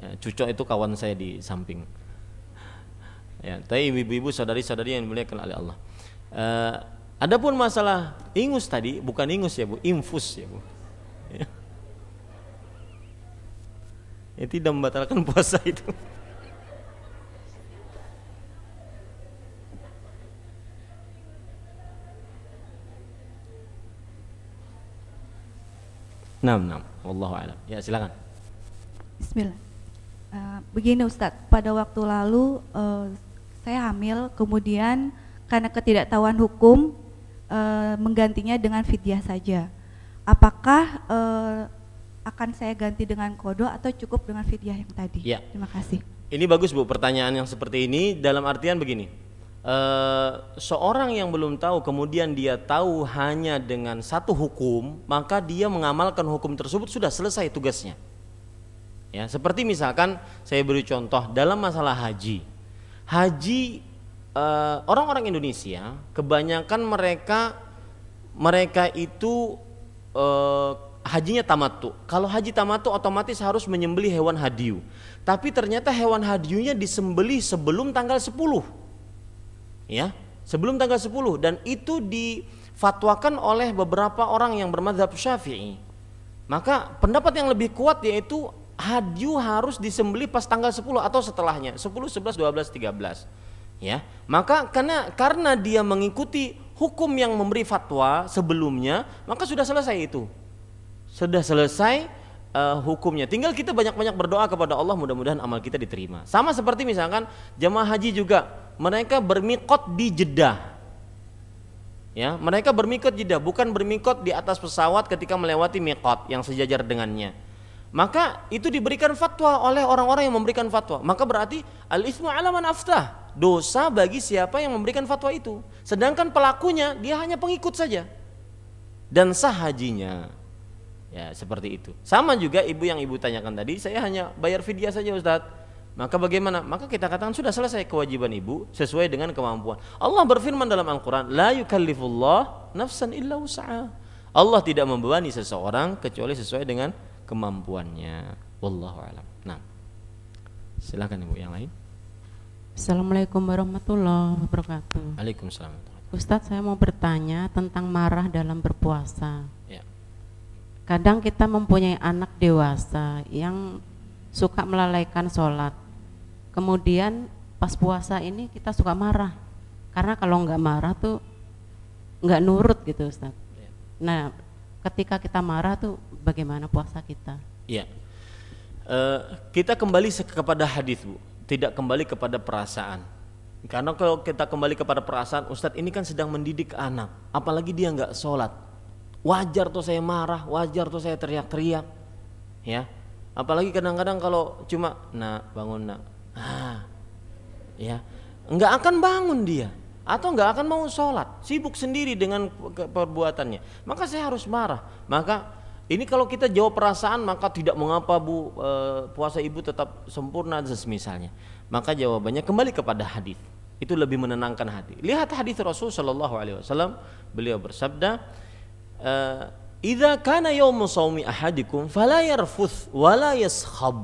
ya cucok itu kawan saya di samping Ya, tapi ibu-ibu saudari-saudari yang dimuliakan oleh Allah. Uh, adapun masalah ingus tadi, bukan ingus ya bu, infus ya bu. Ya. ya tidak membatalkan [laughs] puasa itu. Nam, nam, Wallahu a'lam. Ya, silakan. Bismillah. Uh, begini Ustadz, pada waktu lalu uh, saya hamil, kemudian karena ketidaktahuan hukum e, menggantinya dengan fidyah saja. Apakah e, akan saya ganti dengan kodo atau cukup dengan fidyah yang tadi? Ya. Terima kasih. Ini bagus bu, pertanyaan yang seperti ini dalam artian begini. E, seorang yang belum tahu kemudian dia tahu hanya dengan satu hukum, maka dia mengamalkan hukum tersebut sudah selesai tugasnya. Ya, seperti misalkan saya beri contoh dalam masalah haji haji eh, orang-orang uh, Indonesia kebanyakan mereka mereka itu uh, hajinya tamatu. Kalau haji tamatu otomatis harus menyembelih hewan hadiu. Tapi ternyata hewan hadiunya disembelih sebelum tanggal 10. Ya, sebelum tanggal 10 dan itu difatwakan oleh beberapa orang yang bermadzhab Syafi'i. Maka pendapat yang lebih kuat yaitu Hadyu harus disembeli pas tanggal 10 atau setelahnya, 10, 11, 12, 13. Ya. Maka karena karena dia mengikuti hukum yang memberi fatwa sebelumnya, maka sudah selesai itu. Sudah selesai uh, hukumnya. Tinggal kita banyak-banyak berdoa kepada Allah mudah-mudahan amal kita diterima. Sama seperti misalkan jemaah haji juga, mereka bermikot di Jeddah. Ya, mereka bermikot jeddah bukan bermikot di atas pesawat ketika melewati mikot yang sejajar dengannya maka itu diberikan fatwa oleh orang-orang yang memberikan fatwa. Maka berarti al ismu alaman aftah, dosa bagi siapa yang memberikan fatwa itu. Sedangkan pelakunya dia hanya pengikut saja. Dan sah hajinya. Ya, seperti itu. Sama juga ibu yang ibu tanyakan tadi, saya hanya bayar fidyah saja Ustaz. Maka bagaimana? Maka kita katakan sudah selesai kewajiban ibu sesuai dengan kemampuan. Allah berfirman dalam Al-Qur'an, la yukallifullah nafsan illa usaha. Allah tidak membebani seseorang kecuali sesuai dengan kemampuannya. Wallahu alam. Nah, silakan ibu yang lain. Assalamualaikum warahmatullahi wabarakatuh. Waalaikumsalam. Ustadz saya mau bertanya tentang marah dalam berpuasa. Ya. Kadang kita mempunyai anak dewasa yang suka melalaikan sholat. Kemudian pas puasa ini kita suka marah karena kalau nggak marah tuh nggak nurut gitu Ustadz. Ya. Nah ketika kita marah tuh bagaimana puasa kita? Iya. Uh, kita kembali kepada hadis Bu, tidak kembali kepada perasaan. Karena kalau kita kembali kepada perasaan, Ustadz ini kan sedang mendidik anak, apalagi dia nggak sholat. Wajar tuh saya marah, wajar tuh saya teriak-teriak, ya. Apalagi kadang-kadang kalau cuma, nah bangun nak, ah, ya, nggak akan bangun dia atau nggak akan mau sholat, sibuk sendiri dengan perbuatannya. Maka saya harus marah. Maka ini kalau kita jawab perasaan maka tidak mengapa bu eh, puasa ibu tetap sempurna misalnya Maka jawabannya kembali kepada hadis. Itu lebih menenangkan hati. Lihat hadis Rasul Shallallahu Alaihi Wasallam beliau bersabda. E, Idza kana yawmu sawmi ahadikum fala yarfuth wala yashab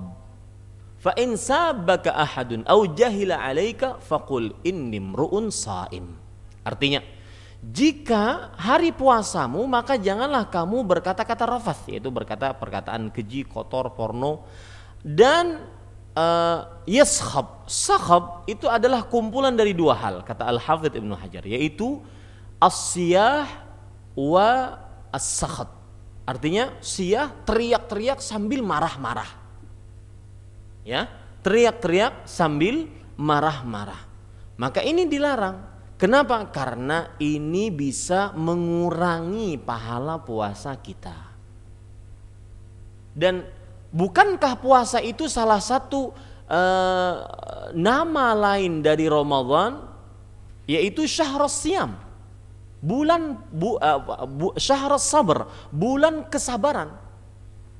Fa in sabaka ahadun au jahila alaika faqul inni mru'un saim. Artinya, jika hari puasamu maka janganlah kamu berkata-kata rafath yaitu berkata perkataan keji, kotor, porno dan uh, yashab. Sahab itu adalah kumpulan dari dua hal kata al hafidh Ibnu Hajar yaitu asyah wa as Artinya siyah teriak-teriak sambil marah-marah ya teriak-teriak sambil marah-marah maka ini dilarang kenapa karena ini bisa mengurangi pahala puasa kita dan bukankah puasa itu salah satu eh, nama lain dari Ramadan yaitu syahrul siam bulan bu, uh, bu, sabar bulan kesabaran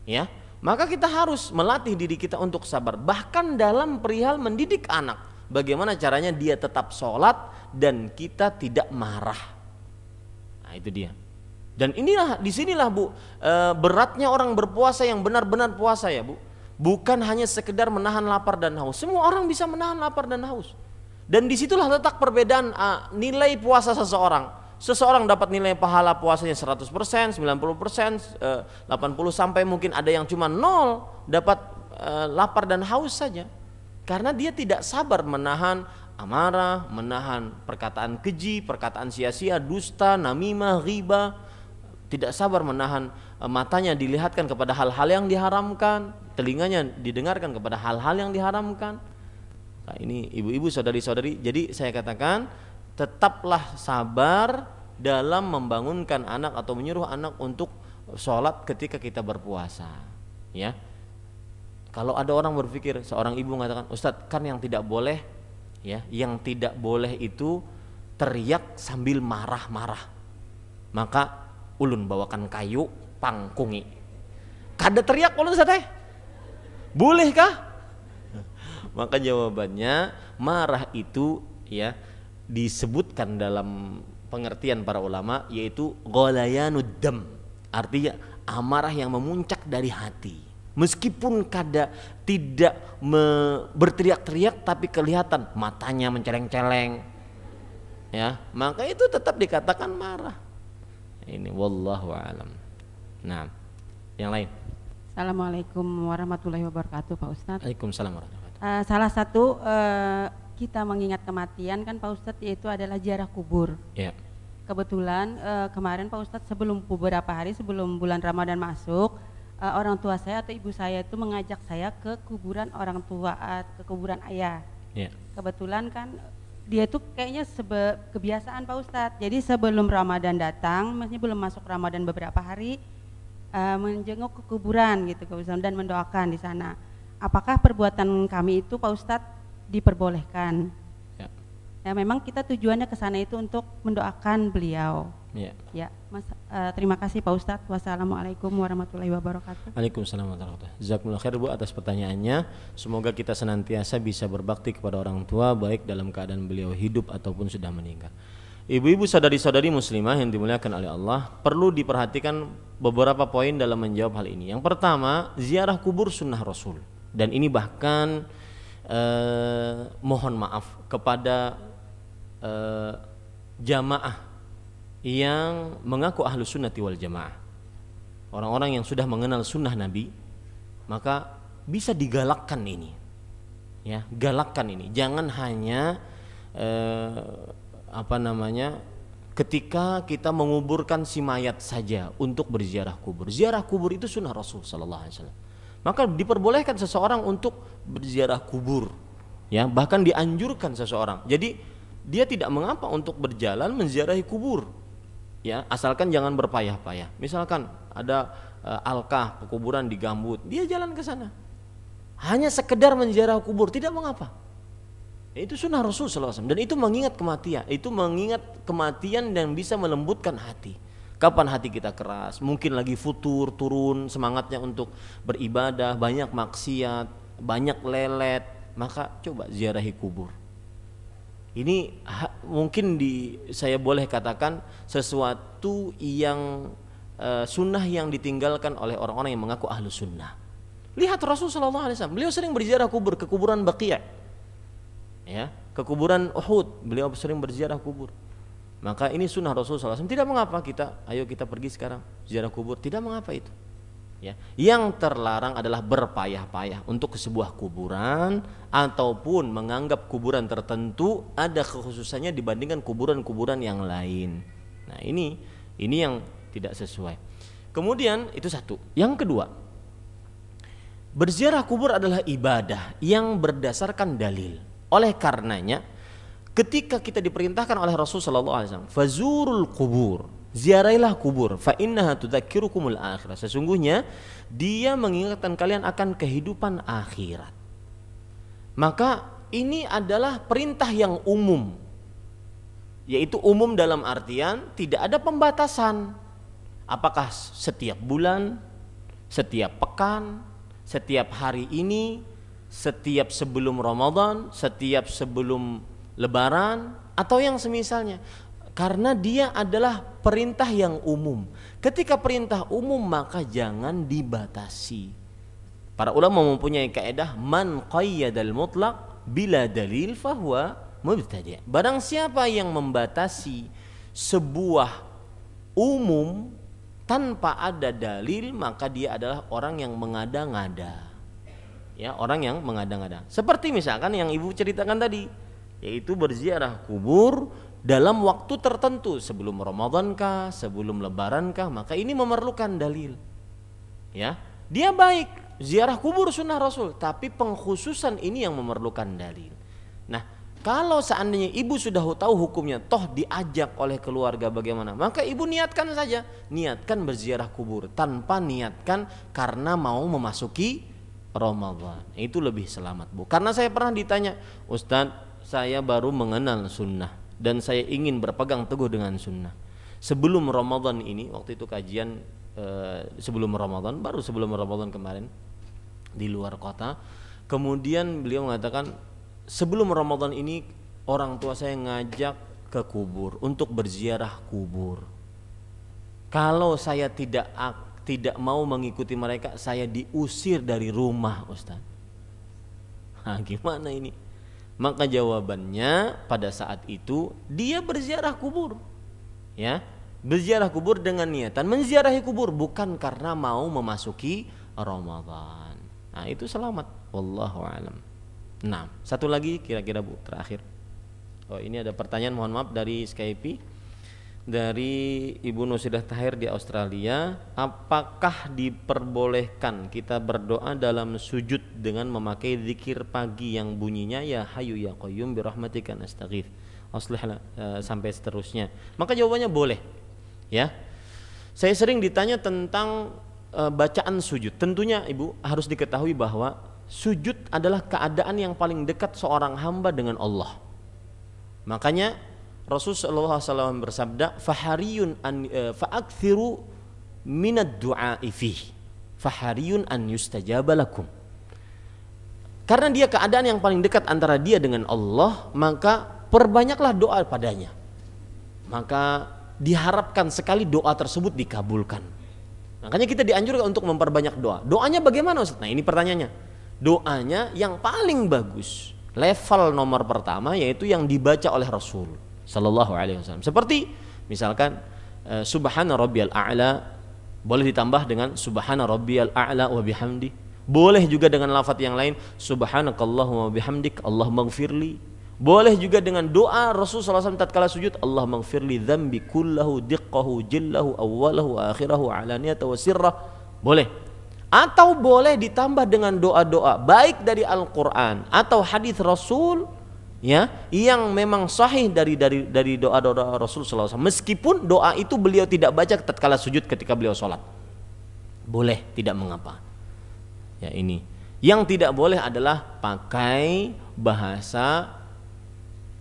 ya maka kita harus melatih diri kita untuk sabar. Bahkan dalam perihal mendidik anak. Bagaimana caranya dia tetap sholat dan kita tidak marah. Nah itu dia. Dan inilah disinilah bu eh, beratnya orang berpuasa yang benar-benar puasa ya bu. Bukan hanya sekedar menahan lapar dan haus. Semua orang bisa menahan lapar dan haus. Dan disitulah letak perbedaan eh, nilai puasa seseorang Seseorang dapat nilai pahala puasanya 100%, 90%, 80 sampai mungkin ada yang cuma nol dapat eh, lapar dan haus saja. Karena dia tidak sabar menahan amarah, menahan perkataan keji, perkataan sia-sia, dusta, namimah, riba, tidak sabar menahan eh, matanya dilihatkan kepada hal-hal yang diharamkan, telinganya didengarkan kepada hal-hal yang diharamkan. Nah, ini ibu-ibu, saudari-saudari, jadi saya katakan tetaplah sabar dalam membangunkan anak atau menyuruh anak untuk sholat ketika kita berpuasa ya kalau ada orang berpikir seorang ibu mengatakan Ustadz kan yang tidak boleh ya yang tidak boleh itu teriak sambil marah-marah maka ulun bawakan kayu pangkungi kada teriak ulun sate, eh? bolehkah [laughs] maka jawabannya marah itu ya disebutkan dalam pengertian para ulama yaitu golayanudem, Artinya amarah yang memuncak dari hati. Meskipun kada tidak me, berteriak-teriak tapi kelihatan matanya menceleng-celeng. Ya, maka itu tetap dikatakan marah. Ini wallahu alam. Nah, yang lain. Assalamualaikum warahmatullahi wabarakatuh Pak Ustadz. Waalaikumsalam warahmatullahi Eh, salah satu uh, kita mengingat kematian kan Pak Ustadz yaitu adalah jarak kubur. Yeah. Kebetulan uh, kemarin Pak Ustadz sebelum beberapa hari sebelum bulan Ramadan masuk uh, orang tua saya atau ibu saya itu mengajak saya ke kuburan orang tua uh, ke kuburan ayah. Yeah. Kebetulan kan dia itu kayaknya sebe kebiasaan Pak Ustadz. Jadi sebelum Ramadan datang, maksudnya belum masuk Ramadan beberapa hari, uh, menjenguk ke kuburan gitu kebetulan dan mendoakan di sana apakah perbuatan kami itu Pak Ustadz diperbolehkan ya. ya memang kita tujuannya ke sana itu untuk mendoakan beliau ya, ya mas uh, terima kasih Pak Ustadz wassalamualaikum warahmatullahi wabarakatuh Waalaikumsalam warahmatullahi wabarakatuh khair Bu atas pertanyaannya semoga kita senantiasa bisa berbakti kepada orang tua baik dalam keadaan beliau hidup ataupun sudah meninggal Ibu-ibu saudari-saudari muslimah yang dimuliakan oleh Allah perlu diperhatikan beberapa poin dalam menjawab hal ini. Yang pertama, ziarah kubur sunnah Rasul dan ini bahkan eh, mohon maaf kepada eh, jamaah yang mengaku ahlu sunnati wal jamaah orang-orang yang sudah mengenal sunnah nabi maka bisa digalakkan ini ya galakkan ini jangan hanya eh, apa namanya ketika kita menguburkan si mayat saja untuk berziarah kubur ziarah kubur itu sunnah rasul sallallahu alaihi maka diperbolehkan seseorang untuk berziarah kubur ya bahkan dianjurkan seseorang jadi dia tidak mengapa untuk berjalan menziarahi kubur ya asalkan jangan berpayah-payah misalkan ada e, alkah pekuburan di gambut dia jalan ke sana hanya sekedar menziarah kubur tidak mengapa itu sunnah Rasul SAW dan itu mengingat kematian itu mengingat kematian yang bisa melembutkan hati Kapan hati kita keras? Mungkin lagi futur, turun semangatnya untuk beribadah, banyak maksiat, banyak lelet, maka coba ziarahi kubur. Ini mungkin di saya boleh katakan sesuatu yang e, sunnah yang ditinggalkan oleh orang-orang yang mengaku ahlu sunnah. Lihat Rasulullah Shallallahu beliau sering berziarah kubur ke kuburan Baqiyah, ya, ke kuburan Uhud, beliau sering berziarah kubur. Maka ini sunnah Rasulullah SAW. Tidak mengapa kita, ayo kita pergi sekarang ziarah kubur. Tidak mengapa itu. Ya. Yang terlarang adalah berpayah-payah untuk ke sebuah kuburan ataupun menganggap kuburan tertentu ada kekhususannya dibandingkan kuburan-kuburan yang lain. Nah ini ini yang tidak sesuai. Kemudian itu satu. Yang kedua, berziarah kubur adalah ibadah yang berdasarkan dalil. Oleh karenanya ketika kita diperintahkan oleh Rasul sallallahu alaihi wasallam fazurul kubur ziarailah kubur fa innaha tudzakkirukumul akhirah sesungguhnya dia mengingatkan kalian akan kehidupan akhirat maka ini adalah perintah yang umum yaitu umum dalam artian tidak ada pembatasan apakah setiap bulan setiap pekan setiap hari ini setiap sebelum Ramadan setiap sebelum Lebaran atau yang semisalnya karena dia adalah perintah yang umum. Ketika perintah umum maka jangan dibatasi. Para ulama mempunyai kaidah man qayyadal mutlak bila dalil fahuwa mubtadi'. Barang siapa yang membatasi sebuah umum tanpa ada dalil maka dia adalah orang yang mengada-ngada. Ya, orang yang mengada-ngada. Seperti misalkan yang Ibu ceritakan tadi, yaitu berziarah kubur dalam waktu tertentu sebelum Ramadan kah, sebelum lebaran kah, maka ini memerlukan dalil. Ya. Dia baik ziarah kubur sunnah Rasul, tapi pengkhususan ini yang memerlukan dalil. Nah, kalau seandainya ibu sudah tahu hukumnya, toh diajak oleh keluarga bagaimana, maka ibu niatkan saja, niatkan berziarah kubur tanpa niatkan karena mau memasuki Ramadan. Itu lebih selamat, Bu. Karena saya pernah ditanya, Ustadz, saya baru mengenal sunnah dan saya ingin berpegang teguh dengan sunnah sebelum Ramadan ini waktu itu kajian eh, sebelum Ramadan baru sebelum Ramadan kemarin di luar kota kemudian beliau mengatakan sebelum Ramadan ini orang tua saya ngajak ke kubur untuk berziarah kubur kalau saya tidak tidak mau mengikuti mereka saya diusir dari rumah Ustaz nah, [laughs] gimana ini maka jawabannya pada saat itu dia berziarah kubur. Ya, berziarah kubur dengan niatan menziarahi kubur bukan karena mau memasuki Ramadan. Nah, itu selamat. Wallahu alam. Nah, satu lagi kira-kira Bu terakhir. Oh, ini ada pertanyaan mohon maaf dari Skype dari Ibu Nusidah Tahir di Australia, apakah diperbolehkan kita berdoa dalam sujud dengan memakai zikir pagi yang bunyinya ya hayu ya qayyum birahmatika rahmatika nastaghith. Aslih e, sampai seterusnya. Maka jawabannya boleh. Ya. Saya sering ditanya tentang e, bacaan sujud. Tentunya Ibu harus diketahui bahwa sujud adalah keadaan yang paling dekat seorang hamba dengan Allah. Makanya rasulullah sallallahu alaihi wasallam bersabda, "Fahariyun an e, fa'akthiru minad du'a'i fi Fahariyun an yustajaba Karena dia keadaan yang paling dekat antara dia dengan Allah, maka perbanyaklah doa padanya. Maka diharapkan sekali doa tersebut dikabulkan. Makanya kita dianjurkan untuk memperbanyak doa. Doanya bagaimana Ustaz? Nah, ini pertanyaannya. Doanya yang paling bagus, level nomor pertama yaitu yang dibaca oleh Rasul. Sallallahu Alaihi Wasallam. Seperti misalkan eh, Subhana Rabbiyal A'la boleh ditambah dengan Subhana Rabbiyal A'la wa bihamdi. Boleh juga dengan lafaz yang lain Subhanakallahumma bihamdik Allah maghfirli Boleh juga dengan doa Rasulullah SAW tatkala sujud Allah maghfirli dhambi kullahu diqqahu jillahu awwalahu akhirahu alaniyata wa sirrah Boleh Atau boleh ditambah dengan doa-doa Baik dari Al-Quran Atau hadis Rasul ya yang memang sahih dari dari dari doa doa Rasul SAW meskipun doa itu beliau tidak baca tatkala sujud ketika beliau sholat boleh tidak mengapa ya ini yang tidak boleh adalah pakai bahasa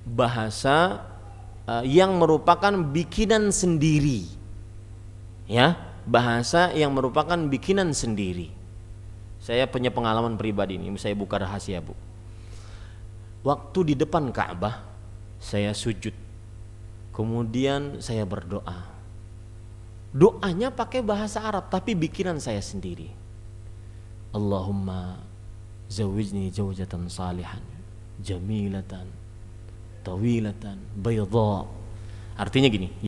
bahasa eh, yang merupakan bikinan sendiri ya bahasa yang merupakan bikinan sendiri saya punya pengalaman pribadi ini saya buka rahasia bu Waktu di depan Ka'bah saya sujud. Kemudian saya berdoa. Doanya pakai bahasa Arab tapi bikinan saya sendiri. Allahumma zawijni zaujatan salihan jamilatan tawilatan bayadha. Artinya gini,